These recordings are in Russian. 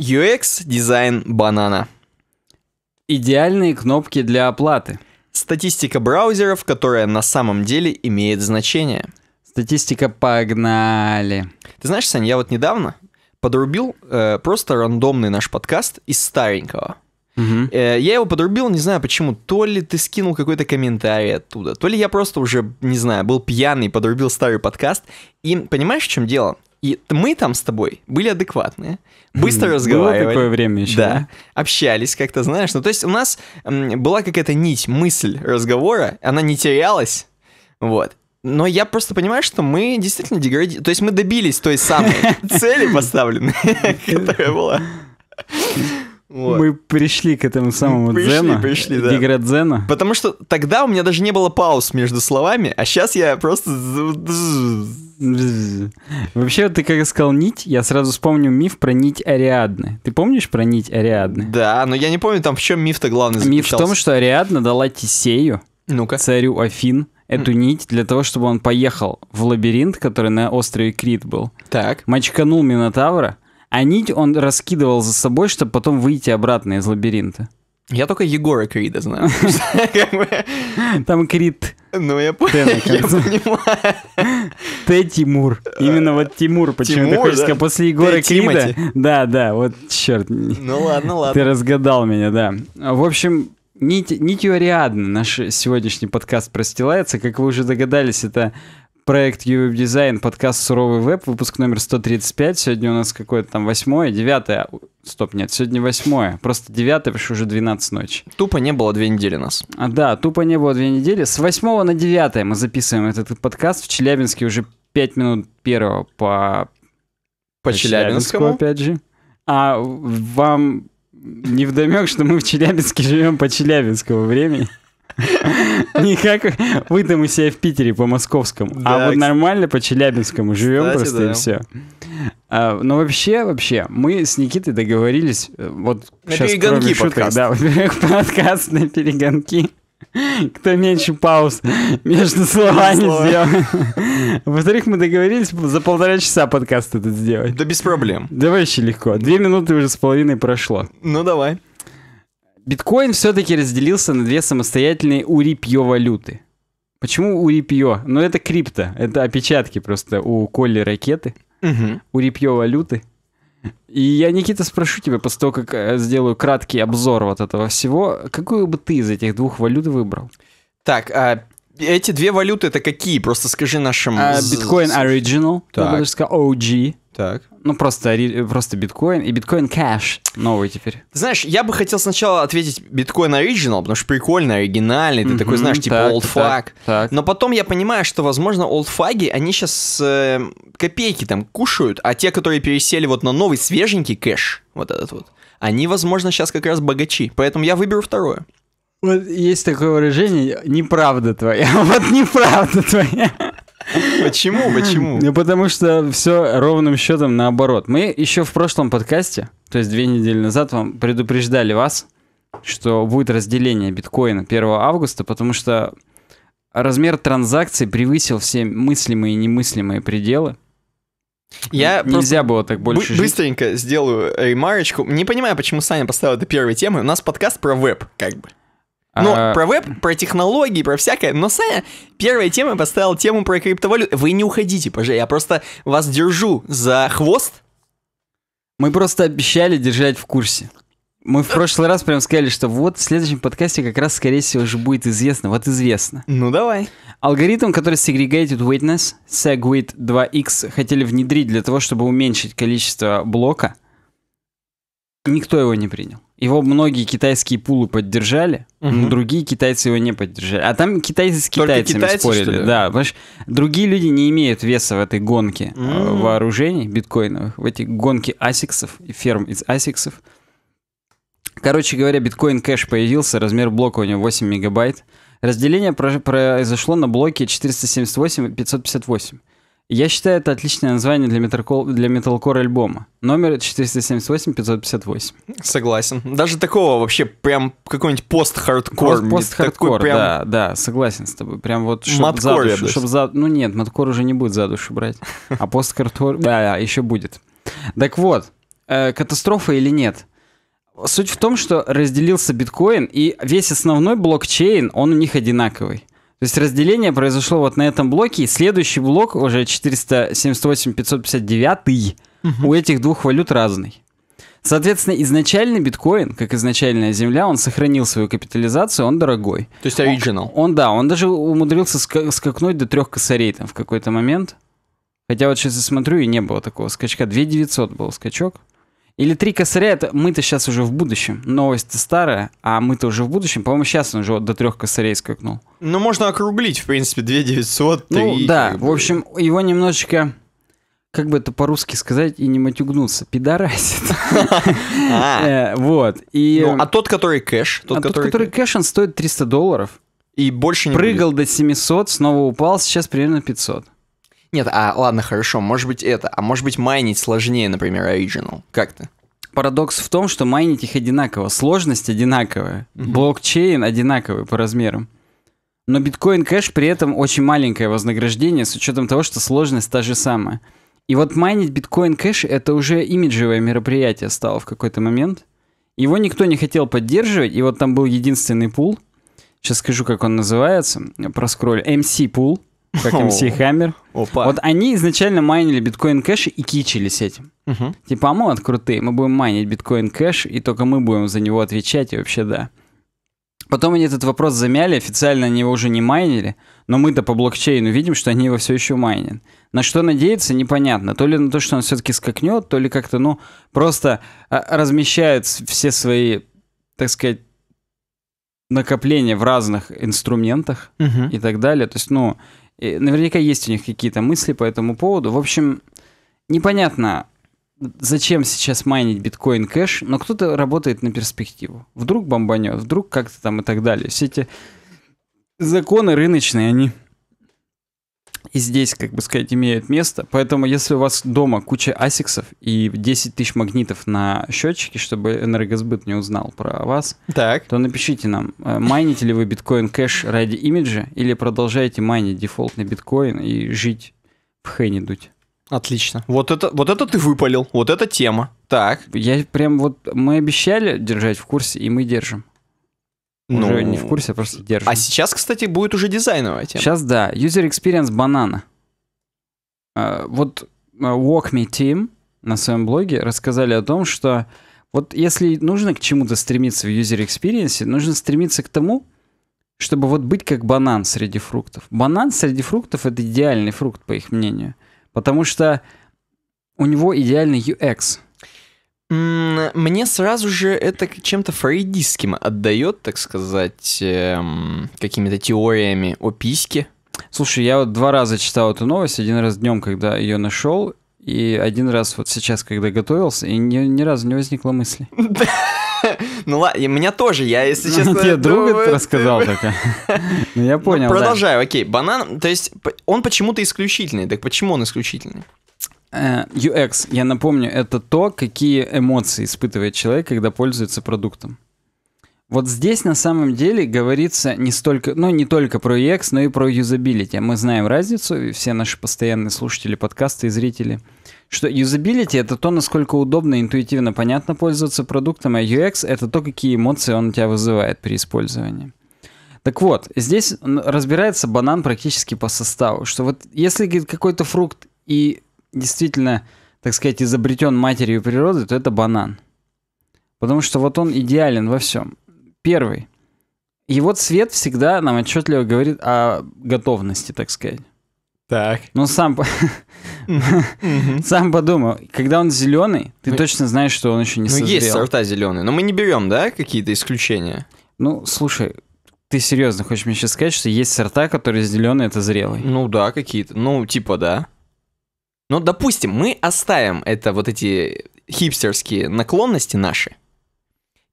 UX дизайн банана. Идеальные кнопки для оплаты. Статистика браузеров, которая на самом деле имеет значение. Статистика погнали. Ты знаешь, Сань, я вот недавно подрубил э, просто рандомный наш подкаст из старенького. Угу. Э, я его подрубил, не знаю почему. То ли ты скинул какой-то комментарий оттуда, то ли я просто уже, не знаю, был пьяный, подрубил старый подкаст. И понимаешь, в чем дело? И мы там с тобой были адекватные, быстро mm, разговаривали. Было такое время еще. Да. Общались как-то, знаешь. Ну, то есть у нас была какая-то нить, мысль разговора, она не терялась. Вот. Но я просто понимаю, что мы действительно деградировали. То есть мы добились той самой цели поставленной, которая была. Вот. Мы пришли к этому самому пришли, дзену. Пришли, да. Игра дзена. Потому что тогда у меня даже не было пауз между словами, а сейчас я просто... Вообще, ты как сказал нить, я сразу вспомню миф про нить Ариадны. Ты помнишь про нить Ариадны? Да, но я не помню, там в чем миф-то главный Миф в том, что Ариадна дала Тисею, ну царю Афин, эту нить для того, чтобы он поехал в лабиринт, который на острове Крит был. Так. Мочканул Минотавра, а нить он раскидывал за собой, чтобы потом выйти обратно из лабиринта. Я только Егора Крида знаю. Там Крид. Ну, я понял. понимаю. Т. Тимур. Именно вот Тимур, почему ты хочешь после Егора Крида. Да, да, вот черт. Ну ладно, ладно. Ты разгадал меня, да. В общем, Нить, нитью Ариадны наш сегодняшний подкаст простилается. Как вы уже догадались, это проект UWeb Design, подкаст «Суровый веб», выпуск номер 135. Сегодня у нас какое-то там восьмое, девятое. А, стоп, нет, сегодня восьмое. Просто девятое, потому что уже 12 ночи. Тупо не было две недели нас. А, да, тупо не было две недели. С восьмого на девятое мы записываем этот подкаст. В Челябинске уже пять минут первого по... По, по Челябинскому? Челябинску, опять же. А вам не вдомек, что мы в Челябинске живем по челябинскому времени? Не как вы там у себя в Питере по московскому, а вот нормально по челябинскому живем просто и все. А, но вообще, вообще, мы с Никитой договорились, э, вот сейчас перегонки кроме шуток, да, во-первых, подкаст на перегонки. Кто меньше пауз между словами сделает. Во-вторых, мы договорились за полтора часа подкаст этот сделать. Да без проблем. Давай еще легко. Две минуты уже с половиной прошло. Ну давай. Биткоин все-таки разделился на две самостоятельные урипье валюты. Почему урипье? Ну, это крипто, это опечатки просто у Колли ракеты, угу. урипье валюты. И я, Никита, спрошу тебя, после того, как э, сделаю краткий обзор вот этого всего, какую бы ты из этих двух валют выбрал? Так, а эти две валюты это какие? Просто скажи нашим... А, биткоин uh, Original, так. я бы сказал, OG. Так. Ну, просто, просто биткоин и биткоин кэш новый теперь. Знаешь, я бы хотел сначала ответить биткоин оригинал, потому что прикольный, оригинальный, ты mm-hmm, такой, знаешь, типа old fuck. Так, так. Но потом я понимаю, что, возможно, old фаги, они сейчас э, эм, копейки там кушают, а те, которые пересели вот на новый свеженький кэш, вот этот вот, они, возможно, сейчас как раз богачи. Поэтому я выберу второе. Вот есть такое выражение «неправда твоя». Вот неправда твоя. Почему? Почему? Ну, потому что все ровным счетом наоборот. Мы еще в прошлом подкасте, то есть две недели назад, вам предупреждали вас, что будет разделение биткоина 1 августа, потому что размер транзакций превысил все мыслимые и немыслимые пределы. Я Нельзя было так больше жить. Быстренько сделаю ремарочку. Не понимаю, почему Саня поставил это первой темой. У нас подкаст про веб, как бы. Но ну, а... про веб, про технологии, про всякое. Но Саня первая тема поставил тему про криптовалюту. Вы не уходите, пожалуйста. Я просто вас держу за хвост. Мы просто обещали держать в курсе. Мы в прошлый раз прям сказали, что вот в следующем подкасте как раз, скорее всего, уже будет известно. Вот известно. Ну, давай. Алгоритм, который Segregated Witness, Segwit 2x, хотели внедрить для того, чтобы уменьшить количество блока, никто его не принял. Его многие китайские пулы поддержали, угу. но другие китайцы его не поддержали. А там китайцы с китайцами китайцы, спорили. Да, понимаешь, другие люди не имеют веса в этой гонке mm. вооружений биткоиновых, в этих гонке асиксов и ферм из асиксов. Короче говоря, биткоин кэш появился, размер блока у него 8 мегабайт. Разделение произошло на блоке 478 и 558. Я считаю, это отличное название для, металкор, для металкор альбома. Номер 478-558. Согласен. Даже такого вообще прям какой-нибудь пост-хардкор. Пост-хардкор, прям... да, да, согласен с тобой. Прям вот чтобы за душу, чтоб за... Ну нет, маткор уже не будет за душу брать. А пост-хардкор, да, да. еще будет. Так вот, э, катастрофа или нет? Суть в том, что разделился биткоин, и весь основной блокчейн, он у них одинаковый. То есть разделение произошло вот на этом блоке, и следующий блок уже 478-559 угу. у этих двух валют разный. Соответственно, изначальный биткоин, как изначальная земля, он сохранил свою капитализацию, он дорогой. То есть оригинал. Он, он да, он даже умудрился ска- скакнуть до трех косарей там в какой-то момент. Хотя вот сейчас я смотрю, и не было такого скачка. 2 900 был скачок. Или три косаря, это мы-то сейчас уже в будущем. Новость-то старая, а мы-то уже в будущем. По-моему, сейчас он уже до трех косарей скакнул. Ну, можно округлить, в принципе, 2 900. 3, ну, да, в общем, его немножечко как бы это по-русски сказать и не матюгнуться, пидорасит. А. Э, вот. Ну, а тот, который кэш? тот, а который кэш, он стоит 300 долларов. И больше не Прыгал до 700, снова упал, сейчас примерно 500. Нет, а ладно, хорошо, может быть это. А может быть майнить сложнее, например, Original. Как ты? Парадокс в том, что майнить их одинаково. Сложность одинаковая. mm Блокчейн одинаковый по размерам. Но биткоин кэш при этом очень маленькое вознаграждение с учетом того, что сложность та же самая. И вот майнить биткоин кэш это уже имиджевое мероприятие стало в какой-то момент. Его никто не хотел поддерживать, и вот там был единственный пул. Сейчас скажу, как он называется. Проскроль. MC пул как MC Hammer. Опа. Вот они изначально майнили биткоин кэш и кичились этим. Угу. Типа, а мы вот крутые, мы будем майнить биткоин кэш, и только мы будем за него отвечать, и вообще да. Потом они этот вопрос замяли, официально они его уже не майнили, но мы-то по блокчейну видим, что они его все еще майнят. На что надеяться, непонятно. То ли на то, что он все-таки скакнет, то ли как-то, ну, просто а, размещают все свои, так сказать, накопления в разных инструментах угу. и так далее. То есть, ну, и наверняка есть у них какие-то мысли по этому поводу. В общем, непонятно, зачем сейчас майнить биткоин кэш, но кто-то работает на перспективу. Вдруг бомбанет, вдруг как-то там и так далее. Все эти законы рыночные, они и здесь, как бы сказать, имеют место. Поэтому, если у вас дома куча асиксов и 10 тысяч магнитов на счетчике, чтобы энергосбыт не узнал про вас, так. то напишите нам, э, майните ли вы биткоин кэш ради имиджа или продолжаете майнить дефолтный биткоин и жить в хэне дуть. Отлично. Вот это, вот это ты выпалил, вот эта тема. Так. Я прям вот, мы обещали держать в курсе, и мы держим. Ну, уже не в курсе, просто держим. А сейчас, кстати, будет уже дизайновая тема. Сейчас, да. User Experience банана. Вот а, Walk Me Team на своем блоге рассказали о том, что вот если нужно к чему-то стремиться в User Experience, нужно стремиться к тому, чтобы вот быть как банан среди фруктов. Банан среди фруктов — это идеальный фрукт, по их мнению. Потому что у него идеальный UX — мне сразу же это чем-то фрейдистским отдает, так сказать, эм, какими-то теориями о письке. Слушай, я вот два раза читал эту новость, один раз днем, когда ее нашел, и один раз вот сейчас, когда готовился, и ни, ни разу не возникло мысли. Ну ладно, и меня тоже, я, если ну, честно... Тебе друг рассказал только. Ну я ну, понял, Продолжаю, окей. Банан, то есть он почему-то исключительный. Так почему он исключительный? Э, UX, я напомню, это то, какие эмоции испытывает человек, когда пользуется продуктом. Вот здесь на самом деле говорится не столько, ну не только про UX, но и про юзабилити. Мы знаем разницу, и все наши постоянные слушатели подкаста и зрители, что юзабилити это то, насколько удобно и интуитивно понятно пользоваться продуктом, а UX это то, какие эмоции он у тебя вызывает при использовании. Так вот, здесь разбирается банан практически по составу, что вот если какой-то фрукт и действительно, так сказать, изобретен матерью природы, то это банан. Потому что вот он идеален во всем. Первый. Его цвет всегда нам отчетливо говорит о готовности, так сказать. Так. Ну сам, сам подумал, когда он зеленый, ты ну, точно знаешь, что он еще не созрел. Ну есть сорта зеленые, но мы не берем, да, какие-то исключения. Ну слушай, ты серьезно хочешь мне сейчас сказать, что есть сорта, которые зеленые, это зрелый? Ну да, какие-то. Ну типа да. Ну допустим, мы оставим это вот эти хипстерские наклонности наши.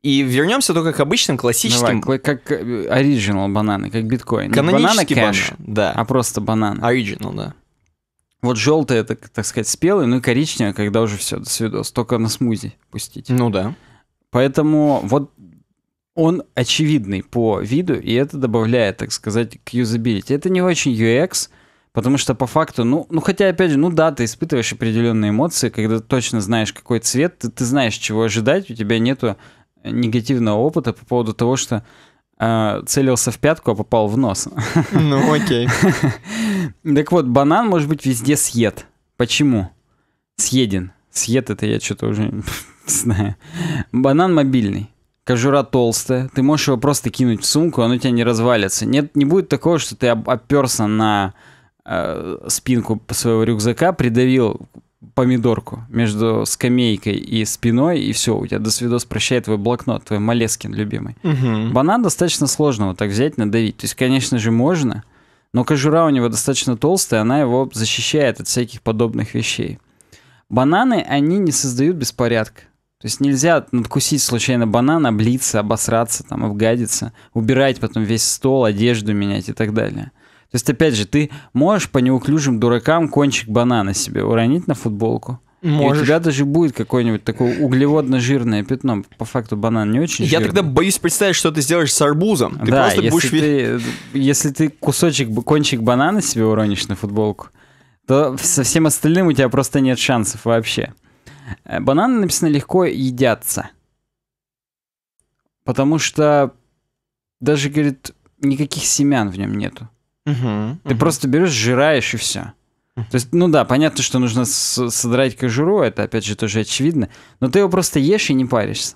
И вернемся только к обычным классическим... Давай, как оригинал э, бананы, как биткоин. Канонический банан, кэш, да. А просто банан. Оригинал, да. Вот желтый это, так сказать, спелый, ну и коричневый, когда уже все, до свидос. Только на смузи пустить. Ну да. Поэтому вот он очевидный по виду, и это добавляет, так сказать, к юзабилити. Это не очень UX, Потому что по факту, ну, ну хотя, опять же, ну да, ты испытываешь определенные эмоции, когда точно знаешь, какой цвет, ты, ты знаешь, чего ожидать, у тебя нету э, негативного опыта по поводу того, что э, целился в пятку, а попал в нос. Ну, окей. Так вот, банан может быть везде съед. Почему? Съеден. Съед это я что-то уже знаю. Банан мобильный кожура толстая, ты можешь его просто кинуть в сумку, он у тебя не развалится. Нет, не будет такого, что ты оперся на э, спинку своего рюкзака, придавил помидорку между скамейкой и спиной, и все, у тебя до свидос, прощай твой блокнот, твой Малескин любимый. Угу. Банан достаточно сложно вот так взять, надавить. То есть, конечно же, можно, но кожура у него достаточно толстая, она его защищает от всяких подобных вещей. Бананы, они не создают беспорядка. То есть нельзя надкусить случайно банан, облиться, обосраться, там, обгадиться, убирать потом весь стол, одежду менять и так далее. То есть, опять же, ты можешь по неуклюжим дуракам кончик банана себе уронить на футболку. Можешь. И у тебя даже будет какое-нибудь такое углеводно-жирное пятно. По факту банан не очень Я жирный. тогда боюсь представить, что ты сделаешь с арбузом. Ты да, просто если будешь... Ты, если ты кусочек, кончик банана себе уронишь на футболку, то со всем остальным у тебя просто нет шансов вообще. Э, бананы, написано, легко едятся. Потому что даже, говорит, никаких семян в нем нету. Ты просто берешь, жираешь и все. То есть, ну да, понятно, что нужно содрать кожуру, это опять же тоже очевидно, но ты его просто ешь и не паришься.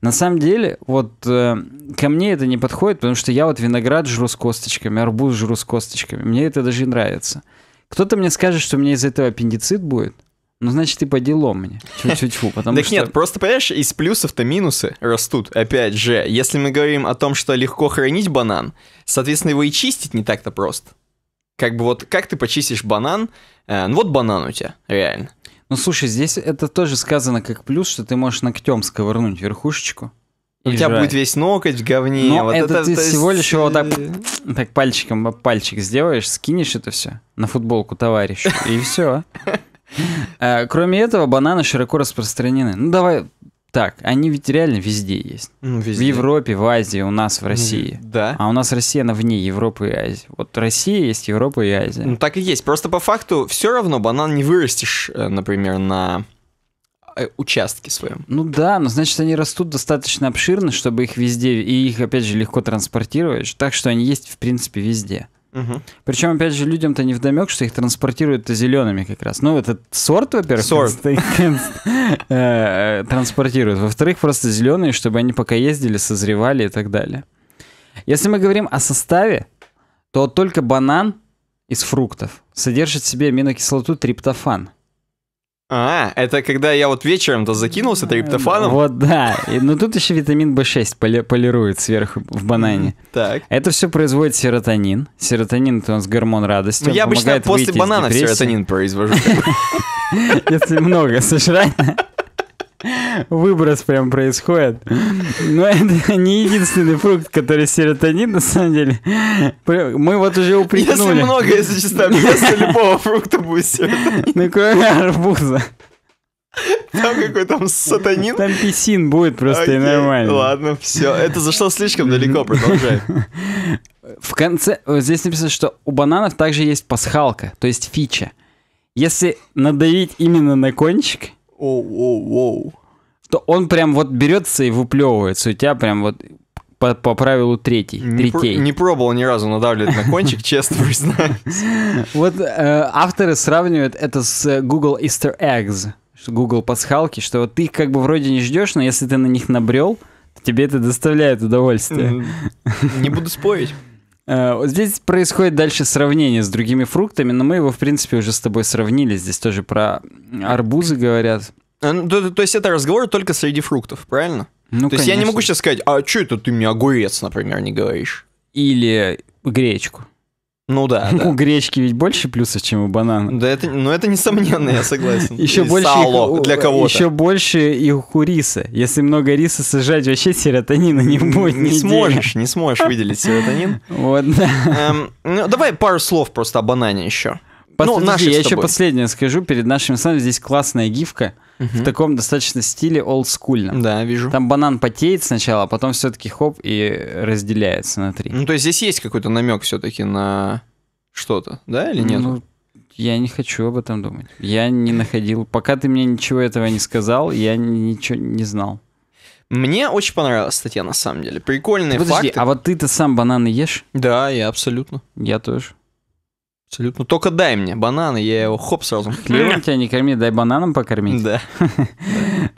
На самом деле, вот э, ко мне это не подходит, потому что я вот виноград жру с косточками, арбуз жру с косточками. Мне это даже нравится. Кто-то мне скажет, что у меня из этого аппендицит будет. Ну, значит, ты по делу мне. Чуть-чуть, потому так что... нет, просто, понимаешь, из плюсов-то минусы растут, опять же. Если мы говорим о том, что легко хранить банан, соответственно, его и чистить не так-то просто. Как бы вот, как ты почистишь банан? Э, ну, вот банан у тебя, реально. Ну, слушай, здесь это тоже сказано как плюс, что ты можешь ногтем сковырнуть верхушечку. И у тебя жрать. будет весь ноготь в говне. Но вот это, это ты есть... всего лишь его так, э. так пальчиком пальчик сделаешь, скинешь это все на футболку товарищу, и все. Э, кроме этого, бананы широко распространены. Ну, давай так, они ведь реально везде есть. Ну, везде. В Европе, в Азии, у нас в России. Да. А у нас Россия, она вне Европы и Азии. Вот Россия есть, Европа и Азия. Ну, так и есть. Просто по факту все равно банан не вырастешь, э, например, на э, участке своем. Ну да, но значит они растут достаточно обширно, чтобы их везде, и их опять же легко транспортировать, так что они есть в принципе везде. Угу. Причем, опять же, людям-то не вдомек, что их транспортируют-то зелеными как раз. Ну, этот сорт, во-первых, сорт. Э, э, транспортируют. Во-вторых, просто зеленые, чтобы они пока ездили, созревали и так далее. Если мы говорим о составе, то только банан из фруктов содержит в себе аминокислоту триптофан – а, это когда я вот вечером-то закинулся триптофаном? Вот, да. И, но ну, тут еще витамин В6 поли, полирует сверху в банане. Так. Это все производит серотонин. Серотонин, это у нас гормон радости. Ну, я обычно после банана серотонин произвожу. Если много сожрать, выброс прям происходит. Но это не единственный фрукт, который серотонин, на самом деле. Мы вот уже упрекнули. Если много, если честно, если любого фрукта будет серотонин. Ну, кроме арбуза. Там какой там сатанин. Там писин будет просто Окей, и нормально. Ладно, все. Это зашло слишком далеко, продолжай. В конце, здесь написано, что у бананов также есть пасхалка, то есть фича. Если надавить именно на кончик, оу-оу-оу, то он прям вот берется и выплевывается. У тебя прям вот по, по правилу третий. Не, третей. Пр, не пробовал ни разу надавливать на кончик, честно признаюсь. Вот э, авторы сравнивают это с Google Easter Eggs, Google пасхалки, что вот ты их как бы вроде не ждешь, но если ты на них набрел, то тебе это доставляет удовольствие. Не буду спорить. Э, здесь происходит дальше сравнение с другими фруктами, но мы его, в принципе, уже с тобой сравнили. Здесь тоже про арбузы говорят. То, э, ну, то, то есть это разговор только среди фруктов, правильно? Ну, то конечно. есть я не могу сейчас сказать, а что это ты мне огурец, например, не говоришь? Или гречку. Ну да. У да. гречки ведь больше плюсов, чем у банана. Да, это, ну это несомненно, я согласен. Еще больше сало их, для кого-то. Еще больше и у риса. Если много риса сажать, вообще серотонина не будет. Не сможешь, не сможешь выделить серотонин. Вот, да. Эм, ну, давай пару слов просто о банане еще ну, наши. я еще последнее скажу. Перед нашим самыми здесь классная гифка угу. в таком достаточно стиле олдскульном. Да, вижу. Там банан потеет сначала, а потом все-таки хоп и разделяется на три. Ну, то есть здесь есть какой-то намек все-таки на что-то, да, или нет? Ну, я не хочу об этом думать. Я не находил. Пока ты мне ничего этого не сказал, я ничего не знал. Мне очень понравилась статья, на самом деле. Прикольные Подожди, факты. а вот ты-то сам бананы ешь? Да, я абсолютно. Я тоже. Абсолютно. Только дай мне бананы, я его хоп сразу. Клювом тебя не корми, дай бананом покормить. Да.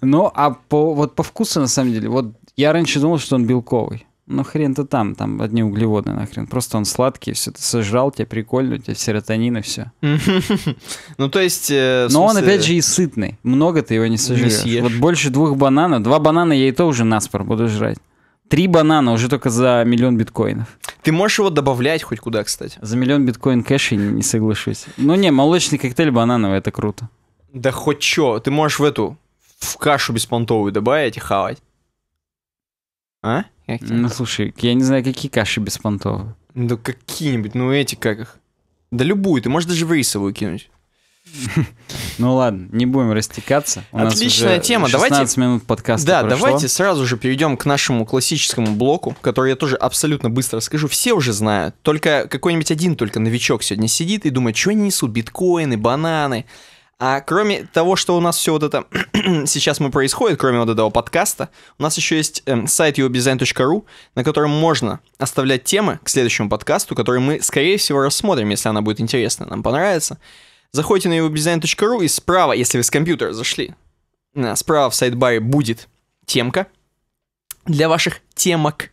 Ну, а по, вот по вкусу, на самом деле, вот я раньше думал, что он белковый. Ну, хрен-то там, там одни углеводы нахрен. Просто он сладкий, все ты сожрал, тебе прикольно, у тебя серотонин и все. Ну, то есть... Э, Но он, опять же, и сытный. Много ты его не сожрешь. Вот больше двух бананов. Два банана я и то уже наспор буду жрать. Три банана уже только за миллион биткоинов. Ты можешь его добавлять хоть куда, кстати. За миллион биткоин кэшей не соглашусь. Ну не, молочный коктейль банановый, это круто. Да хоть что, ты можешь в эту, в кашу беспонтовую добавить и хавать. А? Ну слушай, я не знаю, какие каши беспонтовые. Да какие-нибудь, ну эти как их. Да любую, ты можешь даже в рисовую кинуть. Ну ладно, не будем растекаться. У Отличная нас тема. 16 давайте... минут подкаста Да, прошло. давайте сразу же перейдем к нашему классическому блоку, который я тоже абсолютно быстро расскажу. Все уже знают, только какой-нибудь один только новичок сегодня сидит и думает, что они несут, биткоины, бананы. А кроме того, что у нас все вот это сейчас мы происходит, кроме вот этого подкаста, у нас еще есть эм, сайт yourdesign.ru, на котором можно оставлять темы к следующему подкасту, который мы, скорее всего, рассмотрим, если она будет интересна, нам понравится. Заходите на webdesign.ru и справа, если вы с компьютера зашли, справа в сайдбаре будет темка для ваших темок.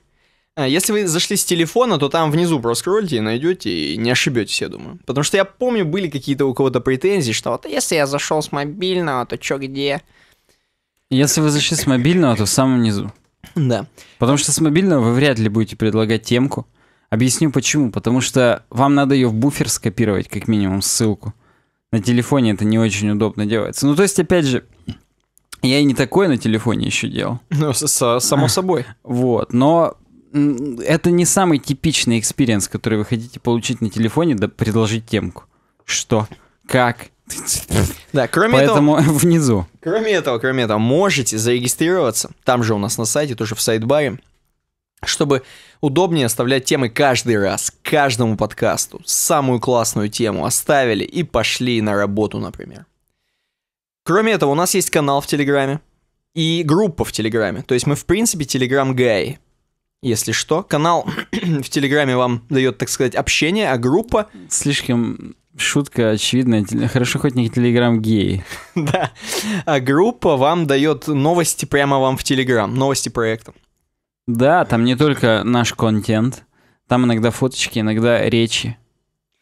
А, если вы зашли с телефона, то там внизу проскролите и найдете, и не ошибетесь, я думаю. Потому что я помню, были какие-то у кого-то претензии, что вот если я зашел с мобильного, то чё где? Если вы зашли с мобильного, то в самом низу. Да. Потому что с мобильного вы вряд ли будете предлагать темку. Объясню почему. Потому что вам надо ее в буфер скопировать, как минимум, ссылку на телефоне это не очень удобно делается. Ну, то есть, опять же, я и не такое на телефоне еще делал. Ну, само собой. Вот, но это не самый типичный экспириенс, который вы хотите получить на телефоне, да предложить темку. Что? Как? Да, кроме Поэтому этого... внизу. Кроме этого, кроме этого, можете зарегистрироваться. Там же у нас на сайте, тоже в сайт-баре чтобы удобнее оставлять темы каждый раз, каждому подкасту. Самую классную тему оставили и пошли на работу, например. Кроме этого, у нас есть канал в Телеграме и группа в Телеграме. То есть мы, в принципе, Телеграм Гай. Если что, канал в Телеграме вам дает, так сказать, общение, а группа... Слишком шутка очевидная. Хорошо, хоть не Телеграм гей. да. А группа вам дает новости прямо вам в Телеграм, новости проекта. Да, там не только наш контент, там иногда фоточки, иногда речи.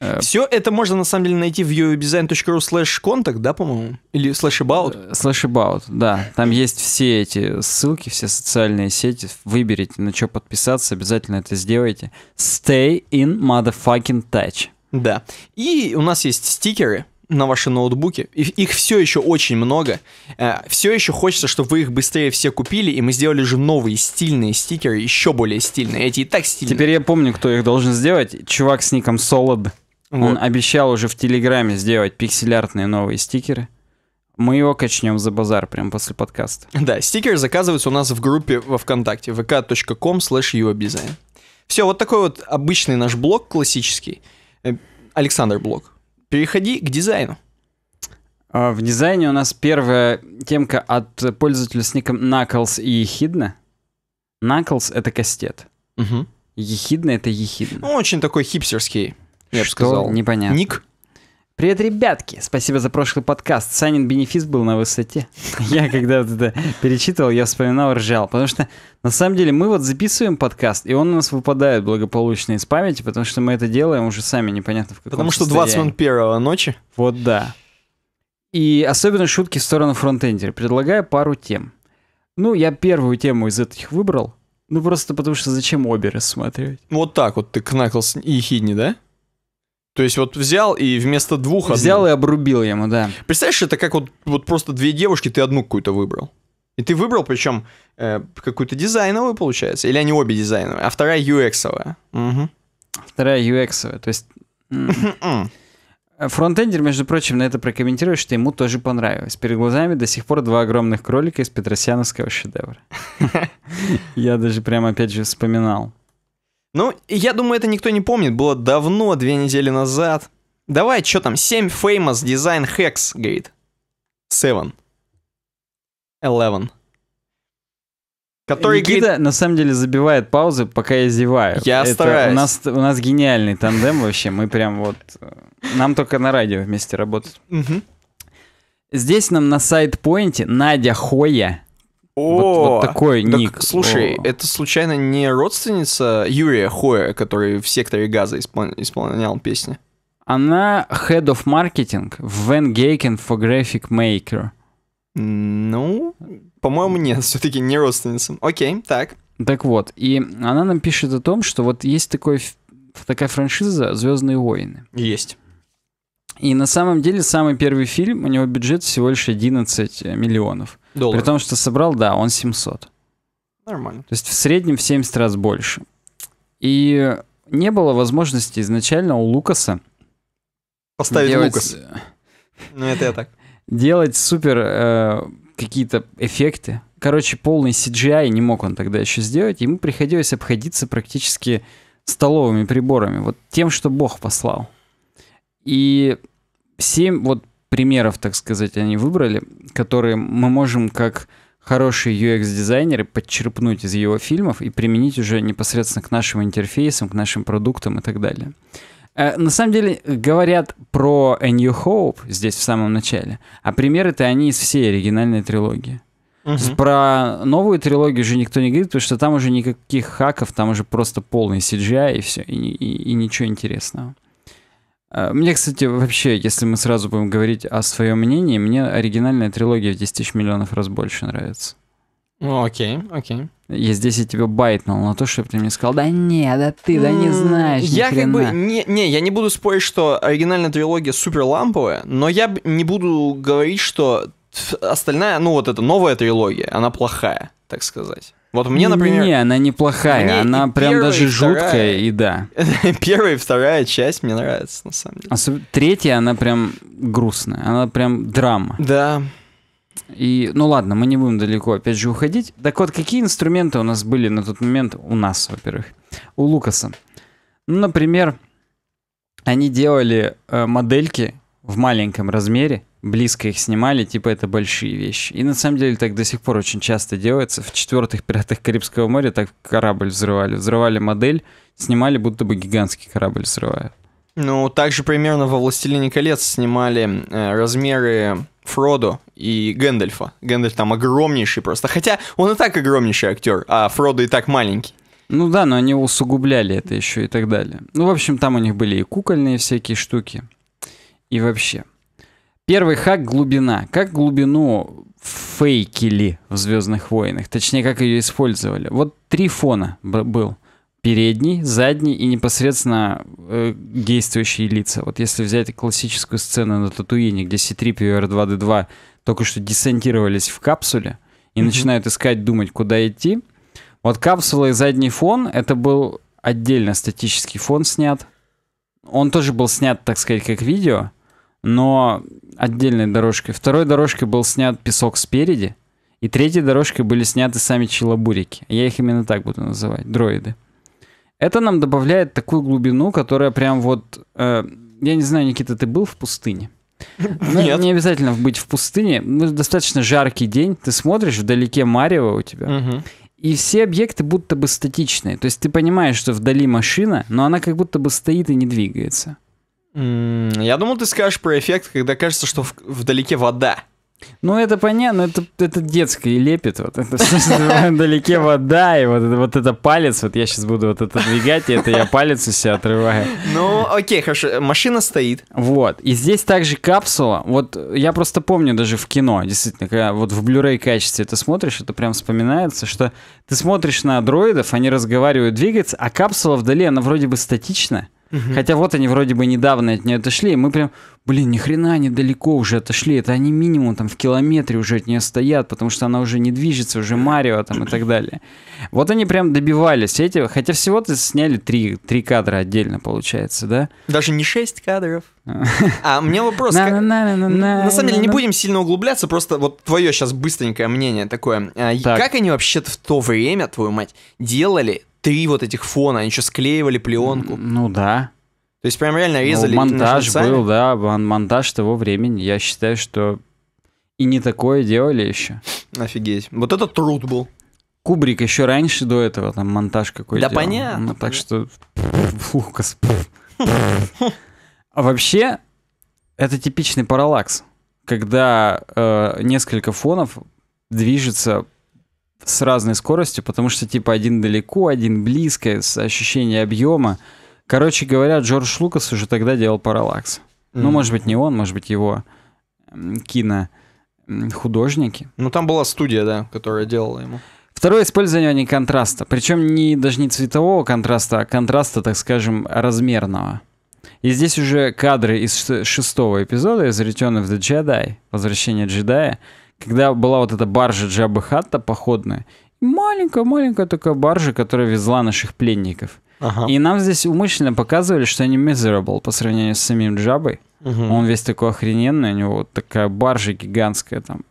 Э, все это можно на самом деле найти в udesign.ru slash contact, да, по-моему? Или slash about? Э, slash about, да. Там есть все эти ссылки, все социальные сети. Выберите, на что подписаться, обязательно это сделайте. Stay in motherfucking touch. Да. И у нас есть стикеры, на ваши ноутбуки. их все еще очень много. Э, все еще хочется, чтобы вы их быстрее все купили, и мы сделали же новые стильные стикеры, еще более стильные. Эти и так стильные. Теперь я помню, кто их должен сделать. Чувак с ником Solid. Вот. Он обещал уже в Телеграме сделать пикселяртные новые стикеры. Мы его качнем за базар прям после подкаста. Да, стикеры заказываются у нас в группе во Вконтакте vk.com slash Все, вот такой вот обычный наш блог классический. Э, Александр Блок. Переходи к дизайну. А, в дизайне у нас первая темка от пользователя с ником Knuckles и Ехидна. Knuckles — это кастет. Угу. Ехидна — это ехидна. Ну, очень такой хипстерский, я бы сказал. непонятно. Ник? Привет, ребятки! Спасибо за прошлый подкаст. Санин Бенефис был на высоте. Я когда вот это перечитывал, я вспоминал, ржал. Потому что на самом деле мы вот записываем подкаст, и он у нас выпадает благополучно из памяти, потому что мы это делаем уже сами непонятно в каком Потому что 20 первого ночи. Вот да. И особенно шутки в сторону фронтендера. Предлагаю пару тем. Ну, я первую тему из этих выбрал. Ну, просто потому что зачем обе рассматривать? Вот так вот ты Кнаклс и Хидни, да? То есть вот взял и вместо двух... Одну. Взял и обрубил ему, да. Представляешь, это как вот, вот просто две девушки, ты одну какую-то выбрал. И ты выбрал, причем э, какую-то дизайновую, получается. Или они обе дизайновые, а вторая UX-овая. Угу. Вторая UX-овая, то есть... Фронтендер, между прочим, на это прокомментирует, что ему тоже понравилось. Перед глазами до сих пор два огромных кролика из петросяновского шедевра. Я даже прям опять же вспоминал. Ну, я думаю, это никто не помнит, было давно, две недели назад. Давай, что там, 7 famous design hacks, говорит. 7. 11. Который Никита, говорит... на самом деле, забивает паузы, пока я зеваю. Я это стараюсь. У нас, у нас гениальный тандем вообще, мы прям вот... Э, нам только на радио вместе работать. Угу. Здесь нам на сайт-поинте Надя Хоя о, вот, вот такой так, ник. Слушай, О. это случайно не родственница Юрия Хоя, который в секторе газа испол... исполнял песни? Она head of marketing в Van Geiken for Graphic Maker. Ну, по-моему, нет, все-таки не родственница. Окей, так. Так вот, и она нам пишет о том, что вот есть такой, такая франшиза «Звездные войны». Есть. И на самом деле самый первый фильм, у него бюджет всего лишь 11 э, миллионов. Долларов. При том, что собрал, да, он 700. Нормально. То есть в среднем в 70 раз больше. И не было возможности изначально у Лукаса... Поставить делать... Лукас. Э, ну это я так. Делать супер э, какие-то эффекты. Короче, полный CGI не мог он тогда еще сделать. Ему приходилось обходиться практически столовыми приборами. Вот тем, что Бог послал. И семь вот примеров, так сказать, они выбрали, которые мы можем как хорошие UX-дизайнеры подчерпнуть из его фильмов и применить уже непосредственно к нашим интерфейсам, к нашим продуктам и так далее. Э, на самом деле говорят про A New Hope здесь в самом начале, а примеры-то они из всей оригинальной трилогии. Угу. Про новую трилогию уже никто не говорит, потому что там уже никаких хаков, там уже просто полный CGI и все, и, и, и ничего интересного. А, мне, кстати, вообще, если мы сразу будем говорить о своем мнении, мне оригинальная трилогия в 10 тысяч миллионов раз больше нравится. Ну, окей, окей. Я здесь я тебя байтнул на то, чтобы ты мне сказал, да не, да ты, да не знаешь. Я как бы, не, не, я не буду спорить, что оригинальная трилогия супер ламповая, но я не буду говорить, что остальная, ну вот эта новая трилогия, она плохая, так сказать. Вот мне, например... Не, она неплохая, мне она прям первая, даже вторая... жуткая, и да. Первая и вторая часть мне нравится, на самом деле. Особ... Третья, она прям грустная, она прям драма. Да. И, ну ладно, мы не будем далеко, опять же, уходить. Так вот, какие инструменты у нас были на тот момент у нас, во-первых, у Лукаса? Ну, например, они делали э, модельки в маленьком размере, близко их снимали, типа это большие вещи. И на самом деле так до сих пор очень часто делается. В четвертых пиратах Карибского моря так корабль взрывали. Взрывали модель, снимали, будто бы гигантский корабль взрывают. Ну, также примерно во «Властелине колец» снимали э, размеры Фродо и Гэндальфа. Гэндальф там огромнейший просто. Хотя он и так огромнейший актер, а Фродо и так маленький. Ну да, но они усугубляли это еще и так далее. Ну, в общем, там у них были и кукольные всякие штуки и вообще. Первый хак — глубина. Как глубину фейкили в «Звездных войнах», точнее, как ее использовали. Вот три фона был. Передний, задний и непосредственно э, действующие лица. Вот если взять классическую сцену на Татуине, где C-3PO и R2-D2 только что десантировались в капсуле и mm-hmm. начинают искать, думать, куда идти. Вот капсула и задний фон — это был отдельно статический фон снят. Он тоже был снят, так сказать, как видео — но отдельной дорожкой. Второй дорожкой был снят песок спереди, и третьей дорожкой были сняты сами челобурики. Я их именно так буду называть, дроиды. Это нам добавляет такую глубину, которая прям вот... Э, я не знаю, Никита, ты был в пустыне? Ну, Нет. Не обязательно быть в пустыне. Ну, достаточно жаркий день. Ты смотришь, вдалеке Марево у тебя. И все объекты будто бы статичные. То есть ты понимаешь, что вдали машина, но она как будто бы стоит и не двигается. Я думал, ты скажешь про эффект, когда кажется, что в, вдалеке вода. Ну, это понятно, ну, это, это детское лепит. Вот это вдалеке вода, и вот, вот это палец, вот я сейчас буду вот это двигать, и это я палец у себя отрываю. Ну, окей, хорошо, машина стоит. Вот, и здесь также капсула. Вот я просто помню даже в кино, действительно, когда вот в blu качестве это смотришь, это прям вспоминается, что ты смотришь на дроидов, они разговаривают, двигаются, а капсула вдали, она вроде бы статичная Угу. Хотя вот они вроде бы недавно от нее отошли, и мы прям, блин, ни хрена они далеко уже отошли, это они минимум там в километре уже от нее стоят, потому что она уже не движется, уже Марио там и так далее. Вот они прям добивались этого, хотя всего-то сняли три, три кадра отдельно, получается, да? Даже не шесть кадров. А, а мне вопрос, на самом деле не будем сильно углубляться, просто вот твое сейчас быстренькое мнение такое. А, как они вообще в то время, твою мать, делали три вот этих фона, они еще склеивали пленку. Ну да. То есть прям реально ну, резали. Ну, монтаж был, да, монтаж того времени. Я считаю, что и не такое делали еще. Офигеть. Вот это труд был. Кубрик еще раньше до этого там монтаж какой-то. Да делал. понятно. Ну, так что Лукас. А вообще это типичный параллакс, когда э, несколько фонов движется с разной скоростью, потому что типа один далеко, один близко, с ощущением объема. Короче говоря, Джордж Лукас уже тогда делал параллакс. Mm. Ну, может быть, не он, может быть, его кино художники. Ну, там была студия, да, которая делала ему. Второе использование они контраста. Причем не, даже не цветового контраста, а контраста, так скажем, размерного. И здесь уже кадры из шестого эпизода, изретенные в The Jedi, Возвращение джедая, когда была вот эта баржа Джабы Хатта походная, маленькая-маленькая такая баржа, которая везла наших пленников. Ага. И нам здесь умышленно показывали, что они miserable по сравнению с самим Джабой. Угу. Он весь такой охрененный, у него вот такая баржа гигантская там.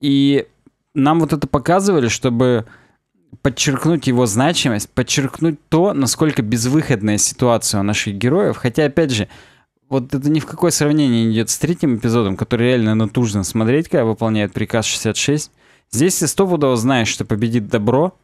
И нам вот это показывали, чтобы подчеркнуть его значимость, подчеркнуть то, насколько безвыходная ситуация у наших героев. Хотя, опять же, вот это ни в какое сравнение не идет с третьим эпизодом, который реально натужно смотреть, когда выполняет приказ 66. Здесь ты стопудово знаешь, что победит добро.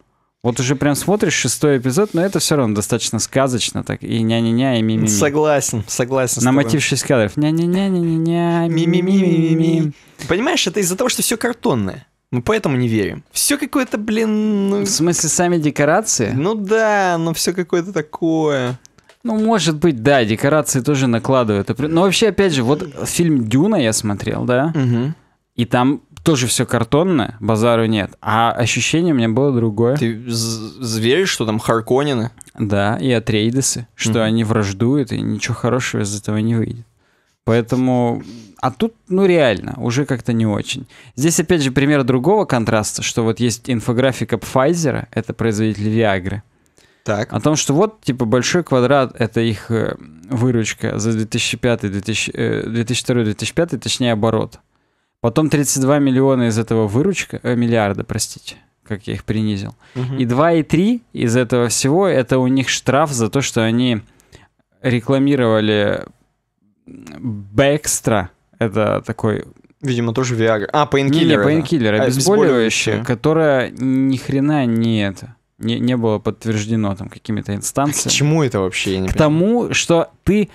Вот уже прям смотришь шестой эпизод, но это все равно достаточно сказочно так. И ня-ня-ня, и ми, -ми, -ми. Согласен, согласен. На мотив 6 кадров. Ня-ня-ня-ня-ня, ми-ми-ми-ми-ми. Понимаешь, это из-за того, что все картонное. Мы поэтому не верим. Все какое-то, блин... Ну... В смысле, сами декорации? Ну да, но все какое-то такое. Ну, может быть, да, декорации тоже накладывают. Но ну, вообще, опять же, вот фильм «Дюна» я смотрел, да? Угу. И там тоже все картонное, базару нет. А ощущение у меня было другое. Ты веришь, что там Харконины? Да, и Атрейдесы, что mm. они враждуют, и ничего хорошего из этого не выйдет. Поэтому... А тут, ну, реально, уже как-то не очень. Здесь, опять же, пример другого контраста, что вот есть инфографика Pfizer, это производитель Viagra, так. О том, что вот, типа, большой квадрат — это их э, выручка за 2005-2002-2005, э, точнее, оборот. Потом 32 миллиона из этого выручка, э, миллиарда, простите, как я их принизил. Угу. И 2 и 3 из этого всего — это у них штраф за то, что они рекламировали Бэкстра. Это такой Видимо, тоже виагра. А, пейнкиллер. Не, не пейнкиллер, а, обезболивающее, обезболивающее, которое ни хрена не это не, не было подтверждено там какими-то а инстанциями. К чему это вообще? Я не К тому, что ты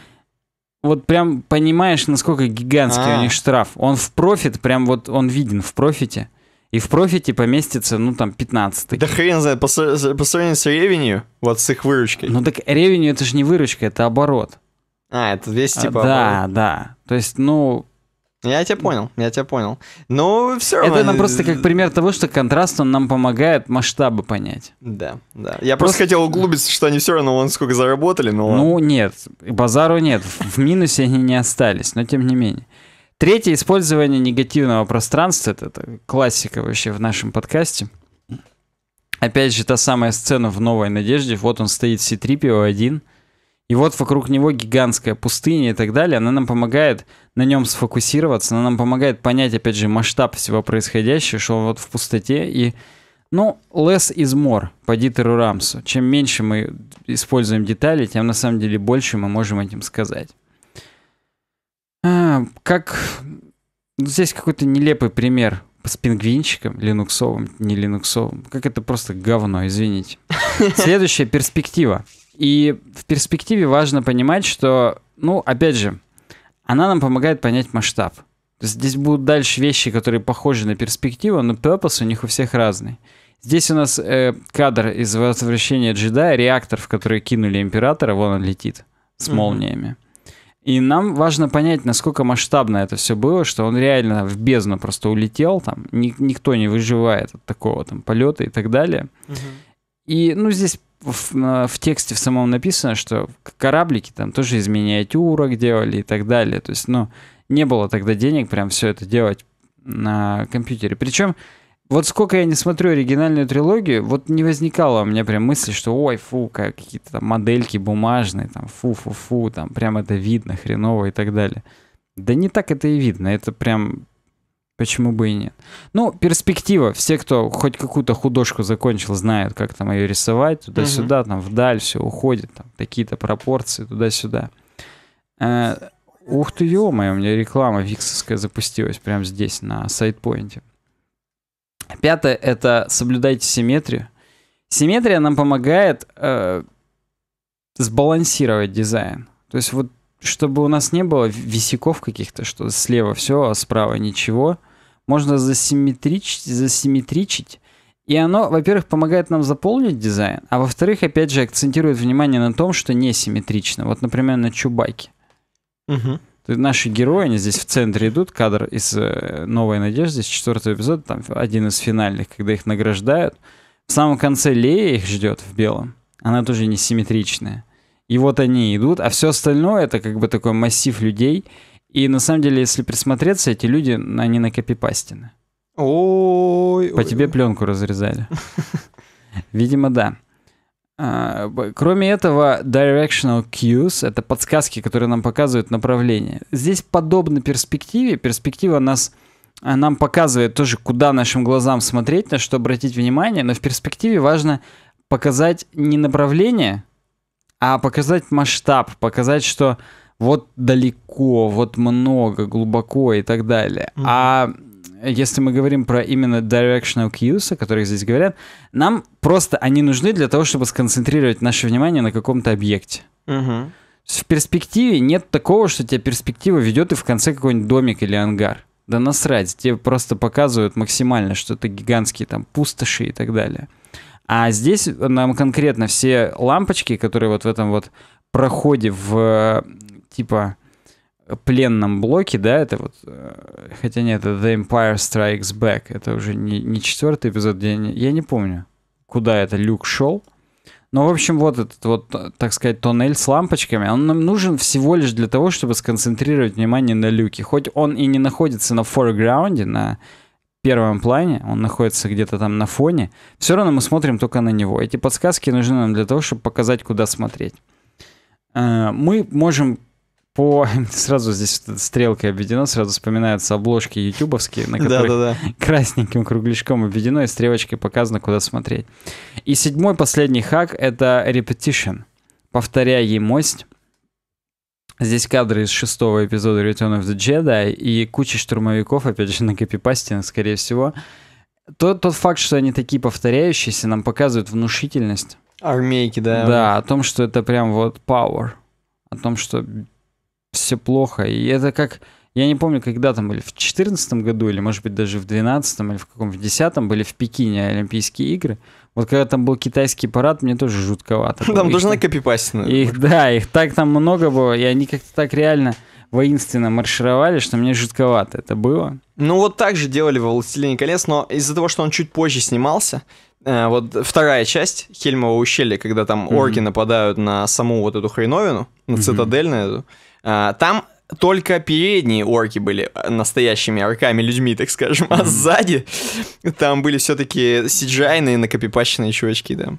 вот прям понимаешь, насколько гигантский А-а-а. у а. них штраф. Он в профит, прям вот он виден в профите. И в профите поместится, ну, там, 15 Да хрен знает, по, по сравнению с ревенью, вот с их выручкой. Ну, так ревенью это же не выручка, это оборот. А, это весь а, типа а, Да, оборот. да. То есть, ну, я тебя понял, я тебя понял. Но все равно... Это нам просто как пример того, что контраст, он нам помогает масштабы понять. Да, да. Я просто, просто хотел углубиться, что они все равно вон сколько заработали, но... Ну нет, базару нет, в минусе они не остались, но тем не менее. Третье использование негативного пространства, это, это классика вообще в нашем подкасте. Опять же, та самая сцена в «Новой надежде», вот он стоит, C-3PO один, и вот вокруг него гигантская пустыня и так далее. Она нам помогает на нем сфокусироваться, она нам помогает понять, опять же, масштаб всего происходящего, что вот в пустоте. И, ну, less is more по Дитеру Рамсу. Чем меньше мы используем детали, тем на самом деле больше мы можем этим сказать. А, как... Ну, здесь какой-то нелепый пример с пингвинчиком, линуксовым, не линуксовым. Как это просто говно, извините. Следующая перспектива. И в перспективе важно понимать, что, ну, опять же, она нам помогает понять масштаб. Здесь будут дальше вещи, которые похожи на перспективу, но purpose у них у всех разный. Здесь у нас э, кадр из «Возвращения джедая», реактор, в который кинули императора, вон он летит с молниями. И нам важно понять, насколько масштабно это все было, что он реально в бездну просто улетел, там ни- никто не выживает от такого там полета и так далее. Mm-hmm. И, ну, здесь в, в тексте в самом написано, что кораблики там тоже из миниатюрок делали и так далее. То есть, ну, не было тогда денег прям все это делать на компьютере. Причем, вот сколько я не смотрю оригинальную трилогию, вот не возникало у меня прям мысли, что ой, фу, какие-то там модельки бумажные, там фу-фу-фу, там прям это видно хреново и так далее. Да не так это и видно, это прям Почему бы и нет? Ну, перспектива. Все, кто хоть какую-то художку закончил, знают, как там ее рисовать. Туда-сюда, угу. там вдаль все уходит. Там какие-то пропорции туда-сюда. Э, ух ты, ё-моё, у меня реклама фиксовская запустилась прямо здесь, на сайт-поинте. Пятое — это соблюдайте симметрию. Симметрия нам помогает э, сбалансировать дизайн. То есть вот чтобы у нас не было висяков каких-то, что слева все, а справа ничего можно засимметричить, засимметричить и оно, во-первых, помогает нам заполнить дизайн, а во-вторых, опять же, акцентирует внимание на том, что несимметрично. Вот, например, на чубайке Угу. Наши герои, они здесь в центре идут, кадр из э, «Новой надежды», здесь четвертый эпизод, там один из финальных, когда их награждают. В самом конце Лея их ждет в белом. Она тоже несимметричная. И вот они идут, а все остальное это как бы такой массив людей. И на самом деле, если присмотреться, эти люди, они накопипастины. Ой. По ой, тебе ой. пленку разрезали. Видимо, да. А, кроме этого, directional cues — это подсказки, которые нам показывают направление. Здесь подобно перспективе. Перспектива нас а, нам показывает тоже, куда нашим глазам смотреть, на что обратить внимание, но в перспективе важно показать не направление, а показать масштаб, показать, что вот далеко, вот много, глубоко и так далее. Mm-hmm. А если мы говорим про именно directional cues, о которых здесь говорят, нам просто они нужны для того, чтобы сконцентрировать наше внимание на каком-то объекте. Mm-hmm. В перспективе нет такого, что тебя перспектива ведет и в конце какой-нибудь домик или ангар. Да насрать, тебе просто показывают максимально, что это гигантские там пустоши и так далее. А здесь нам конкретно все лампочки, которые вот в этом вот проходе в типа пленном блоке, да, это вот, э, хотя нет, это The Empire Strikes Back, это уже не, не четвертый эпизод, я не, я не помню, куда это Люк шел, но, в общем, вот этот вот, э, так сказать, тоннель с лампочками, он нам нужен всего лишь для того, чтобы сконцентрировать внимание на Люке, хоть он и не находится на фореграунде, на первом плане, он находится где-то там на фоне, все равно мы смотрим только на него. Эти подсказки нужны нам для того, чтобы показать, куда смотреть. Э, мы можем по... Сразу здесь стрелкой обведено, сразу вспоминаются обложки ютубовские, на которых да, да, да. красненьким кругляшком обведено и стрелочкой показано, куда смотреть. И седьмой, последний хак — это repetition. Повторяемость. Здесь кадры из шестого эпизода Return of the Jedi и куча штурмовиков, опять же, на копипастинах, скорее всего. Тот, тот факт, что они такие повторяющиеся, нам показывает внушительность. Армейки, да. Да, о том, что это прям вот power. О том, что все плохо. И это как... Я не помню, когда там были, в 2014 году или, может быть, даже в 2012 или в каком, в 2010 были в Пекине Олимпийские игры. Вот когда там был китайский парад, мне тоже жутковато. Было. Там должна копипасина. Их, да, их так там много было, и они как-то так реально воинственно маршировали, что мне жутковато это было. Ну вот так же делали во «Властелине колец», но из-за того, что он чуть позже снимался, Э, вот вторая часть Хельмового ущелья, когда там mm-hmm. орки нападают на саму вот эту хреновину, на mm-hmm. цитадель эту, а, там только передние орки были э, настоящими орками, людьми, так скажем, mm-hmm. а сзади там были все-таки сиджайные накопипаченные чувачки, да.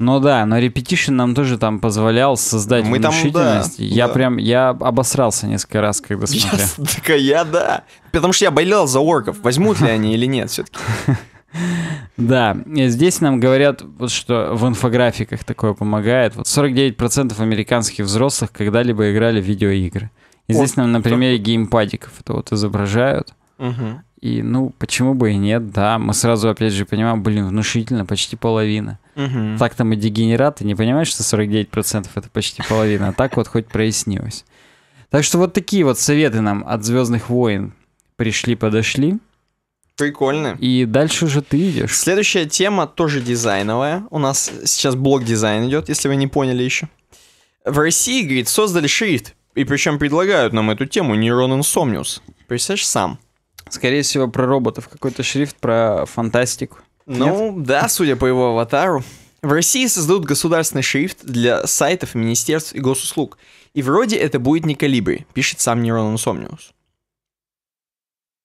Ну да, но репетишн нам тоже там позволял создать Мы внушительность. Там, да, я да. прям, я обосрался несколько раз, когда смотрел. Я, так а я да. Потому что я болел за орков, возьмут ли они или нет все-таки. Да, здесь нам говорят, вот что в инфографиках такое помогает. Вот 49% американских взрослых когда-либо играли в видеоигры. И здесь нам на примере геймпадиков это вот изображают. И ну почему бы и нет, да. Мы сразу опять же понимаем, блин, внушительно, почти половина. Угу. Так-то мы дегенераты, не понимаешь, что 49% это почти половина, а так вот хоть прояснилось. Так что вот такие вот советы нам от Звездных войн пришли, подошли. Прикольно. И дальше уже ты идешь. Следующая тема тоже дизайновая. У нас сейчас блок дизайн идет, если вы не поняли еще. В России, говорит, создали шрифт. И причем предлагают нам эту тему Neuron Insomnius. Представляешь, сам. Скорее всего, про роботов. Какой-то шрифт про фантастику. Ну, Нет? да, судя по его аватару. В России создадут государственный шрифт для сайтов, министерств и госуслуг. И вроде это будет не калибри, пишет сам Нейрон Инсомниус.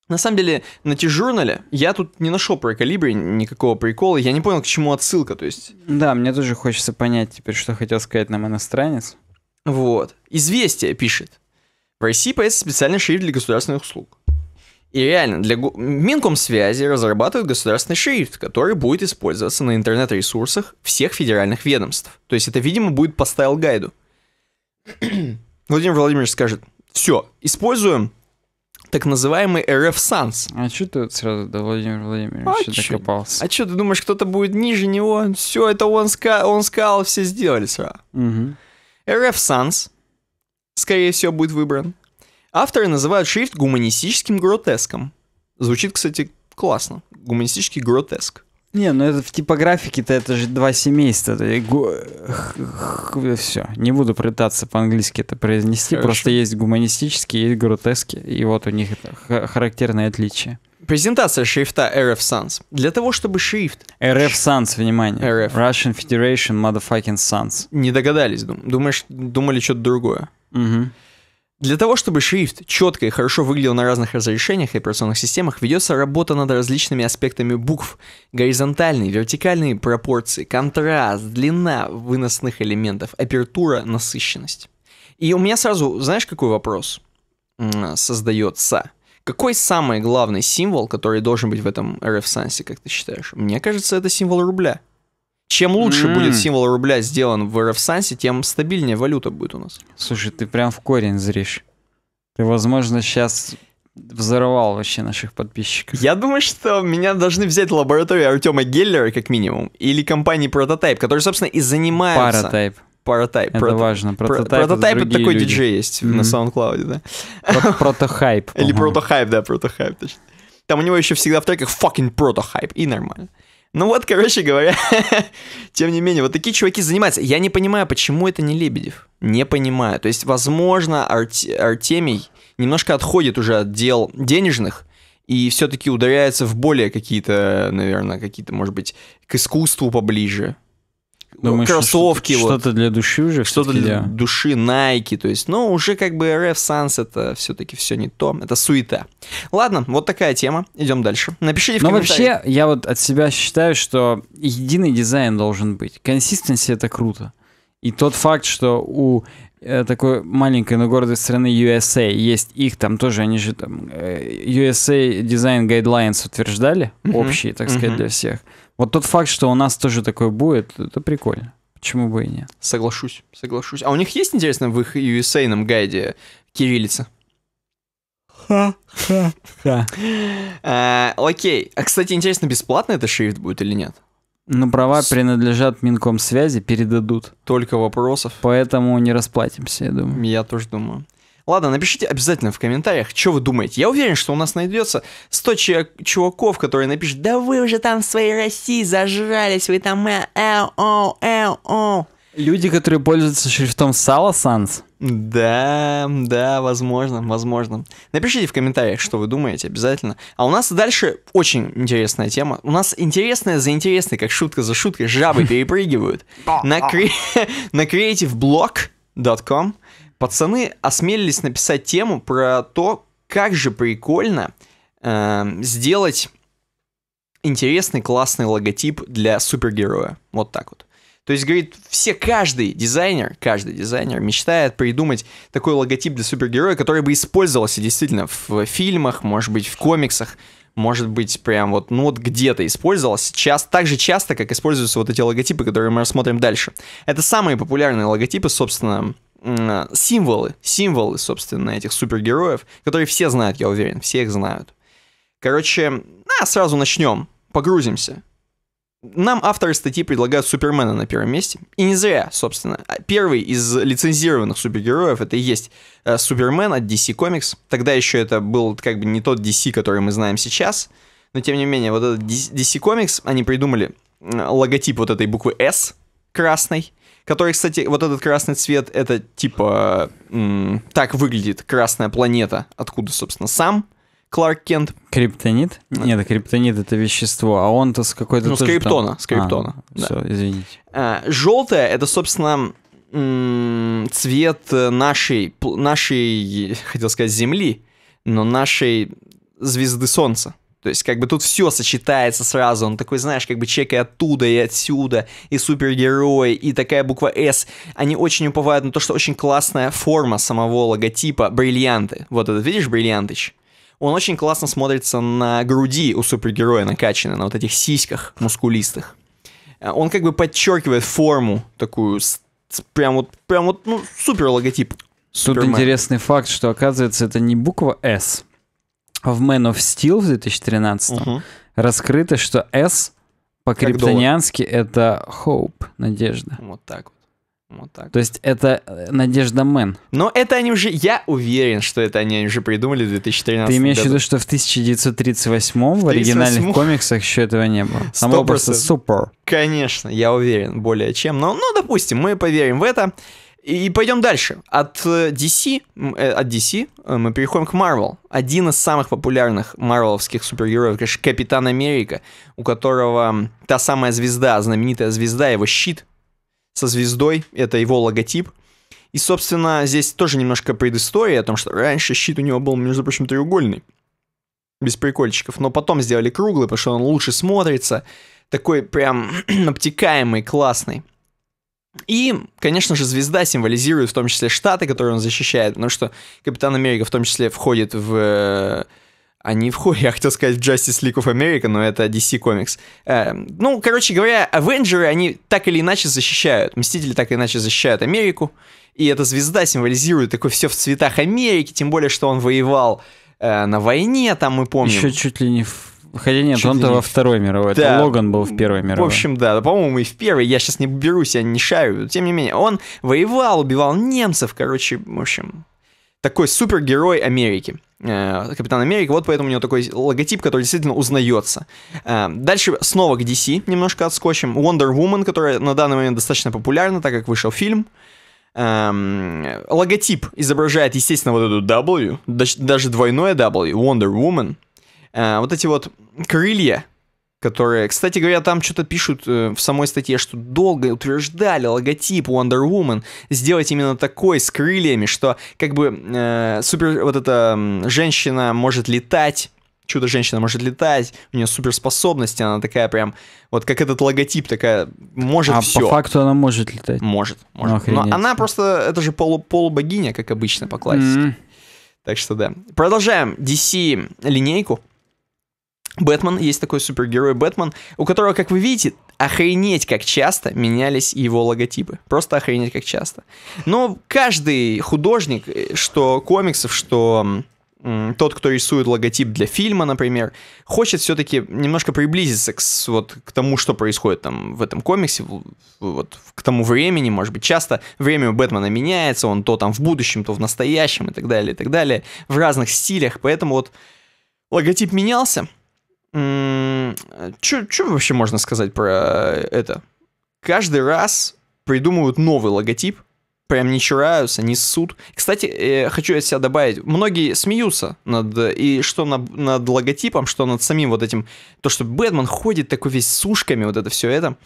На самом деле, на T-журнале я тут не нашел про калибри никакого прикола, я не понял, к чему отсылка, то есть... Да, мне тоже хочется понять теперь, что хотел сказать нам иностранец. Вот. «Известие» пишет. В России появится специальный шрифт для государственных услуг. И реально, для Минкомсвязи разрабатывают государственный шрифт, который будет использоваться на интернет-ресурсах всех федеральных ведомств. То есть это, видимо, будет по стайл-гайду. Владимир Владимирович скажет, все, используем так называемый РФ Санс. А что ты сразу до Владимира Владимировича а докопался? А что ты думаешь, кто-то будет ниже него? Все, это он, ска он сказал, все сделали сразу. Угу. РФ Санс, скорее всего, будет выбран. Авторы называют шрифт гуманистическим гротеском. Звучит, кстати, классно. Гуманистический гротеск. Не, ну это в типографике-то это же два семейства. Все, не буду пытаться по-английски это произнести. Хорошо. Просто есть гуманистические, есть гротески, и вот у них это характерное отличие. Презентация шрифта RF Sans. Для того, чтобы шрифт... RF Sans, внимание. RF. Russian Federation Motherfucking Sans. Не догадались, дум... думаешь, думали что-то другое. Угу. Для того, чтобы шрифт четко и хорошо выглядел на разных разрешениях и операционных системах, ведется работа над различными аспектами букв. Горизонтальные, вертикальные пропорции, контраст, длина выносных элементов, апертура, насыщенность. И у меня сразу, знаешь, какой вопрос создается? Какой самый главный символ, который должен быть в этом RF-сансе, как ты считаешь? Мне кажется, это символ рубля. Чем лучше mm. будет символ рубля сделан в рф тем стабильнее валюта будет у нас. Слушай, ты прям в корень зришь. Ты, возможно, сейчас взорвал вообще наших подписчиков. Я думаю, что меня должны взять лаборатории Артема Геллера, как минимум, или компании Prototype, которые, собственно, и занимаются... Паратайп. Паратайп. Это прото... важно. Прототайп, прототайп это, это такой люди. диджей есть mm-hmm. на SoundCloud, да? Про- протохайп. Или протохайп, да, протохайп, точно. Там у него еще всегда в треках fucking протохайп, и нормально. Mm. Ну вот, короче говоря, тем не менее, вот такие чуваки занимаются. Я не понимаю, почему это не Лебедев. Не понимаю. То есть, возможно, Арте- Артемий немножко отходит уже от дел денежных, и все-таки ударяется в более какие-то, наверное, какие-то, может быть, к искусству поближе, Думаешь, кроссовки. Что-то, вот, что-то для души уже. Что-то для да. души Nike. То есть, ну, уже как бы RF Sans это все-таки все не то. Это суета. Ладно, вот такая тема. Идем дальше. Напишите в Но комментариях. вообще, я вот от себя считаю, что единый дизайн должен быть. Консистенция это круто. И тот факт, что у э, такой маленькой, но гордой страны USA есть их там тоже, они же там э, USA Design Guidelines утверждали, mm-hmm. общие, так mm-hmm. сказать, для всех. Вот тот факт, что у нас тоже такое будет, это прикольно. Почему бы и нет? Соглашусь, соглашусь. А у них есть, интересно, в их USA гайде кириллица? Ха-ха-ха. А, окей. А, кстати, интересно, бесплатно это шрифт будет или нет? Ну, права С... принадлежат Минкомсвязи, передадут. Только вопросов. Поэтому не расплатимся, я думаю. Я тоже думаю. Ладно, напишите обязательно в комментариях, что вы думаете. Я уверен, что у нас найдется 100 чуваков, которые напишут, да вы уже там в своей России зажрались, вы там э, э, о, э, о. Люди, которые пользуются шрифтом Саласанс. Да, да, возможно, возможно. Напишите в комментариях, что вы думаете, обязательно. А у нас дальше очень интересная тема. У нас интересная за интересной, как шутка за шуткой, жабы перепрыгивают. На creativeblock.com Пацаны осмелились написать тему про то, как же прикольно э, сделать интересный, классный логотип для супергероя. Вот так вот. То есть, говорит, все, каждый дизайнер, каждый дизайнер мечтает придумать такой логотип для супергероя, который бы использовался действительно в фильмах, может быть, в комиксах, может быть, прям вот, ну вот где-то использовался, час, так же часто, как используются вот эти логотипы, которые мы рассмотрим дальше. Это самые популярные логотипы, собственно, символы, символы, собственно, этих супергероев, которые все знают, я уверен, все их знают. Короче, а, сразу начнем, погрузимся. Нам авторы статьи предлагают Супермена на первом месте. И не зря, собственно. А, первый из лицензированных супергероев это и есть э, Супермен от DC Comics. Тогда еще это был как бы не тот DC, который мы знаем сейчас. Но тем не менее, вот этот DC Comics, они придумали логотип вот этой буквы S красной который, кстати, вот этот красный цвет, это типа... так выглядит красная планета, откуда, собственно, сам Кларк Кент. Криптонит? Нет, криптонит это вещество, а он-то с какой-то... Ну, с криптона, там... с криптона. А, да. Все, извините. А, желтое это, собственно, цвет э, нашей, нашей, хотел сказать, Земли, но нашей звезды Солнца. То есть, как бы тут все сочетается сразу. Он такой, знаешь, как бы человек и оттуда, и отсюда, и супергерой, и такая буква S. Они очень уповают на то, что очень классная форма самого логотипа, бриллианты. Вот этот, видишь, бриллиантыч? Он очень классно смотрится на груди у супергероя накачанной, на вот этих сиськах мускулистых. Э, он как бы подчеркивает форму такую, прям вот, прям вот, ну, супер логотип. Тут Супермен. интересный факт, что оказывается это не буква S, в Man of Steel в 2013 угу. раскрыто, что S по-криптониански это hope, надежда. Вот так вот. Вот так. То есть это э, Надежда Мэн. Но это они уже, я уверен, что это они уже придумали в 2013 Ты имеешь в виду, что в 1938 в оригинальных комиксах еще этого не было? Там просто супер. Конечно, я уверен, более чем. Но, ну, допустим, мы поверим в это. И пойдем дальше. От э, DC, э, от DC э, мы переходим к Marvel. Один из самых популярных марвеловских супергероев, конечно, Капитан Америка, у которого та самая звезда, знаменитая звезда, его щит со звездой, это его логотип. И, собственно, здесь тоже немножко предыстория о том, что раньше щит у него был, между прочим, треугольный. Без прикольчиков. Но потом сделали круглый, потому что он лучше смотрится. Такой прям обтекаемый, классный. И, конечно же, звезда символизирует в том числе Штаты, которые он защищает, потому что Капитан Америка в том числе входит в... Они э, а входят, я хотел сказать, в Justice League of America, но это DC Comics. Эм, ну, короче говоря, Авенджеры, они так или иначе защищают, Мстители так или иначе защищают Америку, и эта звезда символизирует такое все в цветах Америки, тем более, что он воевал э, на войне, там мы помним. Еще чуть ли не в Хотя нет, он-то во Второй мировой. Да. Это Логан был в Первой мировой. В общем, да, по-моему, и в Первой. Я сейчас не берусь, я не шарю. Тем не менее, он воевал, убивал немцев, короче, в общем, такой супергерой Америки. Э, Капитан Америка, вот поэтому у него такой логотип, который действительно узнается. Э, дальше снова к DC немножко отскочим. Wonder Woman, которая на данный момент достаточно популярна, так как вышел фильм. Эм, логотип изображает, естественно, вот эту W, даже двойное W, Wonder Woman, Э, вот эти вот крылья, которые, кстати говоря, там что-то пишут э, в самой статье, что долго утверждали логотип Wonder Woman сделать именно такой с крыльями, что как бы э, супер вот эта женщина может летать, чудо-женщина может летать, у нее суперспособности, она такая прям, вот как этот логотип, такая, может а все. по факту она может летать? Может, ну, может. Охренеть. Но она просто, это же полу, полубогиня, как обычно, по классике. Mm-hmm. Так что да. Продолжаем DC линейку. Бэтмен, есть такой супергерой Бэтмен, у которого, как вы видите, охренеть как часто менялись его логотипы. Просто охренеть как часто. Но каждый художник, э, что комиксов, что тот, кто рисует логотип для фильма, например, хочет все-таки немножко приблизиться к, вот, к тому, что происходит там в этом комиксе, вот, к тому времени, может быть, часто время у Бэтмена меняется, он то там в будущем, то в настоящем и так далее, и так далее, в разных стилях, поэтому вот логотип менялся, Э, что вообще можно сказать про э, это? Каждый раз придумывают новый логотип, прям не чураются, не ссут. Кстати, э, хочу от себя добавить, многие смеются над и что над, над логотипом, что над самим вот этим, то, что Бэтмен ходит такой весь с ушками, вот это все это.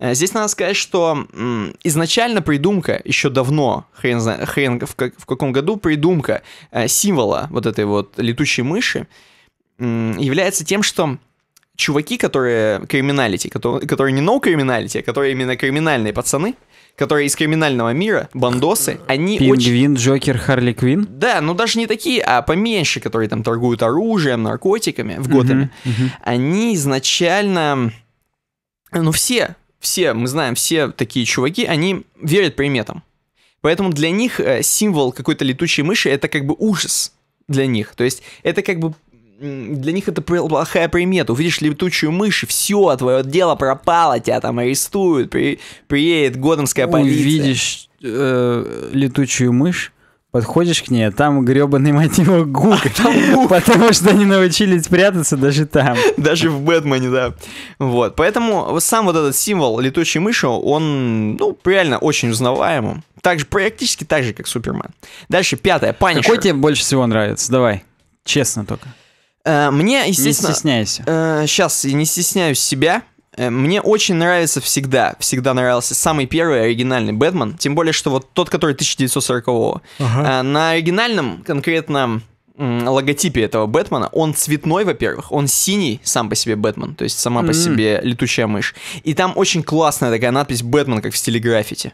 Здесь надо сказать, что изначально придумка, еще давно, хрен, знает, хрен в, как, в каком году, придумка э, символа вот этой вот летучей мыши, является тем, что чуваки, которые криминалити, которые, которые не no криминалити, а которые именно криминальные пацаны, которые из криминального мира, бандосы, они Пингвин, очень... Пингвин, Джокер, Харли Квин? Да, ну даже не такие, а поменьше, которые там торгуют оружием, наркотиками в Готэме. Uh-huh, uh-huh. Они изначально... Ну все, все, мы знаем, все такие чуваки, они верят приметам. Поэтому для них э, символ какой-то летучей мыши — это как бы ужас для них. То есть это как бы для них это плохая примета. Увидишь летучую мышь, и все, твое дело пропало, тебя там арестуют, при, приедет годомская полиция. Увидишь э, летучую мышь, Подходишь к ней, а там гребаный мотив Гук, а потому что они научились прятаться даже там. Даже в Бэтмене, да. Вот, поэтому сам вот этот символ летучей мыши, он, ну, реально очень узнаваемым. Так же, практически так же, как Супермен. Дальше пятое, Панишер. Какой тебе больше всего нравится? Давай, честно только. Э, мне, естественно... Не стесняйся. Сейчас, э, не стесняюсь себя. Э, мне очень нравится всегда, всегда нравился самый первый оригинальный Бэтмен, тем более, что вот тот, который 1940-го. Ага. На оригинальном конкретно логотипе этого Бэтмена, он цветной, во-первых, он синий сам по себе Бэтмен, то есть сама mm-hmm. по себе летучая мышь. И там очень классная такая надпись «Бэтмен», как в стиле граффити.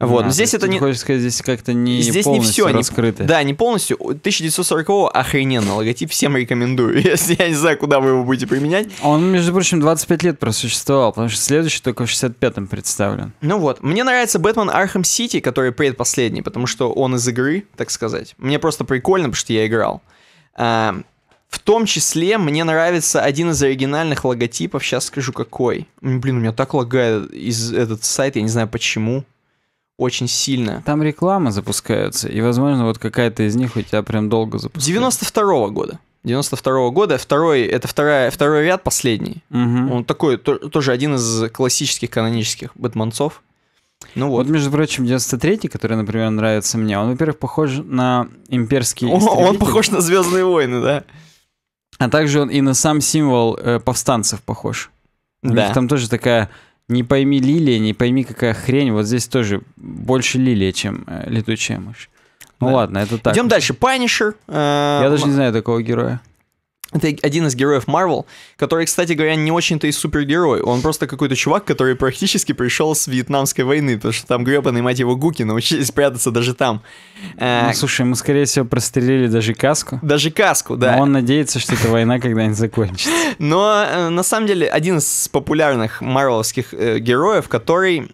Вот. А, здесь это не... Хочешь сказать, здесь как-то не здесь полностью не все, раскрыто. Не... Да, не полностью. 1940-го охрененно. Логотип всем рекомендую. Если я не знаю, куда вы его будете применять. Он, между прочим, 25 лет просуществовал, потому что следующий только в 65-м представлен. Ну вот. Мне нравится Бэтмен Архам Сити, который предпоследний, потому что он из игры, так сказать. Мне просто прикольно, потому что я играл. А, в том числе мне нравится один из оригинальных логотипов, сейчас скажу какой. Блин, у меня так лагает из этот сайт, я не знаю почему очень сильно. Там реклама запускается, и, возможно, вот какая-то из них у тебя прям долго запускается. 92-го года. 92 года. Второй, это вторая, второй ряд, последний. Угу. Он такой, то, тоже один из классических канонических бэтменцов. Ну вот. вот, между прочим, 93-й, который, например, нравится мне, он, во-первых, похож на имперский... О, он похож на Звездные войны, да. А также он и на сам символ э, повстанцев похож. У да. них там тоже такая не пойми лилия, не пойми какая хрень. Вот здесь тоже больше лилия, чем э, летучая мышь. Ну да. ладно, это так. Идем дальше. Панишер. Э, Я даже не знаю такого героя. Это один из героев Марвел, который, кстати говоря, не очень-то и супергерой. Он просто какой-то чувак, который практически пришел с Вьетнамской войны, потому что там гребаные, мать его, гуки научились прятаться даже там. Ну, э, слушай, мы, скорее всего, прострелили даже каску. Даже каску, да. Но он надеется, что эта война когда-нибудь закончится. Но, э, на самом деле, один из популярных марвеловских э, героев, который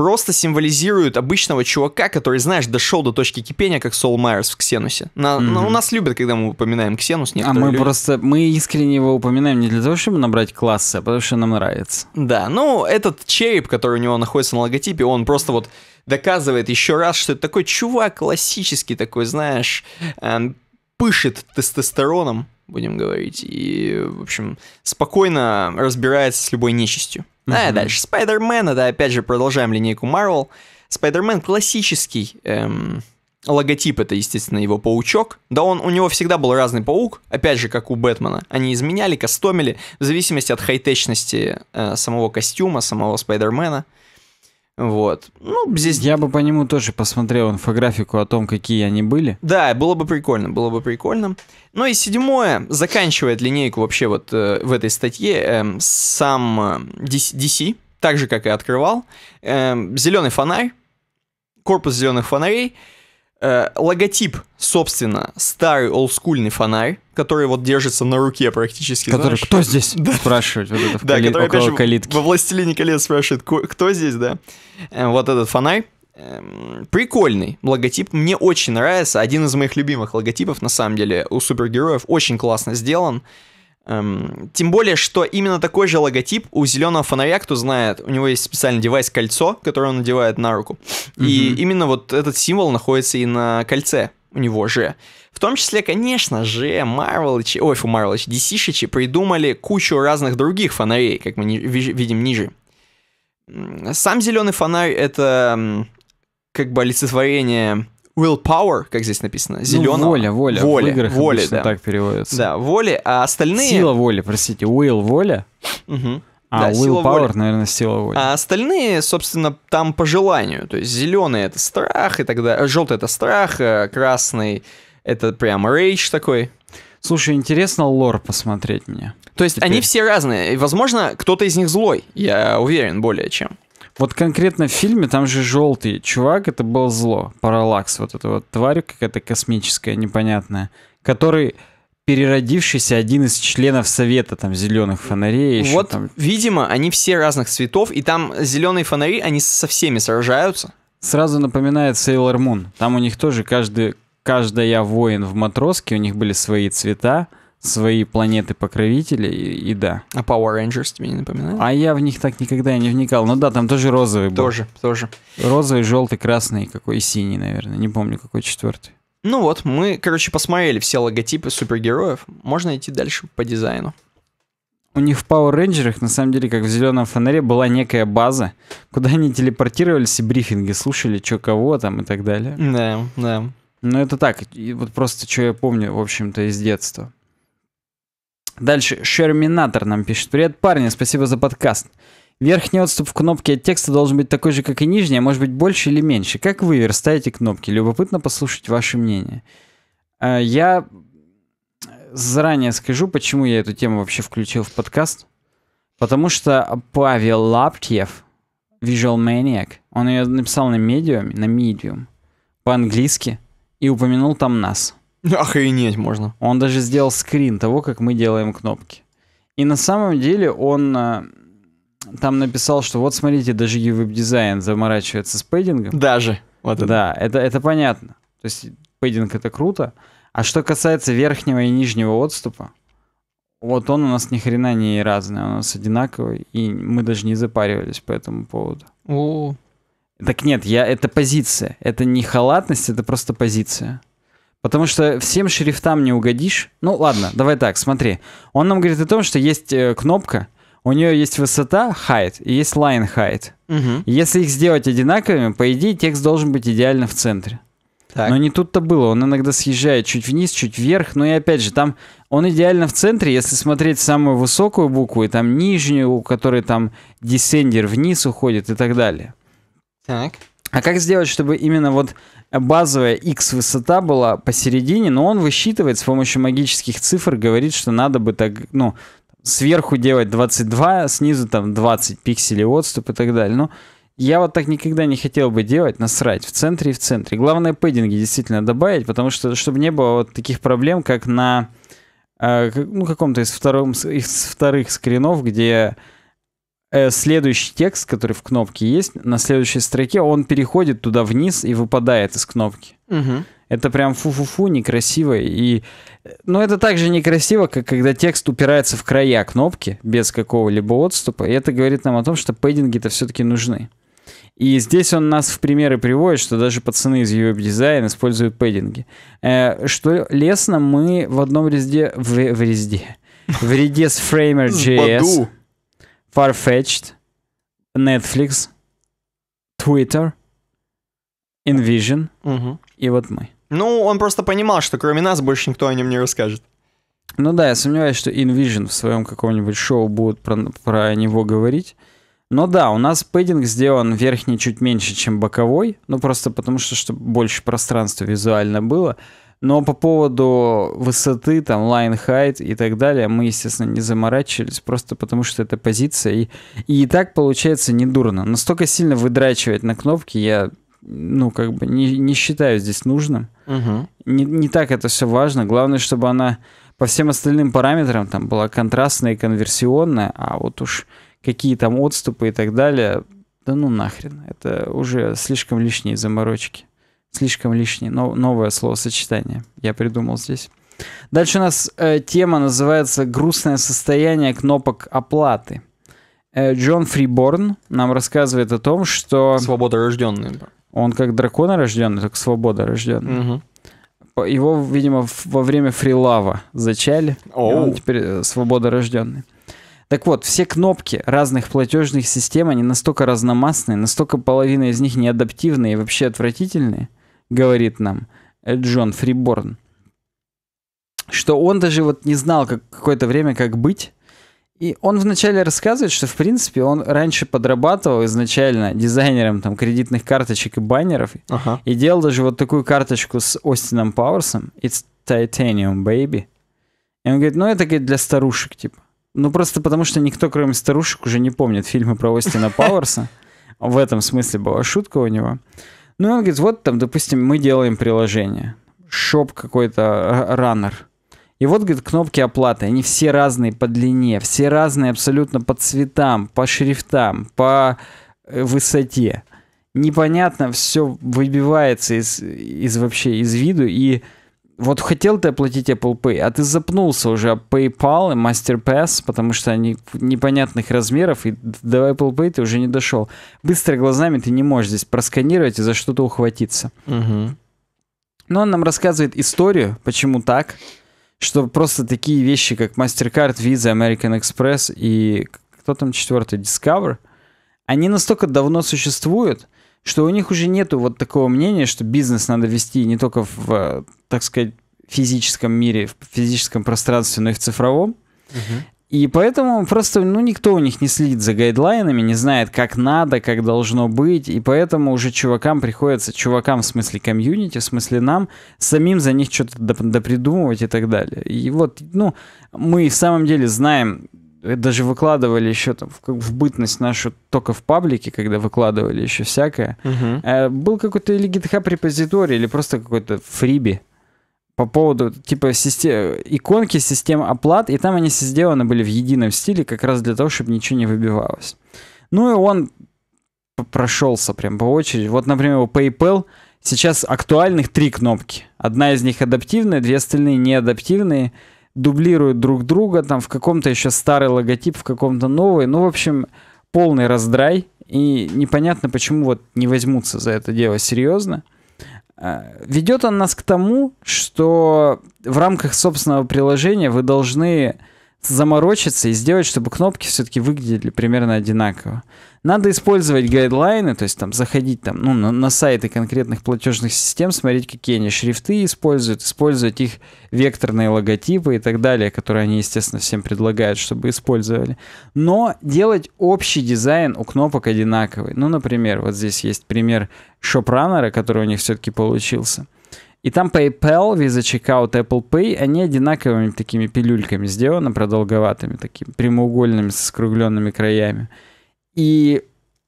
просто символизирует обычного чувака, который, знаешь, дошел до точки кипения, как Сол Майерс в Ксенусе. На, mm-hmm. на, у нас любят, когда мы упоминаем Ксенус. А мы любят. просто, мы искренне его упоминаем не для того, чтобы набрать классы, а потому что нам нравится. Да, ну, этот череп, который у него находится на логотипе, он просто вот доказывает еще раз, что это такой чувак классический такой, знаешь, эм, пышет тестостероном, будем говорить, и, в общем, спокойно разбирается с любой нечистью. Mm-hmm. А дальше Спайдермен, это опять же продолжаем линейку Marvel. Спайдермен классический эм, логотип, это, естественно, его паучок. Да он, у него всегда был разный паук, опять же, как у Бэтмена. Они изменяли, кастомили, в зависимости от хай-течности э, самого костюма, самого Спайдермена. Вот. Ну, здесь... Я бы по нему тоже посмотрел инфографику о том, какие они были. Да, было бы прикольно, было бы прикольно. Ну и седьмое, заканчивает линейку вообще вот э, в этой статье, эм, э, сам DC, так же, как и открывал, э, эм, зеленый фонарь, корпус зеленых фонарей — Э, логотип, собственно, старый олдскульный фонарь, который вот держится на руке практически. Который знаешь? кто здесь? Да. Спрашивает. Вот это в да, коли... который, опять калитки. во «Властелине колец» спрашивает, кто здесь, да. Э, вот этот фонарь. Эм, прикольный логотип, мне очень нравится, один из моих любимых логотипов, на самом деле, у супергероев, очень классно сделан, Эм, тем более, что именно такой же логотип у зеленого фонаря, кто знает, у него есть специальный девайс кольцо, которое он надевает на руку. Угу. И именно вот этот символ находится и на кольце у него же. В том числе, конечно же, Марвелычи, ой, фу, Марвелычи, DC-шичи придумали кучу разных других фонарей, как мы ни- видим ниже. Сам зеленый фонарь — это как бы олицетворение willpower, как здесь написано, зеленого. Ну, воля, воля. Воля, в играх воля, да. так переводится. Да, воли, а остальные... Сила воли, простите, will, воля. Угу. А, да, willpower, воли. наверное, сила воли. А остальные, собственно, там по желанию. То есть зеленый это страх и тогда э, желтый это страх, э, красный это прям рейдж такой. Слушай, интересно лор посмотреть мне. То есть Теперь. они все разные. И, возможно, кто-то из них злой. Я уверен более чем. Вот конкретно в фильме там же желтый чувак, это был зло, параллакс, вот эта вот тварь какая-то космическая, непонятная, который переродившийся один из членов совета там зеленых фонарей. А Еще, вот, там... видимо, они все разных цветов, и там зеленые фонари, они со всеми сражаются. Сразу напоминает Sailor Moon. Там у них тоже каждый, каждая воин в матроске, у них были свои цвета свои планеты-покровители, и, и да. А Power Rangers тебе не напоминает? А я в них так никогда не вникал. Ну да, там тоже розовый был. Тоже, тоже. Розовый, желтый, красный, какой синий, наверное. Не помню, какой четвертый. Ну вот, мы, короче, посмотрели все логотипы супергероев. Можно идти дальше по дизайну. У них в Power Rangers, на самом деле, как в зеленом фонаре, была некая база, куда они телепортировались и брифинги слушали, что кого там и так далее. Да, да. Ну это так, и вот просто что я помню, в общем-то, из детства. Дальше Шерминатор нам пишет. Привет, парни, спасибо за подкаст. Верхний отступ в кнопке от текста должен быть такой же, как и нижний, а может быть больше или меньше. Как вы верстаете кнопки? Любопытно послушать ваше мнение. А, я заранее скажу, почему я эту тему вообще включил в подкаст. Потому что Павел Лаптьев, Visual Maniac, он ее написал на Medium, на Medium, по-английски, и упомянул там нас. Охренеть можно. Он даже сделал скрин того, как мы делаем кнопки. И на самом деле он э, там написал, что вот смотрите, даже веб-дизайн заморачивается с пейдингом. Даже. Вот это. Да, это, это понятно. То есть пейдинг это круто. А что касается верхнего и нижнего отступа, вот он у нас ни хрена не разный, он у нас одинаковый, и мы даже не запаривались по этому поводу. О. Так нет, я, это позиция. Это не халатность, это просто позиция. Потому что всем шрифтам не угодишь. Ну ладно, давай так, смотри. Он нам говорит о том, что есть э, кнопка, у нее есть высота height и есть line height. Угу. Если их сделать одинаковыми, по идее текст должен быть идеально в центре. Так. Но не тут-то было. Он иногда съезжает чуть вниз, чуть вверх. Ну и опять же, там он идеально в центре, если смотреть самую высокую букву и там нижнюю, у которой там descender вниз уходит и так далее. Так. А как сделать, чтобы именно вот базовая x высота была посередине, но он высчитывает с помощью магических цифр, говорит, что надо бы так, ну, сверху делать 22, снизу там 20 пикселей отступ и так далее. Но ну, я вот так никогда не хотел бы делать, насрать, в центре и в центре. Главное пэддинги действительно добавить, потому что, чтобы не было вот таких проблем, как на э, ну, каком-то из, втором, из вторых скринов, где Э, следующий текст, который в кнопке есть, на следующей строке, он переходит туда вниз и выпадает из кнопки. Угу. Это прям фу-фу-фу, некрасиво. И... Но это также некрасиво, как когда текст упирается в края кнопки без какого-либо отступа. И это говорит нам о том, что пэддинги-то все-таки нужны. И здесь он нас в примеры приводит, что даже пацаны из UWeb дизайн используют пэддинги. Э, что лестно мы в одном резде... В, в резде. В ряде с Framer.js Farfetched, Netflix, Twitter, Envision угу. и вот мы. Ну, он просто понимал, что кроме нас больше никто о нем не расскажет. Ну да, я сомневаюсь, что InVision в своем каком-нибудь шоу будут про, про него говорить. Но да, у нас пейдинг сделан верхний чуть меньше, чем боковой. Ну просто потому что, чтобы больше пространства визуально было. Но по поводу высоты, там, line height и так далее, мы, естественно, не заморачивались, просто потому что это позиция. И, и так получается недурно. Настолько сильно выдрачивать на кнопки я ну, как бы не, не считаю здесь нужным. Угу. Не, не так это все важно. Главное, чтобы она по всем остальным параметрам там была контрастная и конверсионная, а вот уж какие там отступы и так далее, да ну нахрен, это уже слишком лишние заморочки. Слишком лишний. Но, новое словосочетание я придумал здесь. Дальше у нас э, тема называется «Грустное состояние кнопок оплаты». Э, Джон Фриборн нам рассказывает о том, что... Свобода рожденный. Он как дракона рожденный, так свобода рожденный. Угу. Его, видимо, во время фрилава зачали. Оу. И он теперь э, свобода рожденный. Так вот, все кнопки разных платежных систем, они настолько разномастные, настолько половина из них неадаптивные и вообще отвратительные – говорит нам Джон Фриборн, что он даже вот не знал как, какое-то время, как быть. И он вначале рассказывает, что, в принципе, он раньше подрабатывал изначально дизайнером там, кредитных карточек и баннеров. Ага. И делал даже вот такую карточку с Остином Пауэрсом. It's Titanium, baby. И он говорит, ну это говорит, для старушек, типа. Ну просто потому, что никто, кроме старушек, уже не помнит фильмы про Остина Пауэрса. В этом смысле была шутка у него. Ну, он говорит, вот там, допустим, мы делаем приложение. Шоп какой-то, э, раннер. И вот, говорит, кнопки оплаты. Они все разные по длине, все разные абсолютно по цветам, по шрифтам, по э, высоте. Непонятно, все выбивается из, из вообще из виду. И вот хотел ты оплатить Apple Pay, а ты запнулся уже об PayPal и MasterPass, потому что они непонятных размеров, и до Apple Pay ты уже не дошел. Быстро глазами ты не можешь здесь просканировать и за что-то ухватиться. Угу. Но он нам рассказывает историю, почему так, что просто такие вещи, как MasterCard, Visa, American Express и кто там четвертый, Discover, они настолько давно существуют, что у них уже нету вот такого мнения, что бизнес надо вести не только в, э, так сказать, физическом мире, в физическом пространстве, но и в цифровом. Угу. И поэтому просто, ну, никто у них не следит за гайдлайнами, не знает, как надо, как должно быть, и поэтому уже чувакам приходится, чувакам в смысле комьюнити, в смысле нам, самим за них что-то допридумывать и так далее. И вот, ну, мы в самом деле знаем Э, даже выкладывали еще там в, в бытность нашу только в паблике, когда выкладывали еще всякое. Угу. Э, был какой-то или GitHub репозиторий, или просто какой-то фриби по поводу типа систем, э, иконки систем оплат, и там они сделаны были в едином стиле, как раз для того, чтобы ничего не выбивалось. Ну и он прошелся прям по очереди. Вот, например, у PayPal сейчас актуальных три кнопки. Одна из них адаптивная, две остальные неадаптивные. адаптивные дублируют друг друга, там в каком-то еще старый логотип, в каком-то новый. Ну, в общем, полный раздрай. И непонятно, почему вот не возьмутся за это дело серьезно. А, Ведет он нас к тому, что в рамках собственного приложения вы должны заморочиться и сделать, чтобы кнопки все-таки выглядели примерно одинаково. Надо использовать гайдлайны, то есть там заходить там, ну, на, на сайты конкретных платежных систем, смотреть, какие они шрифты используют, использовать их векторные логотипы и так далее, которые они, естественно, всем предлагают, чтобы использовали. Но делать общий дизайн у кнопок одинаковый. Ну, например, вот здесь есть пример ShopRunner, который у них все-таки получился. И там PayPal, Visa Checkout, Apple Pay, они одинаковыми такими пилюльками сделаны, продолговатыми, такими прямоугольными, со скругленными краями. И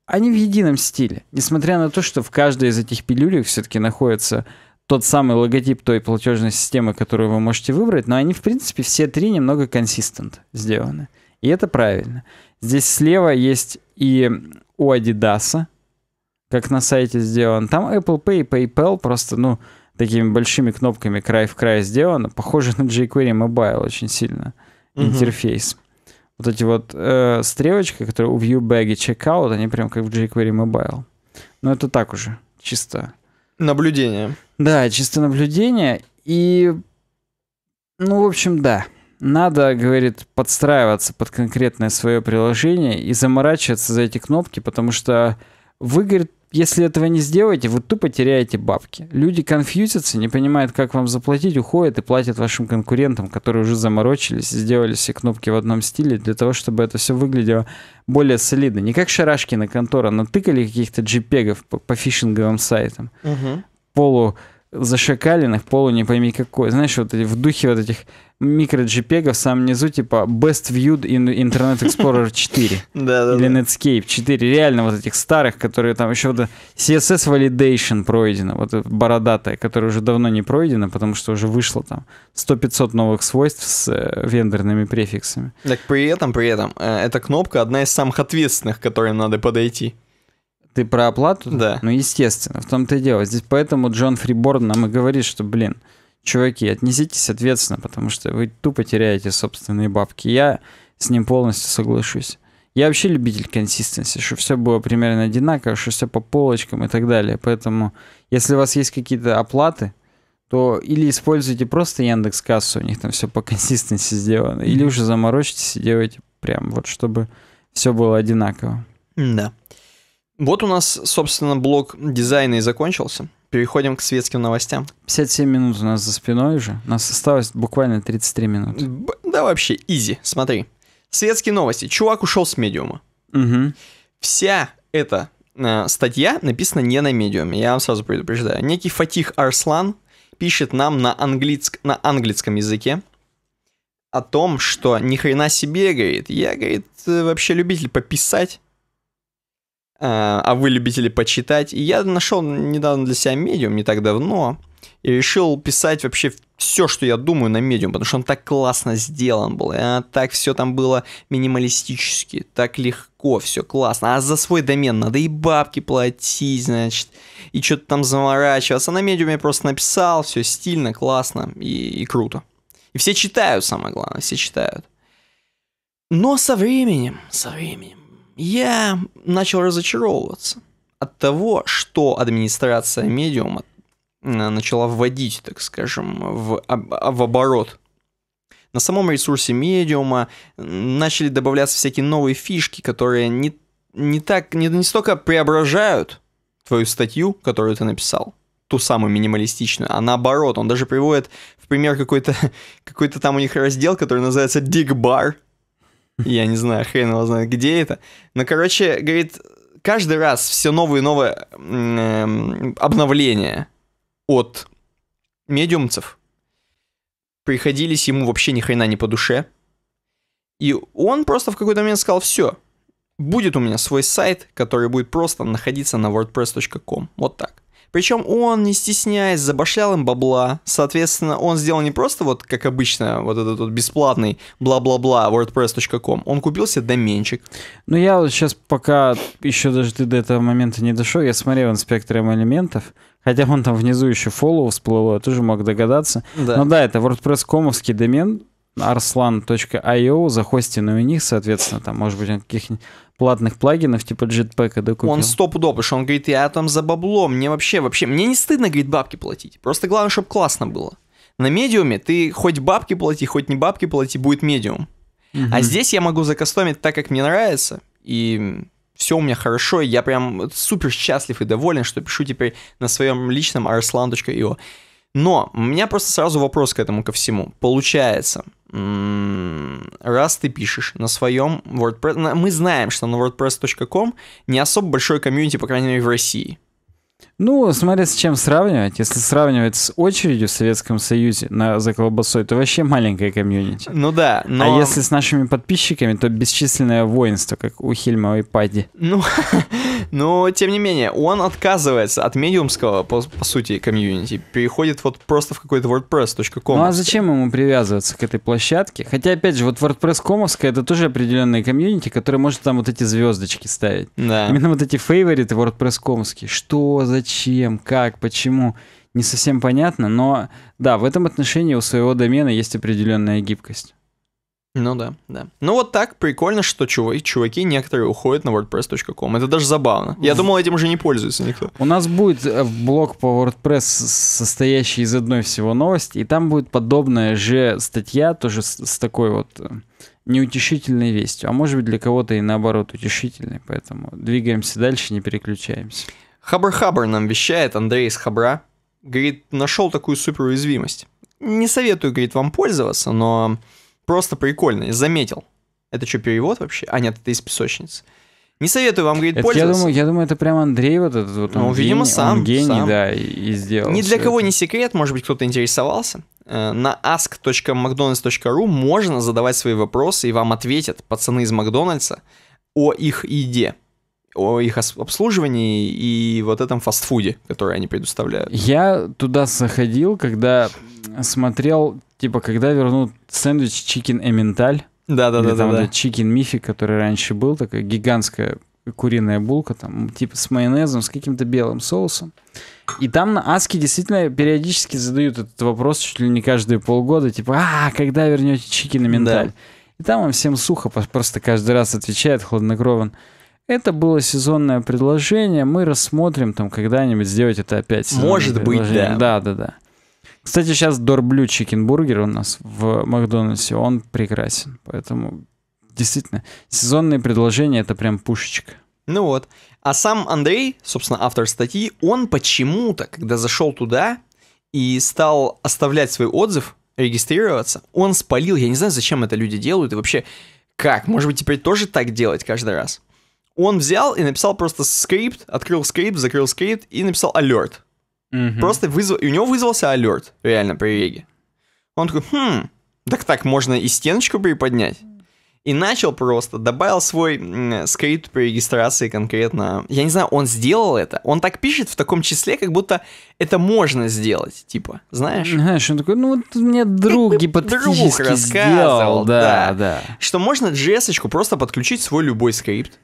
они в едином стиле. Несмотря на то, что в каждой из этих пилюлек все-таки находится тот самый логотип той платежной системы, которую вы можете выбрать, но они, в принципе, все три немного консистент сделаны. И это правильно. Здесь слева есть и у Adidas, как на сайте сделан. Там Apple Pay и PayPal просто, ну, такими большими кнопками край в край сделано. Похоже на jQuery Mobile очень сильно угу. интерфейс вот эти вот э, стрелочки, которые у ViewBag и Checkout, они прям как в jQuery Mobile. Но это так уже, чисто. Наблюдение. Да, чисто наблюдение. И, ну, в общем, да. Надо, говорит, подстраиваться под конкретное свое приложение и заморачиваться за эти кнопки, потому что вы, говорит, если этого не сделаете, вы тупо теряете бабки. Люди конфьюзятся, не понимают, как вам заплатить, уходят и платят вашим конкурентам, которые уже заморочились и сделали все кнопки в одном стиле для того, чтобы это все выглядело более солидно. Не как шарашки на контора, натыкали каких-то джипегов по, по фишинговым сайтам. Угу. Полу зашакаленных, полу не пойми какой. Знаешь, вот эти, в духе вот этих микро-джипегов в самом низу, типа Best Viewed in Internet Explorer 4. Или Netscape 4. Реально вот этих старых, которые там еще вот CSS Validation пройдено, вот бородатая, которая уже давно не пройдена, потому что уже вышло там 100-500 новых свойств с э, вендорными префиксами. Так при этом, при этом, э, эта кнопка одна из самых ответственных, к которой надо подойти. Ты про оплату? Да. Ну, естественно, в том-то и дело. Здесь поэтому Джон Фриборн нам и говорит, что, блин, чуваки, отнеситесь ответственно, потому что вы тупо теряете собственные бабки. Я с ним полностью соглашусь. Я вообще любитель консистенции, что все было примерно одинаково, что все по полочкам и так далее. Поэтому, если у вас есть какие-то оплаты, то или используйте просто Яндекс Кассу, у них там все по консистенции сделано, или уже заморочитесь и делайте прям вот, чтобы все было одинаково. Да. Mm -hmm. Вот у нас, собственно, блок дизайна и закончился. Переходим к светским новостям. 57 минут у нас за спиной уже. У нас осталось буквально 33 минуты. Б- да вообще, изи, смотри. Светские новости. Чувак ушел с медиума. Угу. Вся эта э, статья написана не на медиуме, я вам сразу предупреждаю. Некий Фатих Арслан пишет нам на, английск... на английском языке о том, что ни хрена себе, говорит, я, говорит, э, вообще любитель пописать Э, а вы любители почитать. И я нашел недавно для себя медиум, не так давно, и решил писать вообще все, что я думаю на медиум, потому что он так классно сделан был, а так все там было минималистически, так легко, все классно. А за свой домен надо и бабки платить, значит, и что-то там заморачиваться. на медиуме я просто написал, все стильно, классно и, и круто. И все читают, самое главное, все читают. Но со временем, со временем я начал разочаровываться от того, что администрация медиума начала вводить, так скажем, в, в оборот. На самом ресурсе медиума начали добавляться всякие новые фишки, которые не, не, так, не, не столько преображают твою статью, которую ты написал, ту самую минималистичную, а наоборот, он даже приводит в пример какой-то какой там у них раздел, который называется dig bar. Я не знаю, хрен его знает, где это. Но, короче, говорит, каждый раз все новые и новые э, эм, обновления от медиумцев приходились ему вообще ни хрена не по душе. И он просто в какой-то момент сказал, все, будет у меня свой сайт, который будет просто находиться на wordpress.com. Вот так. Причем он, не стесняясь, забашлял им бабла. Соответственно, он сделал не просто вот, как обычно, вот этот вот бесплатный бла-бла-бла wordpress.com. Он купил себе доменчик. Ну, я вот сейчас пока еще даже ты до этого момента не дошел, я смотрел инспектором элементов, хотя он там внизу еще follow всплыло, я тоже мог догадаться. Да. Но ну да, это WordPress комовский домен, arslan.io, захостены ну, у них, соответственно, там, может быть, каких-нибудь платных плагинов типа Jetpack докупил. Он стоп потому что он говорит, я там за бабло, мне вообще, вообще, мне не стыдно, говорит, бабки платить, просто главное, чтобы классно было. На медиуме ты хоть бабки плати, хоть не бабки плати, будет медиум. Угу. А здесь я могу закастомить так, как мне нравится, и все у меня хорошо, я прям супер счастлив и доволен, что пишу теперь на своем личном arslan.io. Но у меня просто сразу вопрос к этому ко всему. Получается, раз ты пишешь на своем WordPress, мы знаем, что на WordPress.com не особо большой комьюнити, по крайней мере, в России. Ну, смотря с чем сравнивать. Если сравнивать с очередью в Советском Союзе на, за колбасой, то вообще маленькая комьюнити. Ну да, а но... А если с нашими подписчиками, то бесчисленное воинство, как у Хильмова и Пади. Ну, но, тем не менее, он отказывается от медиумского, по, по сути, комьюнити, переходит вот просто в какой-то wordpress.com. Ну а зачем ему привязываться к этой площадке? Хотя, опять же, вот WordPress.com это тоже определенные комьюнити, которые может там вот эти звездочки ставить. Да. Именно вот эти фейвориты wordpress Что, зачем? зачем, как, почему, не совсем понятно, но да, в этом отношении у своего домена есть определенная гибкость. Ну да, да. Ну вот так прикольно, что чуваки, чуваки некоторые уходят на wordpress.com. Это даже забавно. Я думал, этим уже не пользуется никто. У нас будет э, блог по WordPress, состоящий из одной всего новости, и там будет подобная же статья, тоже с, с такой вот э, неутешительной вестью. А может быть для кого-то и наоборот утешительной, поэтому двигаемся дальше, не переключаемся. Хабр-хабр нам вещает, Андрей из Хабра. Говорит, нашел такую суперуязвимость. Не советую, говорит, вам пользоваться, но просто прикольно, заметил. Это что, перевод вообще? А нет, это из песочницы. Не советую вам, говорит, это, пользоваться. Я думаю, я думаю, это прям Андрей вот этот вот. Ну, он ну, видимо, гений, сам. Он гений, сам. да, и, и сделал. Ни для кого это. не секрет, может быть, кто-то интересовался. Э, на ask.mcdonalds.ru можно задавать свои вопросы, и вам ответят пацаны из Макдональдса о их еде о их обслуживании и вот этом фастфуде, который они предоставляют. Я туда заходил, когда смотрел, типа, когда вернут сэндвич чикен эменталь. Да, да, да, там да. Вот да. Чикен мифик, который раньше был, такая гигантская куриная булка, там, типа с майонезом, с каким-то белым соусом. И там на Аске действительно периодически задают этот вопрос чуть ли не каждые полгода, типа, а, когда вернете чики эменталь? Да. И там он всем сухо, просто каждый раз отвечает хладнокровен. Это было сезонное предложение. Мы рассмотрим там когда-нибудь сделать это опять. Может быть, да. Да, да, да. Кстати, сейчас Дорблю Чикенбургер у нас в Макдональдсе, он прекрасен. Поэтому действительно, сезонные предложения — это прям пушечка. Ну вот. А сам Андрей, собственно, автор статьи, он почему-то, когда зашел туда и стал оставлять свой отзыв, регистрироваться, он спалил, я не знаю, зачем это люди делают и вообще как, может быть, теперь тоже так делать каждый раз? он взял и написал просто скрипт, открыл скрипт, закрыл скрипт и написал алерт. Угу. Просто вызвал, и у него вызвался alert реально, при реге. Он такой, хм, так так, можно и стеночку приподнять. И начал просто, добавил свой м, скрипт при регистрации конкретно. Я не знаю, он сделал это. Он так пишет в таком числе, как будто это можно сделать, типа, знаешь? Знаешь, он такой, ну вот мне друг гипотетически друг рассказывал, сделал, да, да, да. Что можно js просто подключить свой любой скрипт,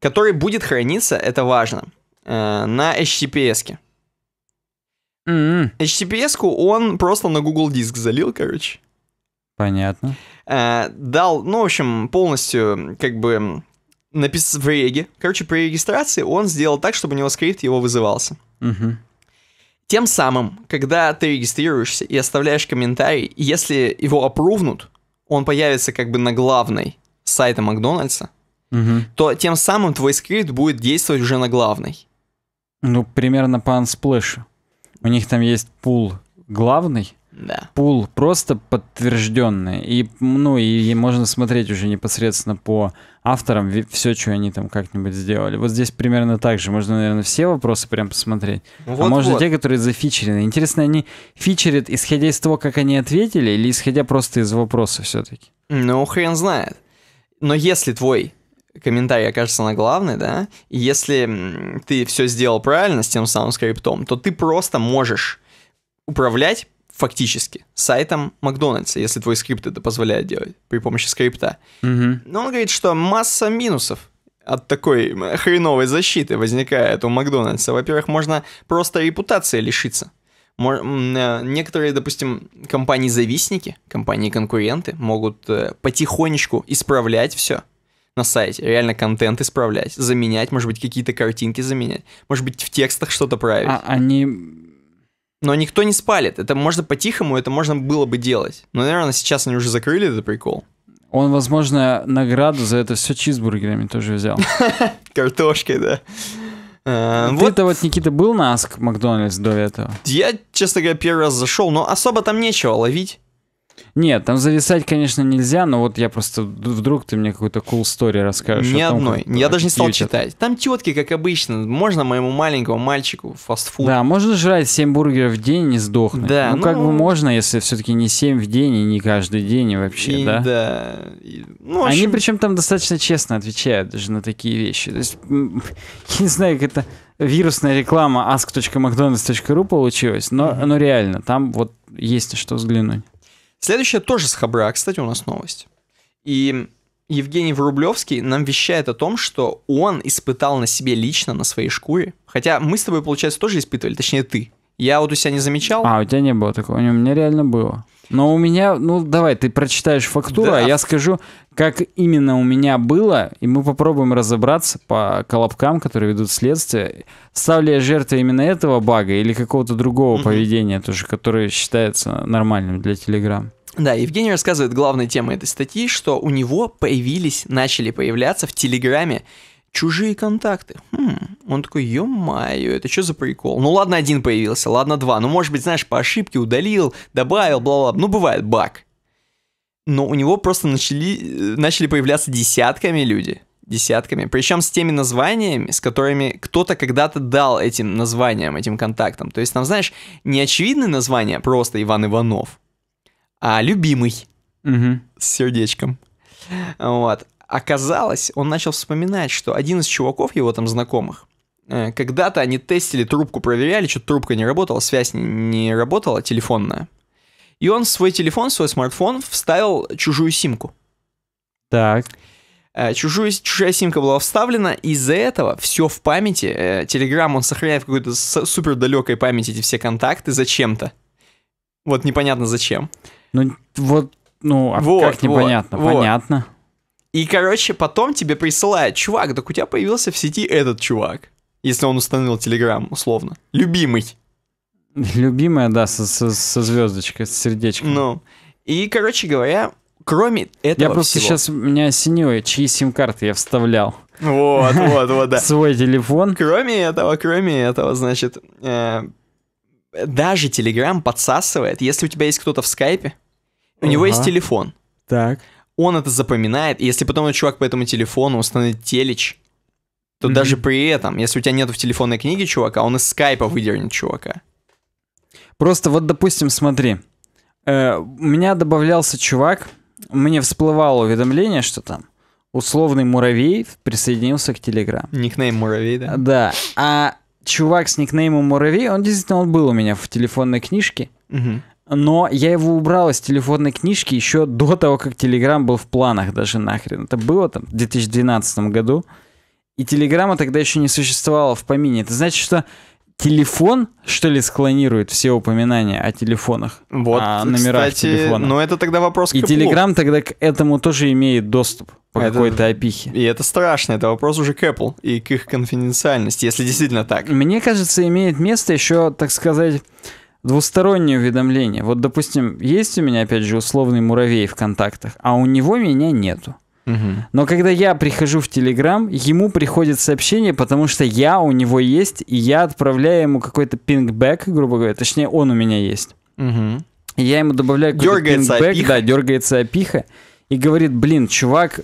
который будет храниться, это важно, э, на HTTPS. Mm-hmm. М-м. HTTPS он просто на Google Диск залил, короче. Понятно. Э, дал, ну, в общем, полностью, как бы, написал в реге. Короче, при регистрации он сделал так, чтобы у него скрипт его вызывался. Угу. Тем самым, когда ты регистрируешься и оставляешь комментарий, если его опрувнут, он появится как бы на главной сайта Макдональдса, угу. то тем самым твой скрипт будет действовать уже на главной. Ну, примерно по Unsplash. У них там есть пул главный, да. пул просто подтвержденный. И, ну, и, и можно смотреть уже непосредственно по авторам все, что они там как-нибудь сделали. Вот здесь примерно так же. Можно, наверное, все вопросы прям посмотреть. А вот, а можно вот. те, которые зафичерены. Интересно, они фичерят, исходя из того, как они ответили, или исходя просто из вопроса все-таки? Ну, хрен знает. Но если твой комментарий окажется на главный, да, и если ты все сделал правильно с тем самым скриптом, то ты просто можешь управлять фактически сайтом Макдональдса, если твой скрипт это позволяет делать при помощи скрипта. Mm-hmm. Но он говорит, что масса минусов от такой хреновой защиты возникает у Макдональдса. Во-первых, можно просто репутации лишиться. Э, некоторые, допустим, компании-завистники, компании-конкуренты могут э, потихонечку исправлять все, на сайте, реально контент исправлять, заменять, может быть, какие-то картинки заменять, может быть, в текстах что-то править. А они... Но никто не спалит, это можно по-тихому, это можно было бы делать. Но, наверное, сейчас они уже закрыли этот прикол. Он, возможно, награду за это все чизбургерами тоже взял. Картошкой, да. А, Ты-то вот... вот, Никита, был на Аск Макдональдс до этого? Я, честно говоря, первый раз зашел, но особо там нечего ловить. Нет, там зависать, конечно, нельзя, но вот я просто вдруг ты мне какую-то cool story расскажешь. Ни том, одной. Как, я даже не стал читать. Там тетки, как обычно, можно моему маленькому мальчику фастфуд. Да, можно жрать 7 бургеров в день и не сдохнуть. Да, ну, ну как бы ну, можно, если все-таки не 7 в день и не каждый день вообще, и, да? Да. И, ну, общем... Они причем там достаточно честно отвечают даже на такие вещи. То есть, я не знаю, как это вирусная реклама ask.mcdonalds.ru получилась, но, mm-hmm. но реально, там вот есть на что взглянуть. Следующая тоже с Хабра, а, кстати, у нас новость. И Евгений Врублевский нам вещает о том, что он испытал на себе лично, на своей шкуре. Хотя мы с тобой, получается, тоже испытывали, точнее ты. Я вот у себя не замечал. А, у тебя не было такого. У меня реально было. Но у меня, ну давай, ты прочитаешь фактуру, а да. а я скажу, как именно у меня было, и мы попробуем разобраться по колобкам, которые ведут следствие. Ставлю я жертвой именно этого бага или какого-то другого mm-hmm. поведения тоже, которое считается нормальным для Телеграм. Да, Евгений рассказывает главной темой этой статьи, что у него появились, начали появляться в Телеграме чужие контакты. Хм, он такой, ё-моё, это что за прикол? Ну ладно, один появился, ладно, два. Ну, может быть, знаешь, по ошибке удалил, добавил, бла-бла. Ну, бывает, баг. Но у него просто начали, э, начали появляться десятками люди. Десятками. Причем с теми названиями, с которыми кто-то когда-то дал этим названиям, этим контактам. То есть там, знаешь, не очевидные названия, а просто Иван Иванов, а любимый угу. с сердечком. Вот. Оказалось, он начал вспоминать, что один из чуваков его там знакомых, э, когда-то они тестили трубку, проверяли, что трубка не работала, связь не работала, телефонная. И он свой телефон, свой смартфон вставил чужую симку. Так. Э, чужую, чужая симка была вставлена, из-за этого все в памяти. Телеграм э, он сохраняет в какой-то супер далекой памяти эти все контакты зачем-то. Вот непонятно зачем. Ну, вот, ну, а вот, как непонятно? Вот, Понятно. Вот. И, короче, потом тебе присылают, чувак, так у тебя появился в сети этот чувак, если он установил Телеграм, условно. Любимый. Любимая, да, со, со, со звездочкой, с сердечком. Ну, и, короче говоря, кроме этого Я просто всего... сейчас, меня осенило, чьи сим-карты я вставлял. Вот, вот, вот, да. Свой телефон. Кроме этого, кроме этого, значит, э, даже Телеграм подсасывает, если у тебя есть кто-то в скайпе, у него есть телефон. Так. Он это запоминает, и если потом этот чувак по этому телефону установит телеч, то mm-hmm. даже при этом, если у тебя нет в телефонной книге чувака, он из скайпа выдернет чувака. Просто вот, допустим, смотри. Э, у меня добавлялся чувак, мне всплывало уведомление, что там условный муравей присоединился к Телеграм. Никнейм муравей, да? Да. А чувак с никнеймом муравей, он действительно он был у меня в телефонной книжке. Угу но я его убрал из телефонной книжки еще до того, как Телеграм был в планах даже нахрен. Это было там в 2012 году. И Телеграма тогда еще не существовало в помине. Это значит, что телефон, что ли, склонирует все упоминания о телефонах, вот, о номерах кстати, телефона. Но это тогда вопрос к И Телеграм тогда к этому тоже имеет доступ по это, какой-то опихе. И это страшно, это вопрос уже к Apple и к их конфиденциальности, если действительно так. Мне кажется, имеет место еще, так сказать двустороннее уведомление. Вот, допустим, есть у меня, опять же, условный муравей в контактах, а у него меня нету. Но когда я прихожу в Телеграм, ему приходит сообщение, потому что я у него есть, и я отправляю ему какой-то пингбэк, грубо говоря, точнее, он у меня есть. И я ему добавляю какой-то пингбэк, да, дергается опиха, и говорит, блин, чувак,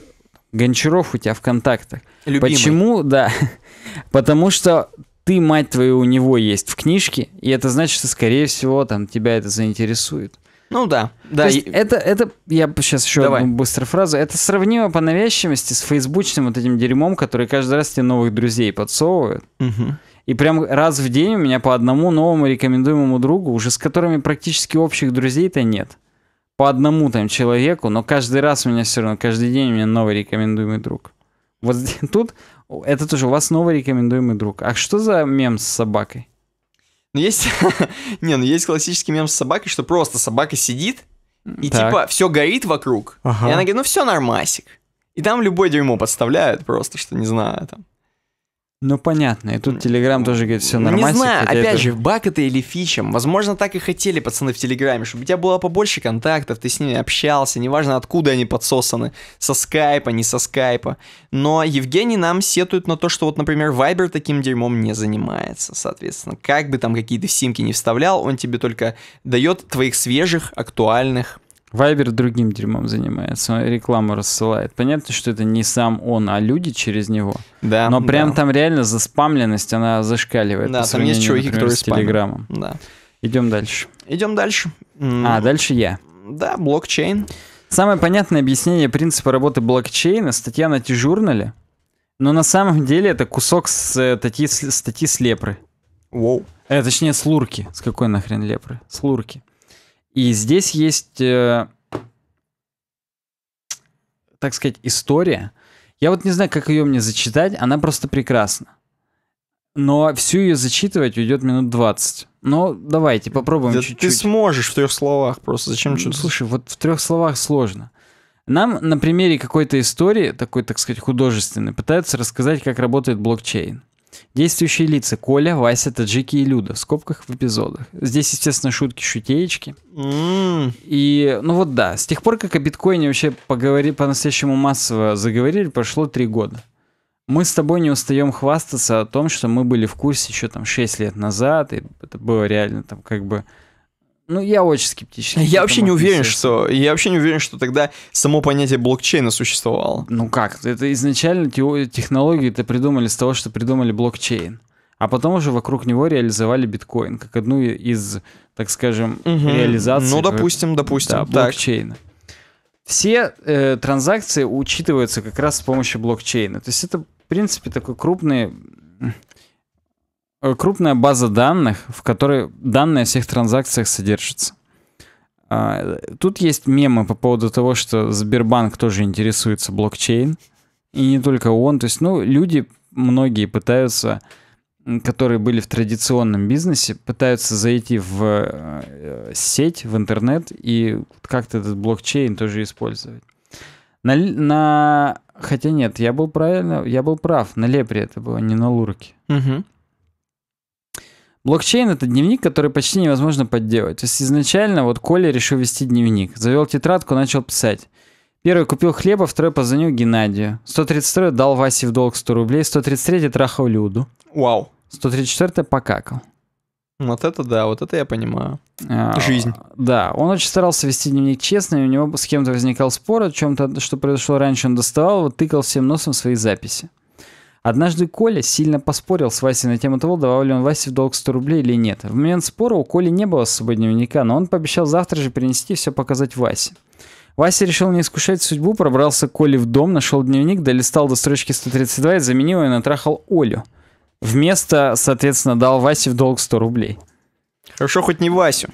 Гончаров у тебя в контактах. Любимый. Почему? Да. Потому что ты, мать твою, у него есть в книжке, и это значит, что, скорее всего, там тебя это заинтересует. Ну да, да. есть и... это, это, я сейчас еще Давай. одну быструю фразу. Это сравнимо по навязчивости с фейсбучным вот этим дерьмом, который каждый раз тебе новых друзей подсовывает. Угу. И прям раз в день у меня по одному новому рекомендуемому другу, уже с которыми практически общих друзей-то нет. По одному там человеку, но каждый раз у меня все равно, каждый день у меня новый рекомендуемый друг. Вот тут это тоже у вас новый рекомендуемый друг. А что за мем с собакой? Ну, есть... не, ну есть классический мем с собакой, что просто собака сидит, и так. типа все горит вокруг. Ага. И она говорит, ну все нормасик. И там любое дерьмо подставляют просто, что не знаю, там. Ну понятно, и тут Телеграм тоже говорит, все нормально. Не знаю, опять это... же, баг это или фичем. Возможно, так и хотели пацаны в Телеграме, чтобы у тебя было побольше контактов, ты с ними общался, неважно откуда они подсосаны, со скайпа, не со скайпа. Но Евгений нам сетует на то, что вот, например, Вайбер таким дерьмом не занимается, соответственно. Как бы там какие-то симки не вставлял, он тебе только дает твоих свежих, актуальных Вайбер другим дерьмом занимается, рекламу рассылает. Понятно, что это не сам он, а люди через него. Да. Но прям да. там реально заспамленность, она зашкаливает. Да, по там есть чуваки, которые с Телеграмом. Да. Идем дальше. Идем дальше. А, дальше я. Да, блокчейн. Самое понятное объяснение принципа работы блокчейна — статья на t Но на самом деле это кусок с э, статьи, статьи с лепры. Wow. Э, точнее, с лурки. С какой нахрен лепры? С лурки. И здесь есть, э, так сказать, история. Я вот не знаю, как ее мне зачитать, она просто прекрасна. Но всю ее зачитывать уйдет минут 20. Но давайте попробуем да чуть-чуть. Ты сможешь в трех словах просто. Зачем что-то? Слушай, вот в трех словах сложно. Нам на примере какой-то истории, такой, так сказать, художественной, пытаются рассказать, как работает блокчейн. Действующие лица – Коля, Вася, Таджики и Люда. В скобках в эпизодах. Здесь, естественно, шутки-шутеечки. Mm. И, ну вот да, с тех пор, как о биткоине вообще поговори, по-настоящему массово заговорили, прошло три года. Мы с тобой не устаем хвастаться о том, что мы были в курсе еще там 6 лет назад, и это было реально там как бы ну, я очень скептически. Я вообще не уверен, что... Я вообще не уверен, что тогда само понятие блокчейна существовало. Ну как? Это изначально теорию, технологии это придумали с того, что придумали блокчейн. А потом уже вокруг него реализовали биткоин, как одну из, так скажем, угу. реализаций. Ну, допустим, допустим. Да, блокчейна. Так. Все э, транзакции учитываются как раз с помощью блокчейна. То есть это, в принципе, такой крупный Э, крупная база данных, в которой данные о всех транзакциях содержатся. А, тут есть мемы по поводу того, что Сбербанк тоже интересуется блокчейн. И не только он. То есть, ну, люди, многие пытаются, которые были в традиционном бизнесе, пытаются зайти в э, э, сеть, в интернет и как-то этот блокчейн тоже использовать. На, на... Хотя нет, я был правильно, я был прав. На Лепре это было, не на Лурке. Угу. Блокчейн — это дневник, который почти невозможно подделать. То есть изначально вот Коля решил вести дневник. Завел тетрадку, начал писать. Первый купил хлеба, второй позвонил Геннадию. 132 дал Васе в долг 100 рублей, 133 трахал Люду. Вау. 134 покакал. Вот это да, вот это я понимаю. А, Жизнь. Да, он очень старался вести дневник честно, и у него с кем-то возникал спор о чем-то, что произошло раньше, он доставал, вот тыкал всем носом свои записи. Однажды Коля сильно поспорил с Васей на тему того, давал ли он Васе в долг 100 рублей или нет. В момент спора у Коли не было с собой дневника, но он пообещал завтра же принести и все показать Васе. Вася решил не искушать судьбу, пробрался к Оле в дом, нашел дневник, долистал до строчки 132 и заменил ее и натрахал Олю. Вместо, соответственно, дал Васе в долг 100 рублей. Хорошо, хоть не Васю.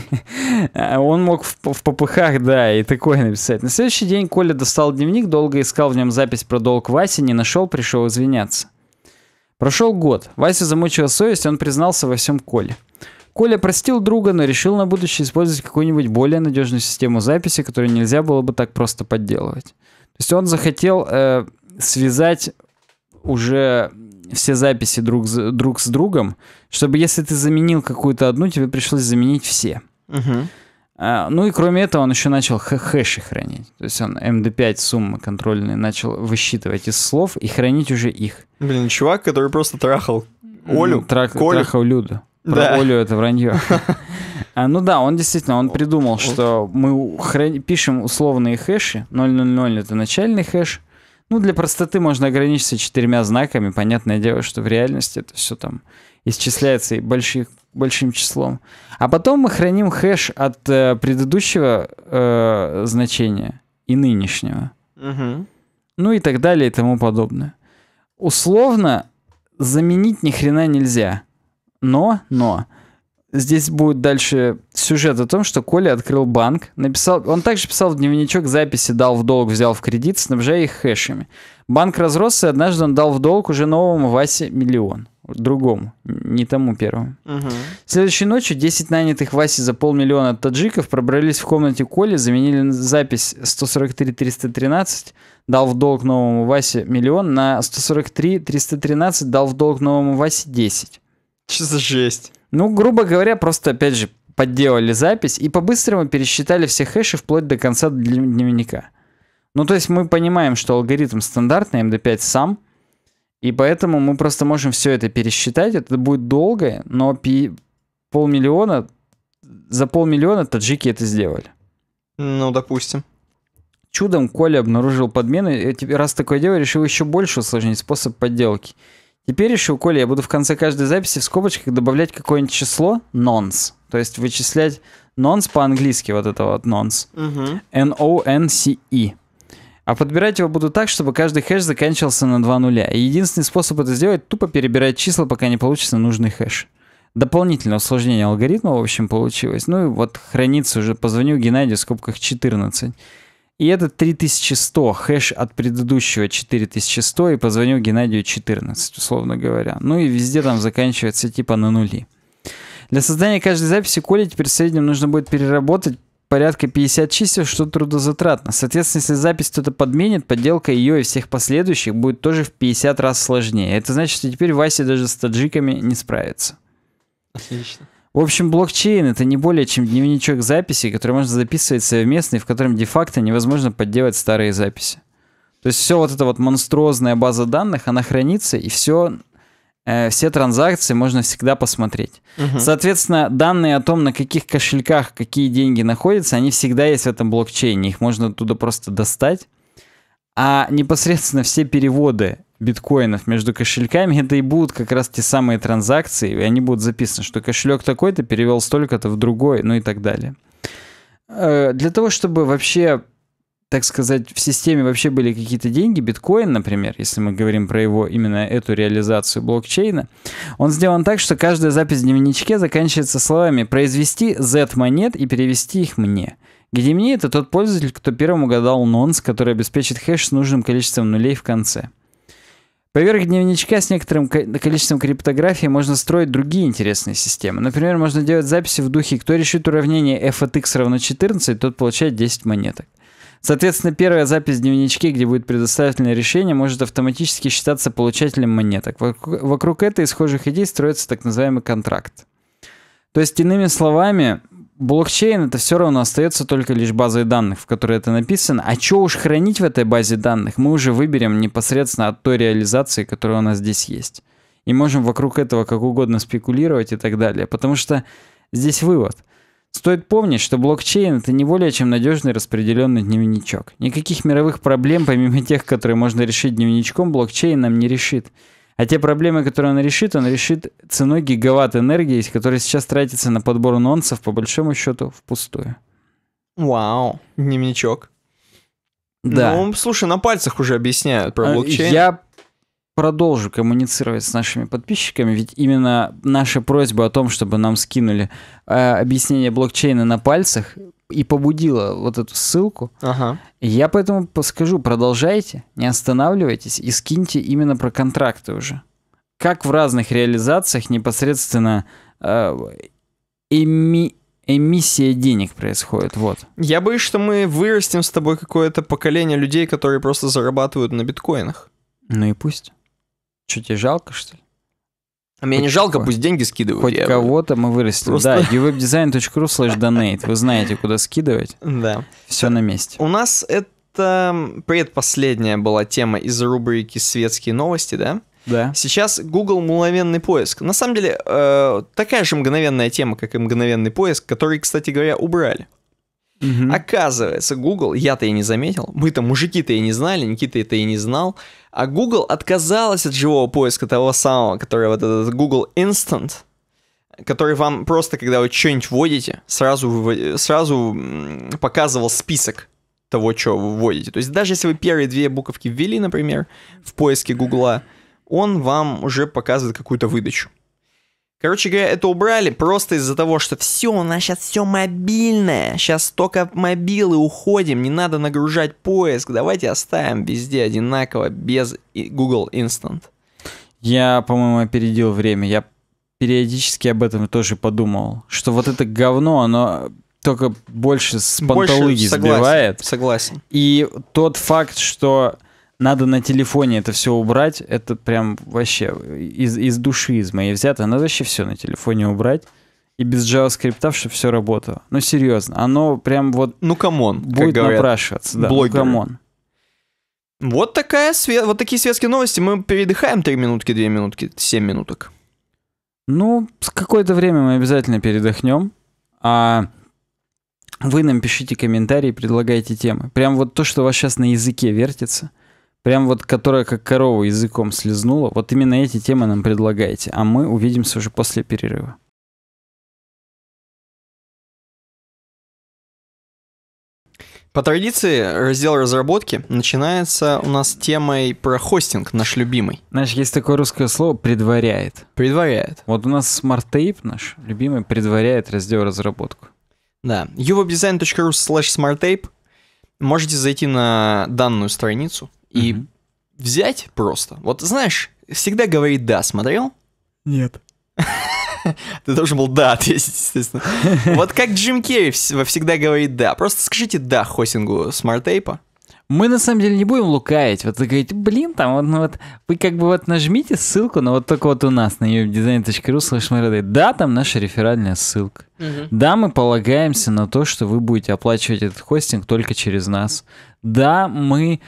Он мог в, в попыхах, да, и такое написать. На следующий день Коля достал дневник, долго искал в нем запись про долг Васи, не нашел, пришел извиняться. Прошел год. Вася замучила совесть, он признался во всем Коле. Коля простил друга, но решил на будущее использовать какую-нибудь более надежную систему записи, которую нельзя было бы так просто подделывать. То есть он захотел э, связать уже все записи друг, друг с другом, чтобы если ты заменил какую-то одну, тебе пришлось заменить все. Угу. А, ну и кроме этого он еще начал хэши хранить. То есть он MD5 эм суммы контрольные начал высчитывать из слов и хранить уже их. Блин, чувак, который просто трахал Олю, Трак, Колю. Трахал Люду. Про да. Олю это вранье. А, ну да, он действительно, он придумал, что мы пишем условные хэши. 000 это начальный хэш. Ну, для простоты можно ограничиться четырьмя знаками. Понятное дело, что в реальности это все там исчисляется больших, большим числом. А потом мы храним хэш от э, предыдущего э, значения и нынешнего. Угу. Ну и так далее и тому подобное. Условно заменить ни хрена нельзя. Но, но. Здесь будет дальше сюжет о том, что Коля открыл банк, написал, он также писал в дневничок записи, дал в долг, взял в кредит, снабжая их хэшами. Банк разросся, и однажды он дал в долг уже новому Васе миллион другому, не тому первому. Угу. Следующей ночью 10 нанятых Васи за полмиллиона таджиков пробрались в комнате Коли, заменили запись 143-313, дал в долг новому Васе миллион, на 143-313 дал в долг новому Васе 10. Что за жесть? Ну, грубо говоря, просто, опять же, подделали запись и по-быстрому пересчитали все хэши вплоть до конца дневника. Ну, то есть мы понимаем, что алгоритм стандартный, MD5 эм сам – и поэтому мы просто можем все это пересчитать. Это будет долго, но пи... полмиллиона, за полмиллиона таджики это сделали. Ну, допустим. Чудом Коля обнаружил подмену, и раз такое дело, решил еще больше усложнить способ подделки. Теперь решил Коля, я буду в конце каждой записи в скобочках добавлять какое-нибудь число, нонс, то есть вычислять нонс по-английски, вот это вот нонс. Угу. N-O-N-C-E. А подбирать его буду так, чтобы каждый хэш заканчивался на 2 нуля. И единственный способ это сделать, тупо перебирать числа, пока не получится нужный хэш. Дополнительное усложнение алгоритма, в общем, получилось. Ну и вот хранится уже, позвоню Геннадию в скобках 14. И это 3100, хэш от предыдущего 4100, и позвоню Геннадию 14, условно говоря. Ну и везде там заканчивается типа на нули. Для создания каждой записи Коля теперь в среднем нужно будет переработать порядка 50 чисел, что трудозатратно. Соответственно, если запись кто-то подменит, подделка ее и всех последующих будет тоже в 50 раз сложнее. Это значит, что теперь Вася даже с таджиками не справится. Отлично. В общем, блокчейн это не более чем дневничок записи, который можно записывать совместно и в котором де-факто невозможно подделать старые записи. То есть все вот эта вот монструозная база данных, она хранится, и все Э, все транзакции можно всегда посмотреть. Угу. Соответственно, данные о том, на каких кошельках какие деньги находятся, они всегда есть в этом блокчейне. Их можно оттуда просто достать. А непосредственно все переводы биткоинов между кошельками, это и будут как раз те самые транзакции, и они будут записаны, что кошелек такой-то перевел столько-то в другой, ну и так далее. Э, для того, чтобы вообще так сказать, в системе вообще были какие-то деньги, биткоин, например, если мы говорим про его именно эту реализацию блокчейна, он сделан так, что каждая запись в дневничке заканчивается словами «произвести Z монет и перевести их мне». Где мне это тот пользователь, кто первым угадал нонс, который обеспечит хэш с нужным количеством нулей в конце. Поверх дневничка с некоторым количеством криптографии можно строить другие интересные системы. Например, можно делать записи в духе «Кто решит уравнение f от x равно 14, тот получает 10 монеток». Соответственно, первая запись в дневничке, где будет предоставлено решение, может автоматически считаться получателем монеток. Вокруг этой и схожих идей строится так называемый контракт. То есть, иными словами, блокчейн это все равно остается только лишь базой данных, в которой это написано. А что уж хранить в этой базе данных, мы уже выберем непосредственно от той реализации, которая у нас здесь есть. И можем вокруг этого как угодно спекулировать и так далее. Потому что здесь вывод – Стоит помнить, что блокчейн — это не более чем надежный распределенный дневничок. Никаких мировых проблем, помимо тех, которые можно решить дневничком, блокчейн нам не решит. А те проблемы, которые он решит, он решит ценой гигаватт энергии, которая сейчас тратится на подбор нонсов, по большому счету, впустую. Вау, дневничок. Да. Ну, слушай, на пальцах уже объясняют про а, блокчейн. Я продолжу коммуницировать с нашими подписчиками, ведь именно наша просьба о том, чтобы нам скинули э, объяснение блокчейна на пальцах и побудила вот эту ссылку. Ага. Я поэтому скажу, продолжайте, не останавливайтесь и скиньте именно про контракты уже. Как в разных реализациях непосредственно э, эми, эмиссия денег происходит, вот. Я боюсь, что мы вырастем с тобой какое-то поколение людей, которые просто зарабатывают на биткоинах. Ну и пусть. Что, тебе жалко, что ли? А мне не жалко, кого? пусть деньги скидывают. Хоть кого-то мы вырастим. Просто... Да, uwebdesign.ru slash donate. Вы знаете, куда скидывать. Да. Все на месте. У нас это предпоследняя была тема из рубрики «Светские новости», да? Да. Сейчас Google мгновенный поиск. На самом деле, э, такая же мгновенная тема, как и мгновенный поиск, который, кстати говоря, убрали. Угу. Оказывается, Google, я-то и не заметил, мы-то мужики-то и не знали, Никита это и не знал, а Google отказалась от живого поиска того самого, который вот этот Google Instant, который вам просто, когда вы что-нибудь вводите, сразу, сразу показывал список того, что вы вводите. То есть даже если вы первые две буковки ввели, например, в поиске Гугла, он вам уже показывает какую-то выдачу. Короче говоря, это убрали просто из-за того, что все, у нас сейчас все мобильное, сейчас только мобилы уходим, не надо нагружать поиск, давайте оставим везде одинаково, без Google Instant. Я, по-моему, опередил время, я периодически об этом тоже подумал, что вот это говно, оно только больше с панталыги сбивает. Согласен. И тот факт, что надо на телефоне это все убрать. Это прям вообще из, из души, из моей взято. Надо вообще все на телефоне убрать. И без JavaScript, чтобы все работало. Ну, серьезно, оно прям вот... Ну, камон, Будет говорят, напрашиваться, да. Ну, блогеры. Ну, камон. Вот, такая, вот такие светские новости. Мы передыхаем 3 минутки, 2 минутки, 7 минуток. Ну, с какое-то время мы обязательно передохнем. А вы нам пишите комментарии, предлагайте темы. Прям вот то, что у вас сейчас на языке вертится – Прям вот, которая как корова языком слезнула. Вот именно эти темы нам предлагаете. А мы увидимся уже после перерыва. По традиции, раздел разработки начинается у нас темой про хостинг, наш любимый. Знаешь, есть такое русское слово «предваряет». Предваряет. Вот у нас смарт-тейп наш любимый предваряет раздел разработку. Да, uwebdesign.ru slash smarttape. Можете зайти на данную страницу, и угу. взять просто. Вот знаешь, всегда говорит да, смотрел? Нет. Ты должен был да ответить, естественно. Вот как Джим Керри всегда говорит да. Просто скажите да хостингу смарт-тейпа. Мы на самом деле не будем лукавить. Вот вы говорите, блин, там вот, ну, вот вы как бы вот нажмите ссылку, но вот только вот у нас на webdesign.ru слышим Да, там наша реферальная ссылка. Угу. Да, мы полагаемся на то, что вы будете оплачивать этот хостинг только через нас. Да, мы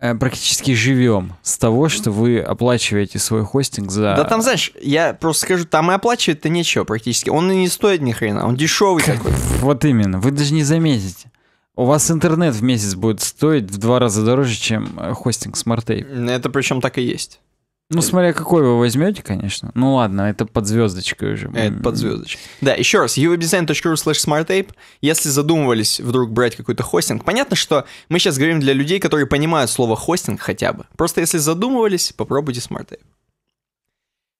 Э, практически живем с того, что вы оплачиваете свой хостинг за... Да там, знаешь, я просто скажу, там и оплачивать-то нечего практически. Он и не стоит ни хрена, он дешевый как... такой. Вот именно, вы даже не заметите. У вас интернет в месяц будет стоить в два раза дороже, чем э, хостинг SmartTape. Это причем так и есть. Ну, э, смотря какой вы возьмете, конечно. Ну ладно, это под звездочкой уже. Это под звездочкой. Да, еще раз, uwebdesign.ru slash smartape. Если задумывались вдруг брать какой-то хостинг, понятно, что мы сейчас говорим для людей, которые понимают слово хостинг хотя бы. Просто если задумывались, попробуйте smartape.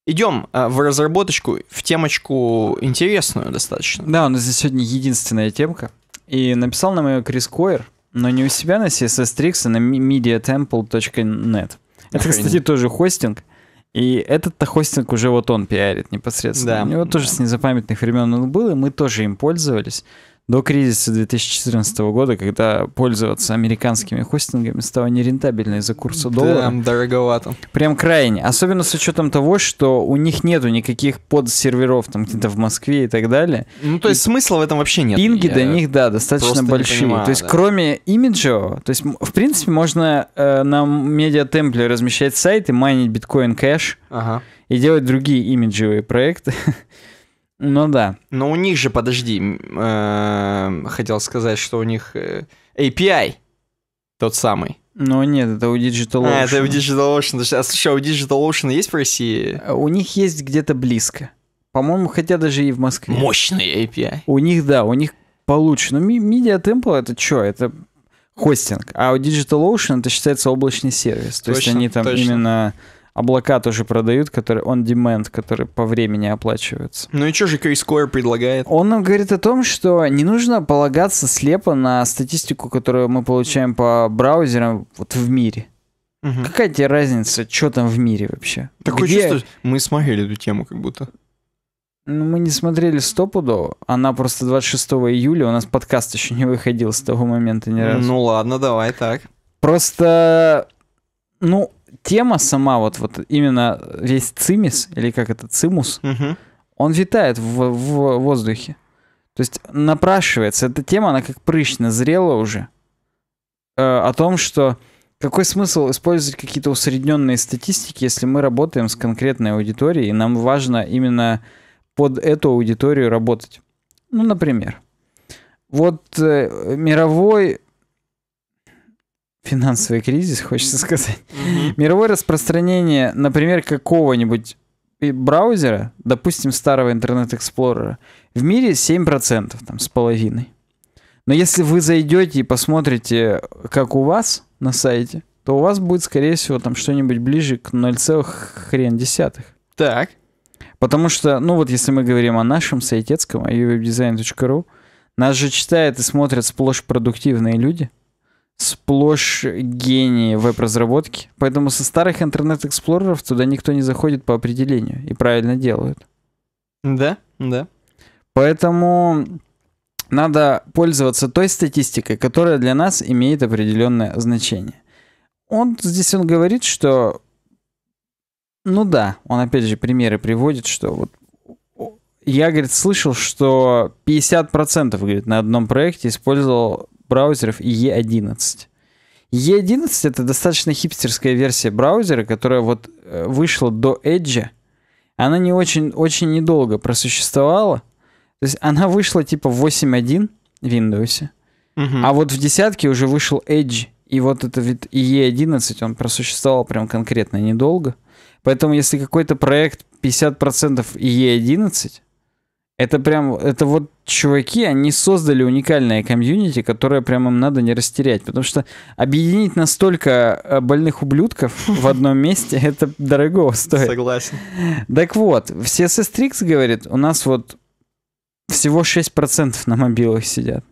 Идем э, в разработочку, в темочку интересную достаточно. Да, у нас здесь сегодня единственная темка. И написал нам ее Крис Койер, но не у себя на CSS Tricks, а на mediatemple.net. Это, кстати, тоже хостинг. И этот-то хостинг уже вот он пиарит непосредственно. Да. У него тоже с незапамятных времен он был, и мы тоже им пользовались до кризиса 2014 года, когда пользоваться американскими хостингами стало нерентабельно из-за курса доллара. Прям дороговато. Прям крайне. Особенно с учетом того, что у них нету никаких подсерверов там где-то в Москве и так далее. Ну, то есть и смысла в этом вообще нет. Пинги Я до них, да, достаточно большие. Понимаю, то есть да. кроме имиджа, то есть в принципе можно э, на медиатемпле размещать сайты, майнить биткоин кэш ага. и делать другие имиджевые проекты. Ну да. Но у них же, подожди, э, хотел сказать, что у них э, API тот самый. Ну нет, это у Digital Ocean. А, это у Digital Ocean. А слушай, а у Digital Ocean есть в России? А, у них есть где-то близко. По-моему, хотя даже и в Москве. Мощный API. У них, да, у них получше. Но ну, Media Temple это что? Это хостинг. А у Digital Ocean это считается облачный сервис. То точно, есть они там точно. именно облака тоже продают, которые он demand, которые по времени оплачиваются. Ну и что же Крис Койер предлагает? Он нам говорит о том, что не нужно полагаться слепо на статистику, которую мы получаем по браузерам вот в мире. Угу. Какая тебе разница, что там в мире вообще? Такое Где... чувство, мы смотрели эту тему как будто. Ну, мы не смотрели стопудово. Она просто 26 июля, у нас подкаст еще не выходил с того момента ни разу. Ну ладно, давай так. Просто, ну, тема сама, вот, вот именно весь цимис, или как это, цимус, угу. он витает в, в воздухе. То есть напрашивается, эта тема, она как прыщ назрела уже. Э, о том, что какой смысл использовать какие-то усредненные статистики, если мы работаем с конкретной аудиторией, и нам важно именно под эту аудиторию работать. Ну, например, вот э, мировой финансовый кризис, хочется сказать. Мировое распространение, например, какого-нибудь браузера, допустим, старого интернет-эксплорера, в мире 7%, там, с половиной. Но если вы зайдете и посмотрите, как у вас на сайте, то у вас будет, скорее всего, там что-нибудь ближе к 0, хрен десятых. Так. Потому что, ну вот если мы говорим о нашем сайтецком, о uwebdesign.ru, нас же читают и смотрят сплошь продуктивные люди – сплошь гении веб-разработки, поэтому со старых интернет-эксплореров туда никто не заходит по определению, и правильно делают. Да, да. Поэтому надо пользоваться той статистикой, которая для нас имеет определенное значение. Он здесь он говорит, что ну да, он опять же примеры приводит, что вот я, говорит, слышал, что 50% говорит, на одном проекте использовал браузеров E11. E11 это достаточно хипстерская версия браузера, которая вот э, вышла до Edge. Она не очень, очень недолго просуществовала. То есть она вышла типа 8.1 в Windows. Угу. А вот в десятке уже вышел Edge. И вот это вид E11, он просуществовал прям конкретно недолго. Поэтому если какой-то проект 50% E11, это прям, это вот чуваки, они создали уникальное комьюнити, которое прям им надо не растерять, потому что объединить настолько э, больных ублюдков в одном месте, это дорого стоит. Согласен. Так вот, все Strix говорит, у нас вот всего 6% на мобилах сидят.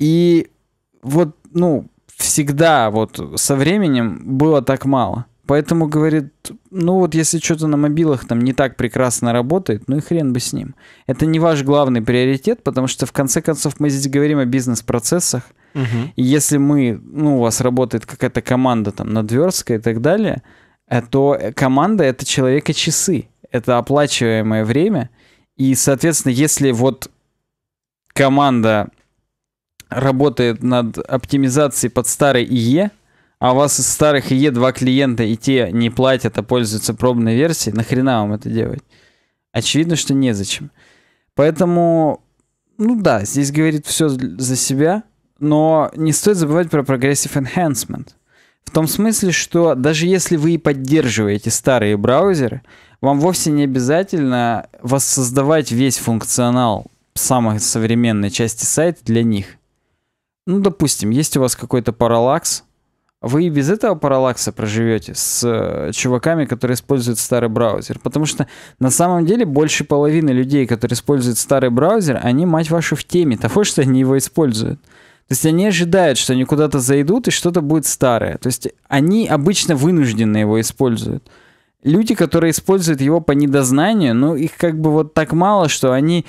И вот, ну, всегда вот со временем было так мало. Поэтому говорит, ну вот если что-то на мобилах там не так прекрасно работает, ну и хрен бы с ним. Это не ваш главный приоритет, потому что в конце концов мы здесь говорим о бизнес-процессах. Угу. И если мы, ну у вас работает какая-то команда там надверстка и так далее, э, то э, команда это человека часы, это оплачиваемое время. И, соответственно, если вот команда работает над оптимизацией под старый ИЕ, а у вас из старых ИЕ два клиента, и те не платят, а пользуются пробной версией, нахрена вам это делать? Очевидно, что незачем. Поэтому, ну да, здесь говорит все за себя, но не стоит забывать про Progressive Enhancement. В том смысле, что даже если вы и поддерживаете старые браузеры, вам вовсе не обязательно воссоздавать весь функционал самой современной части сайта для них. Ну, допустим, есть у вас какой-то параллакс, вы и без этого параллакса проживете с э, чуваками, которые используют старый браузер. Потому что на самом деле больше половины людей, которые используют старый браузер, они, мать вашу, в теме того, что они его используют. То есть они ожидают, что они куда-то зайдут и что-то будет старое. То есть они обычно вынуждены его используют. Люди, которые используют его по недознанию, ну их как бы вот так мало, что они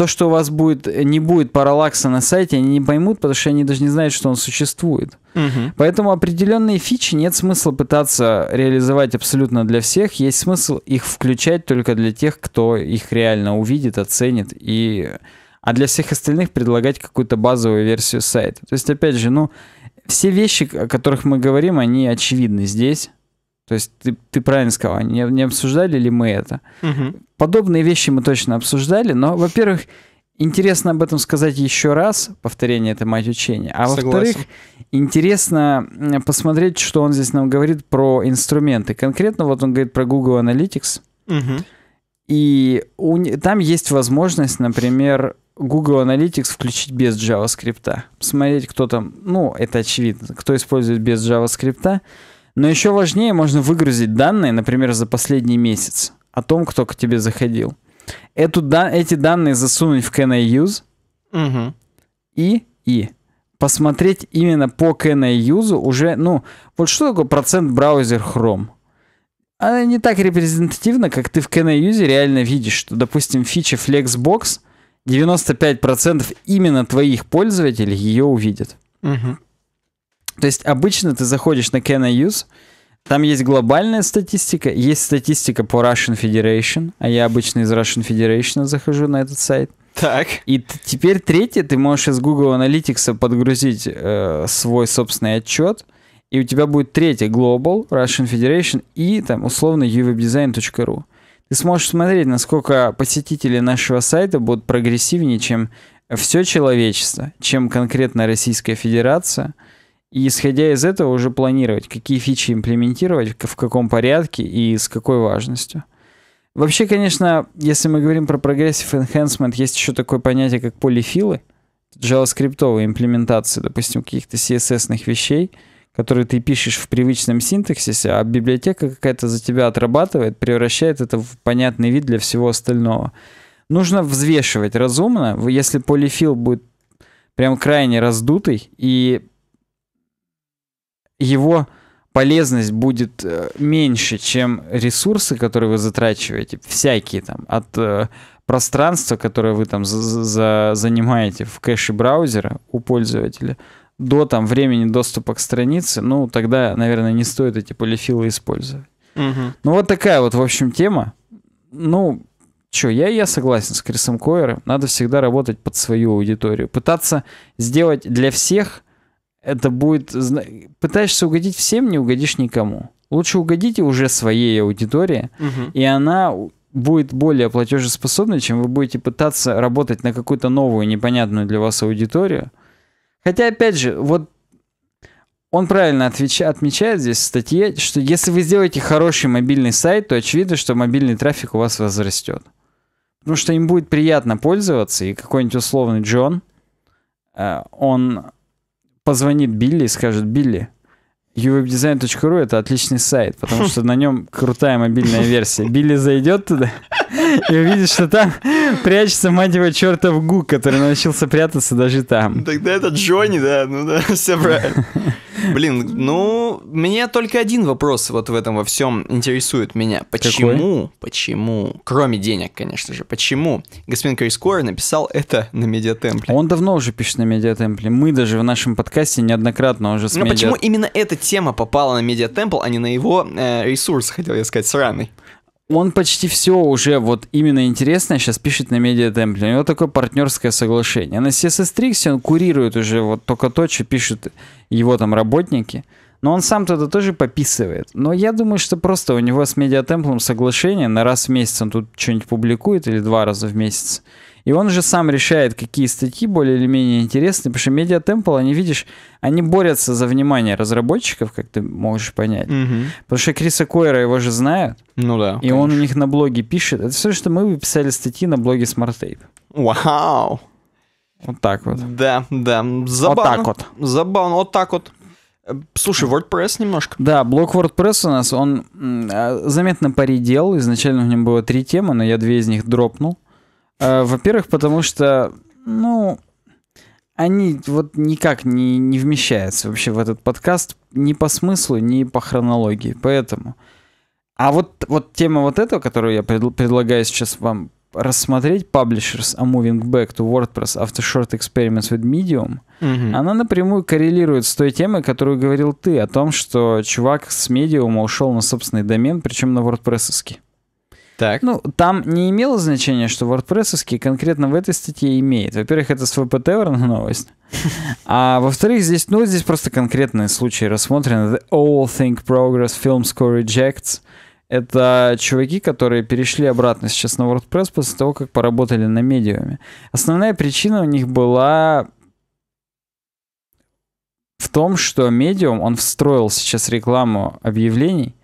то, что у вас будет, не будет параллакса на сайте, они не поймут, потому что они даже не знают, что он существует. Угу. Поэтому определенные фичи нет смысла пытаться реализовать абсолютно для всех. Есть смысл их включать только для тех, кто их реально увидит, оценит. И... А для всех остальных предлагать какую-то базовую версию сайта. То есть, опять же, ну, все вещи, о которых мы говорим, они очевидны здесь. То есть ты, ты правильно сказал, не, не обсуждали ли мы это? Угу. Подобные вещи мы точно обсуждали, но, во-первых, интересно об этом сказать еще раз, повторение это мать учения, а во-вторых, интересно посмотреть, что он здесь нам говорит про инструменты. Конкретно вот он говорит про Google Analytics, угу. и у, там есть возможность, например, Google Analytics включить без JavaScript. Посмотреть, кто там, ну, это очевидно, кто использует без JavaScript но еще важнее можно выгрузить данные, например, за последний месяц о том, кто к тебе заходил. Эту, да, эти данные засунуть в Can I Use угу. и, и посмотреть именно по Can I Use уже, ну, вот что такое процент браузер Chrome? Она не так репрезентативна, как ты в Can I Use реально видишь, что, допустим, фича Flexbox 95% именно твоих пользователей ее увидят. Угу. То есть обычно ты заходишь на Can I Use, там есть глобальная статистика, есть статистика по Russian Federation, а я обычно из Russian Federation захожу на этот сайт. Так. И теперь третье, ты можешь из Google Analytics подгрузить э, свой собственный отчет, и у тебя будет третье Global, Russian Federation и там условно uwebdesign.ru. Ты сможешь смотреть, насколько посетители нашего сайта будут прогрессивнее, чем все человечество, чем конкретно Российская Федерация – и исходя из этого уже планировать, какие фичи имплементировать, в каком порядке и с какой важностью. Вообще, конечно, если мы говорим про Progressive Enhancement, есть еще такое понятие, как полифилы, джаваскриптовые имплементации, допустим, каких-то CSS-ных вещей, которые ты пишешь в привычном синтаксисе, а библиотека какая-то за тебя отрабатывает, превращает это в понятный вид для всего остального. Нужно взвешивать разумно, если полифил будет прям крайне раздутый и его полезность будет э, меньше, чем ресурсы, которые вы затрачиваете, всякие там, от э, пространства, которое вы там за за занимаете в кэше браузера у пользователя, до там времени доступа к странице, ну, тогда, наверное, не стоит эти полифилы использовать. Угу. Ну, вот такая вот, в общем, тема. Ну, что, я, я согласен с Крисом Койером. Надо всегда работать под свою аудиторию. Пытаться сделать для всех это будет... Пытаешься угодить всем, не угодишь никому. Лучше угодите уже своей аудитории, угу. и она будет более платежеспособной, чем вы будете пытаться работать на какую-то новую, непонятную для вас аудиторию. Хотя, опять же, вот он правильно отвеча- отмечает здесь в статье, что если вы сделаете хороший мобильный сайт, то очевидно, что мобильный трафик у вас возрастет. Потому что им будет приятно пользоваться, и какой-нибудь условный Джон, э, он позвонит Билли и скажет, Билли, uwebdesign.ru это отличный сайт, потому что на нем крутая мобильная версия. Билли зайдет туда и увидит, что там прячется, мать его, чертов Гук, который научился прятаться даже там. Тогда это Джонни, да, ну да, все правильно. Блин, ну, меня только один вопрос вот в этом во всем интересует меня. Почему, Какой? почему, кроме денег, конечно же, почему господин Крискор написал это на Медиатемпле? Он давно уже пишет на Медиатемпле. Мы даже в нашем подкасте неоднократно уже с Но медиа... почему именно это тема попала на Media Temple, а не на его э, ресурс, хотел я сказать, сраный он почти все уже вот именно интересное сейчас пишет на Temple, У него такое партнерское соглашение. На CSS Tricks он курирует уже вот только то, что пишут его там работники. Но он сам туда тоже пописывает. Но я думаю, что просто у него с медиатемплом соглашение. На раз в месяц он тут что-нибудь публикует или два раза в месяц. И он же сам решает, какие статьи более или менее интересны, потому что Media Temple, они, видишь, они борются за внимание разработчиков, как ты можешь понять. Угу. Потому что Криса Койра его же знают. Ну да. И конечно. он у них на блоге пишет. Это все, что мы писали статьи на блоге Smart Tape. Вау! Вот так вот. Да, да. Забавно. Вот так вот. Забавно, вот так вот. Э, слушай, WordPress немножко. Да, блок WordPress у нас, он а, заметно поредел. Изначально в нем было три темы, но я две из них дропнул. Э, во-первых, потому что, ну, они вот никак не, не вмещаются вообще в этот подкаст ни по смыслу, ни по хронологии. Поэтому. А вот, вот тема вот этого, которую я пред, предлагаю сейчас вам рассмотреть, Publishers are moving back to WordPress after short experiments with Medium, mm-hmm. она напрямую коррелирует с той темой, которую говорил ты, о том, что чувак с Medium ушел на собственный домен, причем на WordPress. -овский. Так. Ну, там не имело значения, что wordpress конкретно в этой статье имеет. Во-первых, это свой с на новость. А во-вторых, здесь, ну, здесь просто конкретные случаи рассмотрены. The All Think Progress Film Score Rejects. Это чуваки, которые перешли обратно сейчас на WordPress после того, как поработали на медиуме. Основная причина у них была в том, что медиум он встроил сейчас рекламу объявлений,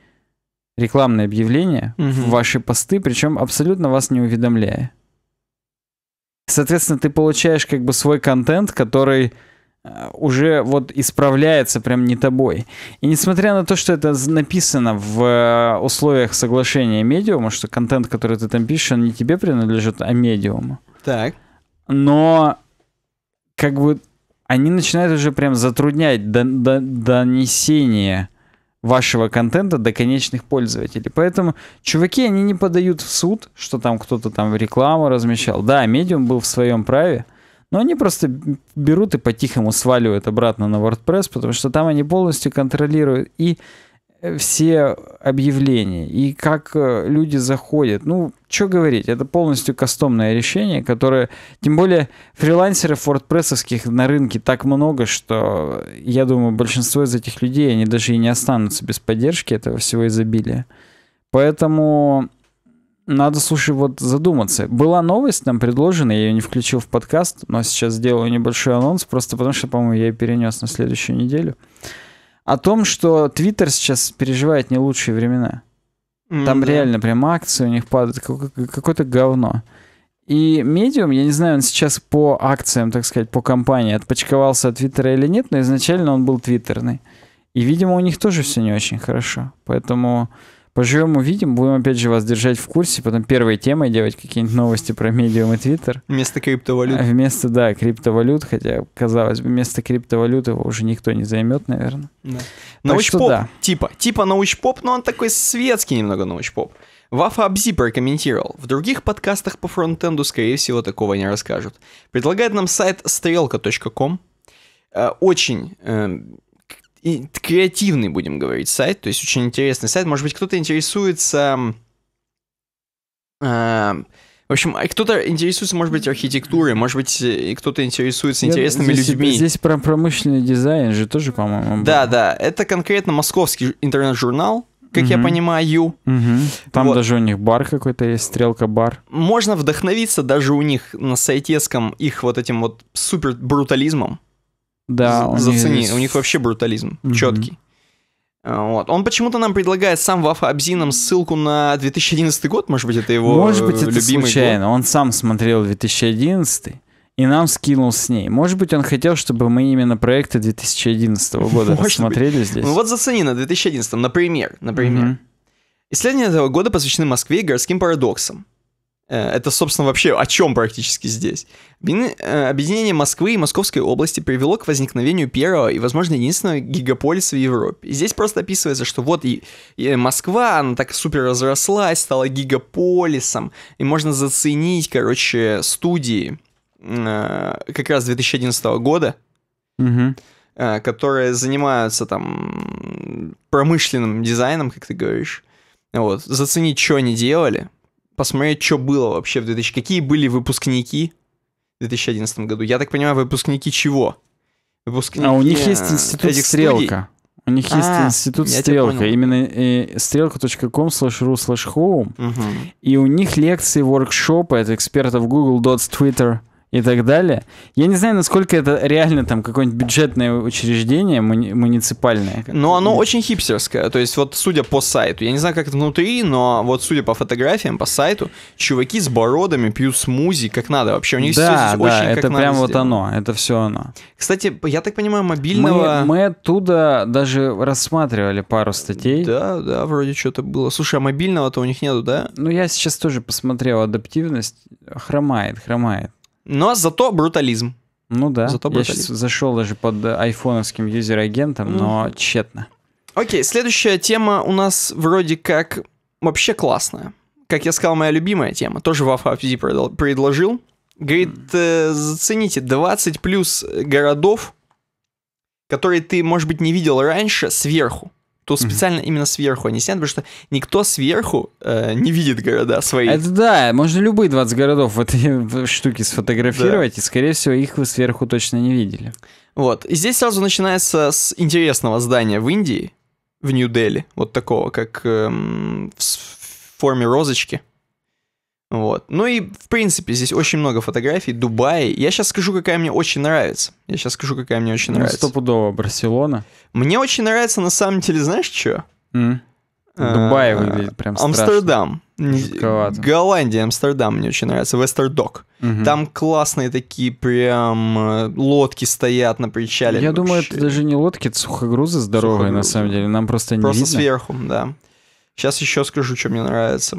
рекламные объявления угу. в ваши посты, причем абсолютно вас не уведомляя. Соответственно, ты получаешь как бы свой контент, который э, уже вот исправляется прям не тобой. И несмотря на то, что это написано в э, условиях соглашения медиума, что контент, который ты там пишешь, он не тебе принадлежит, а медиуму. Так. Но как бы они начинают уже прям затруднять дон донесение вашего контента до конечных пользователей. Поэтому чуваки, они не подают в суд, что там кто-то там рекламу размещал. Да, медиум был в своем праве, но они просто берут и по-тихому сваливают обратно на WordPress, потому что там они полностью контролируют и все объявления и как э, люди заходят. Ну, что говорить, это полностью кастомное решение, которое, тем более, фрилансеров wordpress на рынке так много, что, э, я думаю, большинство из этих людей, они даже и не останутся без поддержки этого всего изобилия. Поэтому надо, слушай, вот задуматься. Была новость нам предложена, я ее не включил в подкаст, но сейчас сделаю небольшой анонс, просто потому что, по-моему, я ее перенес на следующую неделю о том, что Твиттер сейчас переживает не лучшие времена. Mm, Там реально прям акции у них падают, какое-то говно. И медиум, я не знаю, он сейчас по акциям, так сказать, по компании отпочковался от Твиттера или нет, но изначально он был твиттерный. И, видимо, у них тоже все не очень хорошо. Поэтому Поживем, увидим. Будем опять же вас держать в курсе. Потом первой темой делать какие-нибудь новости про медиум и твиттер. Вместо криптовалют. А, вместо, да, криптовалют. Хотя, казалось бы, вместо криптовалют его уже никто не займет, наверное. Да. Научпоп, да. типа. Типа научпоп, но он такой светский немного научпоп. Вафа Абзи прокомментировал. В других подкастах по фронтенду, скорее всего, такого не расскажут. Предлагает нам сайт стрелка.ком. Э, очень эм, и креативный, будем говорить, сайт, то есть очень интересный сайт. Может быть, кто-то интересуется... Э, в общем, а, кто-то интересуется, может быть, архитектурой, может быть, э, кто-то интересуется интересными Я, здесь, людьми. Здесь про промышленный дизайн же тоже, по-моему. Да, да. Это конкретно московский интернет-журнал, как угу. я понимаю. Угу. Там вот. даже у них бар какой-то есть, стрелка-бар. Можно вдохновиться даже у них на сайтеском их вот этим вот супер брутализмом. Да, он зацени, есть... у них вообще брутализм угу. четкий. А, вот. Он почему-то нам предлагает сам в Абзином ссылку на 2011 год, может быть, это его Может быть, это любимый случайно. Год. Он сам смотрел 2011 и нам скинул с ней. Может быть, он хотел, чтобы мы именно проекты 2011 года может смотрели быть. здесь. Ну вот зацени на 2011, например, например. Угу. Исследования этого года посвящены Москве и городским парадоксам. Э, это, собственно, вообще о чем практически здесь. Э, объединение Москвы и Московской области привело к возникновению первого и, возможно, единственного гигаполиса в Европе. И здесь просто описывается, что вот и, Москва, она так супер разрослась, стала гигаполисом, и можно заценить, короче, студии э, как раз 2011 года, угу. которые занимаются там промышленным дизайном, как ты говоришь. Вот, заценить, что они делали, посмотреть, что было вообще в 2000... Какие были выпускники в 2011 году? Я так понимаю, выпускники чего? Выпускники... А у них есть институт «Стрелка». Студий. У них есть а, институт «Стрелка». Именно э, стрелка.com slash ru slash home. Угу. И у них лекции, воркшопы от экспертов Google, Dots, Twitter – и так далее. Я не знаю, насколько это реально там какое-нибудь бюджетное учреждение муни- муниципальное. Но оно очень хипстерское. То есть вот судя по сайту, я не знаю, как это внутри, но вот судя по фотографиям, по сайту, чуваки с бородами пьют смузи как надо. Вообще у них да, все да, очень это как прям надо вот оно, это все оно. Кстати, я так понимаю, мобильного... Мы, мы оттуда даже рассматривали пару статей. Да, да, вроде что-то было. Слушай, а мобильного-то у них нету, да? Ну я сейчас тоже посмотрел адаптивность. Хромает, хромает. Но зато брутализм. Ну да. Зато брутализм. Я сейчас зашел даже под э, айфоновским юзер-агентом, mm но тщетно. Окей, следующая тема у нас вроде как вообще классная. Как я сказал, моя любимая тема. Тоже Вафа FZ предложил. Говорит, э, зацените, 20 плюс городов, которые ты, может быть, не видел раньше, сверху то специально mm-hmm. именно сверху они а сняты, потому что никто сверху э, не видит города свои. Это да, можно любые 20 городов в этой штуке сфотографировать, да. и, скорее всего, их вы сверху точно не видели. Вот, и здесь сразу начинается с интересного здания в Индии, в Нью-Дели, вот такого, как эм, в форме розочки. Вот. Ну и, в принципе, здесь очень много фотографий Дубай. Я сейчас скажу, какая мне очень нравится. Я сейчас скажу, какая мне очень ну, нравится. Стопудово Барселона. Мне очень нравится, на самом деле, знаешь, что? Mm. Э, Дубай выглядит прям страшно. Амстердам. Жутковато. Голландия, Амстердам мне очень нравится. Вестердок. Угу. Там классные такие прям э, лодки стоят на причале. Я вообще. думаю, это даже не лодки, это сухогрузы здоровые, сухогрузы. на самом деле. Нам просто не Просто видно. сверху, да. Сейчас еще скажу, что мне нравится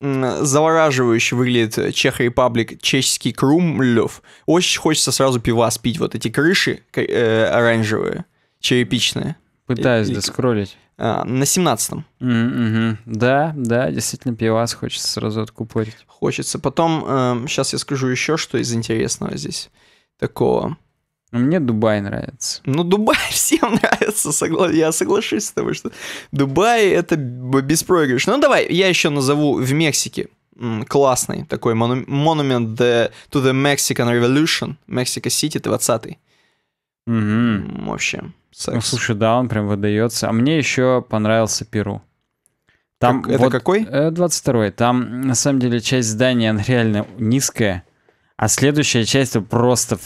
завораживающе выглядит Чех Репаблик, чешский Крумлев. Очень хочется сразу пива спить. Вот эти крыши э, оранжевые, черепичные. Пытаюсь доскроллить. А, на 17-м. Mm-hmm. Да, да, действительно, пивас хочется сразу откупорить. Хочется. Потом, э, эм, сейчас я скажу еще, что из интересного здесь такого. Ну, мне Дубай нравится. Ну, Дубай всем нравится, согла... я соглашусь с тобой, что Дубай это беспроигрыш. Ну, давай, я еще назову в Мексике классный такой мону... монумент the... to the Mexican Revolution, Мексика Сити, 20-й. Угу. Вообще, секс. Ну, слушай, да, он прям выдается. А мне еще понравился Перу. Там как, вот, какой? 22-й. Э, Там, на самом деле, часть здания, она реально низкая, а следующая часть просто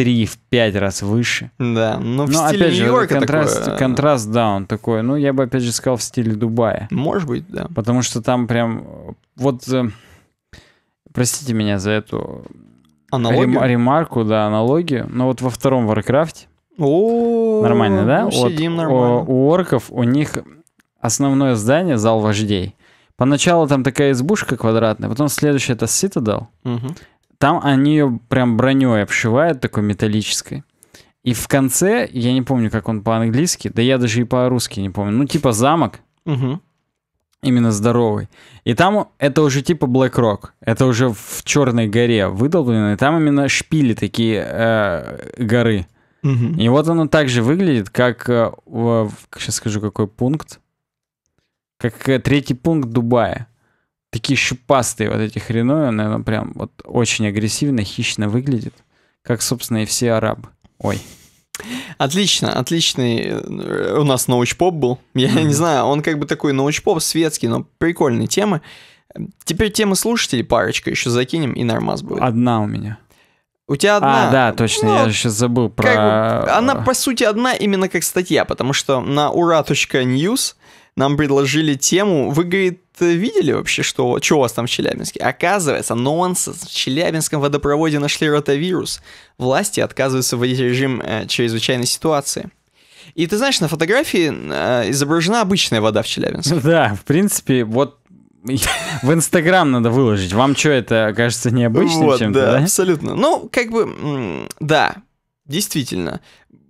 три в пять раз выше. Да, но ну, в но, стиле опять же, контраст, такое... Э, контраст, да, он такой. Ну, я бы, опять же, сказал в стиле Дубая. Может быть, да. Потому что там прям... Вот... Э, простите меня за эту... Аналогию? ремарку, да, аналогию. Но вот во втором Варкрафте... О, нормально, да? вот сидим нормально. У, у орков у них основное здание — зал вождей. Поначалу там такая избушка квадратная, потом следующая это Ситадал. Угу. Там они ее прям броней обшивают, такой металлической. И в конце, я не помню, как он по-английски, да я даже и по-русски не помню, ну типа замок, угу. именно здоровый. И там это уже типа Black Rock, это уже в Черной горе выдолблено, там именно шпили такие э, горы. Угу. И вот оно также выглядит, как, э, сейчас скажу какой пункт, как э, третий пункт Дубая такие щупастые вот эти хреновины, она прям вот очень агрессивно, хищно выглядит, как, собственно, и все арабы. Ой. Отлично, отличный э, у нас научпоп был. Я mm-hmm. не знаю, он как бы такой научпоп светский, но прикольные темы. Теперь темы слушателей парочка еще закинем, и нормаз будет. Одна у меня. У тебя одна. А, да, точно, ну, я сейчас забыл про... Как бы, она, э, по сути, одна именно как статья, потому что на ура.news нам предложили тему «Выгорит Э, видели вообще, что, что у вас там в Челябинске? Оказывается, нонсенс. В Челябинском водопроводе нашли ротавирус. Власти отказываются вводить режим э, чрезвычайной ситуации. И ты знаешь, на фотографии э, изображена обычная вода в Челябинске. Да, в принципе, вот в Инстаграм надо выложить. Вам что, это кажется необычным вот, чем-то, да, да? абсолютно. Ну, как бы, да, действительно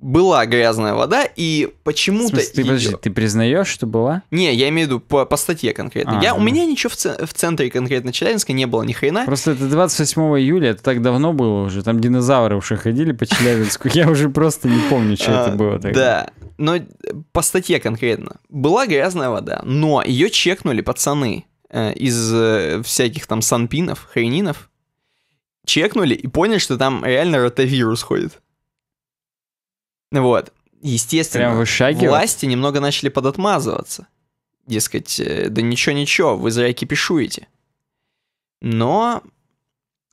была грязная вода, и почему-то... Ты, ее... ты признаешь, что была? Не, я имею в виду по, по статье конкретно. А, я, да. У ну. меня ничего в, ц... в центре конкретно Челябинска не было, ни хрена. Просто это 28 июля, это так давно было уже, там динозавры уже ходили по Челябинску, я уже просто не помню, что это а, было тогда. Да, но по статье конкретно. Была грязная вода, но ее чекнули пацаны э, из э, всяких там санпинов, хренинов, чекнули и поняли, что там реально ротавирус ходит. Вот. Естественно, Прям власти немного начали подотмазываться. Дескать, э, да ничего-ничего, вы зря кипишуете. Но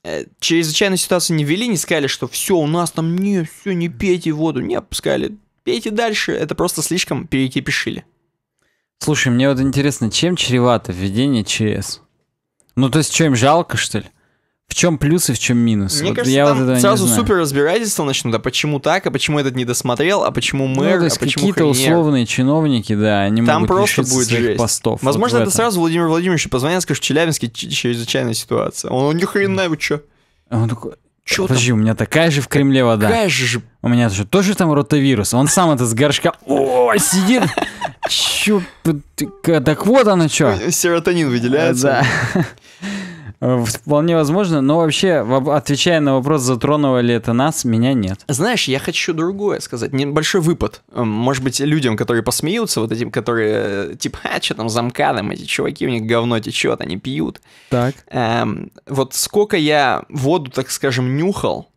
э, чрезвычайную ситуацию не ввели, не сказали, что все, у нас там не, все, не пейте воду. Не, опускали пейте дальше. Это просто слишком перекипишили. Слушай, мне вот интересно, чем чревато введение ЧС? Ну, то есть, что им жалко, что ли? В чем плюсы, в чем минус? Мне вот кажется, я там вот сразу супер разбирательство начну, да? почему так, а почему этот не досмотрел, а почему ну, мэр, ну, то а есть а почему какие-то хренер. условные чиновники, да, они там могут просто будет своих жесть. постов. Возможно, вот это сразу Владимир Владимирович позвонит, скажет, в Челябинске чрезвычайная ситуация. Он, ни хрена, вы чё? А он такой, Чё Подожди, там? у меня такая же в Кремле вода. Такая же. же. У меня тоже. тоже там ротовирус. Он сам это с горшка... О, сидит. Чё? Так вот оно чё. Э, серотонин выделяется. Да. Э, вполне возможно, но вообще, отвечая на вопрос, затронуло ли это нас, меня нет. Знаешь, я хочу другое сказать, небольшой выпад. Э, может быть, людям, которые посмеются, вот этим, которые, э, типа, а, что там замкадом, эти чуваки, у них говно течет, они пьют. Так. Эм, вот сколько я воду, так скажем, нюхал,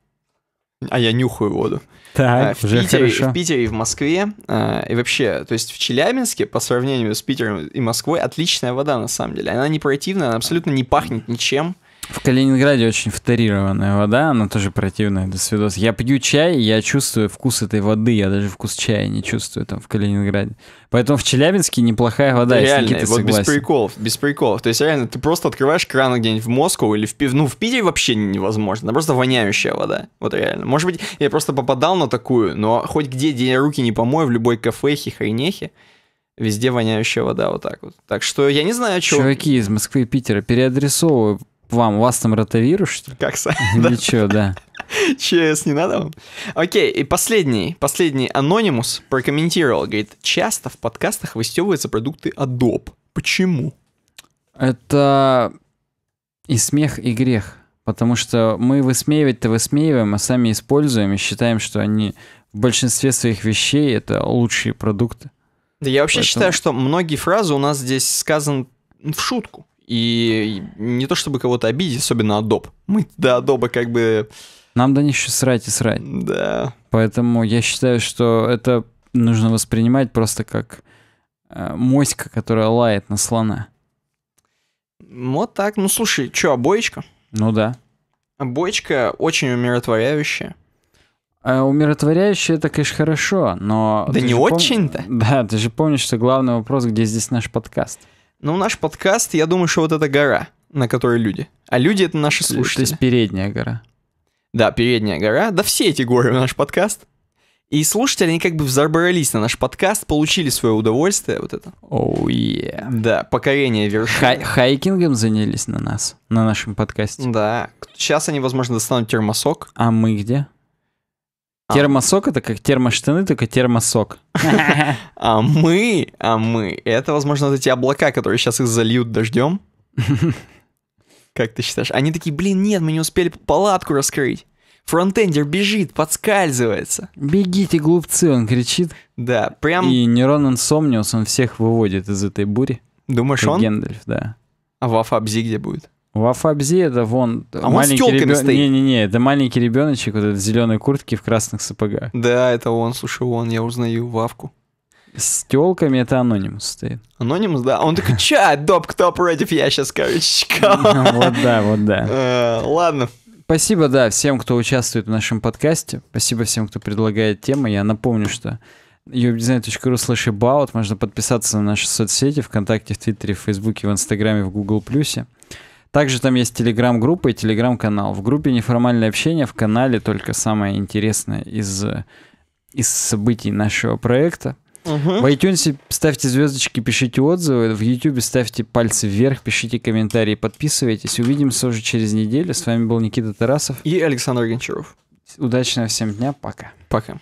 а я нюхаю воду. Так, а, в уже Питере, хорошо. В Питере и в Москве, а, и вообще, то есть в Челябинске, по сравнению с Питером и Москвой, отличная вода на самом деле. Она не противная, она абсолютно не пахнет ничем. В Калининграде очень фторированная вода, она тоже противная, до свидос. Я пью чай, я чувствую вкус этой воды, я даже вкус чая не чувствую там в Калининграде. Поэтому в Челябинске неплохая вода, да, реально, если вот согласен. без приколов, без приколов. То есть реально, ты просто открываешь кран где-нибудь в Москву или в Пив... Ну, в Питере вообще невозможно, там просто воняющая вода, вот реально. Может быть, я просто попадал на такую, но хоть где, где я руки не помою, в любой кафехе, хренехе, везде воняющая вода вот так вот. Так что я не знаю, что... Чуваки из Москвы и Питера, переадресовываю вам, у вас там ротавирус, что ли? Как сам? Ничего, да. ЧС не надо вам? Окей, и последний, последний анонимус прокомментировал, говорит, часто в подкастах выстебываются продукты Adobe. Почему? Это и смех, и грех. Потому что мы высмеивать-то высмеиваем, а сами используем и считаем, что они в большинстве своих вещей это лучшие продукты. Да я вообще Поэтому... считаю, что многие фразы у нас здесь сказаны в шутку. И не то чтобы кого-то обидеть, особенно Adobe. Мы до Adobe как бы... Нам до них еще срать и срать. Да. Поэтому я считаю, что это нужно воспринимать просто как э, моська, которая лает на слона. Вот так. Ну, слушай, что, обоечка? А ну да. Обоечка а очень умиротворяющая. А умиротворяющее это, конечно, хорошо, но... Да не очень-то. Да, ты же помнишь, что главный вопрос, где здесь наш подкаст. Ну, наш подкаст, я думаю, что вот эта гора, на которой люди. А люди — это наши слушатели. То есть передняя гора. Да, передняя гора. Да все эти горы наш подкаст. И слушатели, они как бы взобрались на наш подкаст, получили свое удовольствие, вот это. Оу, oh, yeah. Да, покорение вершины. Хай хайкингом занялись на нас, на нашем подкасте. Да, сейчас они, возможно, достанут термосок. А мы где? А. Термосок это как термоштаны, только термосок. А мы, а мы, это, возможно, вот эти облака, которые сейчас их зальют дождем. Как ты считаешь? Они такие, блин, нет, мы не успели палатку раскрыть. Фронтендер бежит, подскальзывается. Бегите, глупцы, он кричит. Да, прям... И Нерон Инсомниус, он всех выводит из этой бури. Думаешь, он? Гендальф, да. А Вафа Абзи где будет? Во Фабзе это вон а маленький ребенок. Не-не-не, это маленький ребеночек, вот этот в зеленой куртке в красных сапогах. Да, это он, слушай, он, я узнаю Вавку. С телками это анонимус стоит. Анонимус, да. Он такой, ча, доп, кто против, я сейчас, короче, Вот да, вот да. Э, ладно. Спасибо, да, всем, кто участвует в нашем подкасте. Спасибо всем, кто предлагает темы. Я напомню, что uwebdesign.ru slash about. Можно подписаться на наши соцсети ВКонтакте, в Твиттере, в Фейсбуке, в Инстаграме, в Гугл Плюсе. Также там есть телеграм-группа и телеграм-канал. В группе неформальное общение, в канале только самое интересное из, из событий нашего проекта. Угу. В iTunes ставьте звездочки, пишите отзывы. В YouTube ставьте пальцы вверх, пишите комментарии, подписывайтесь. Увидимся уже через неделю. С вами был Никита Тарасов. И Александр Гончаров. Удачного всем дня. Пока. Пока.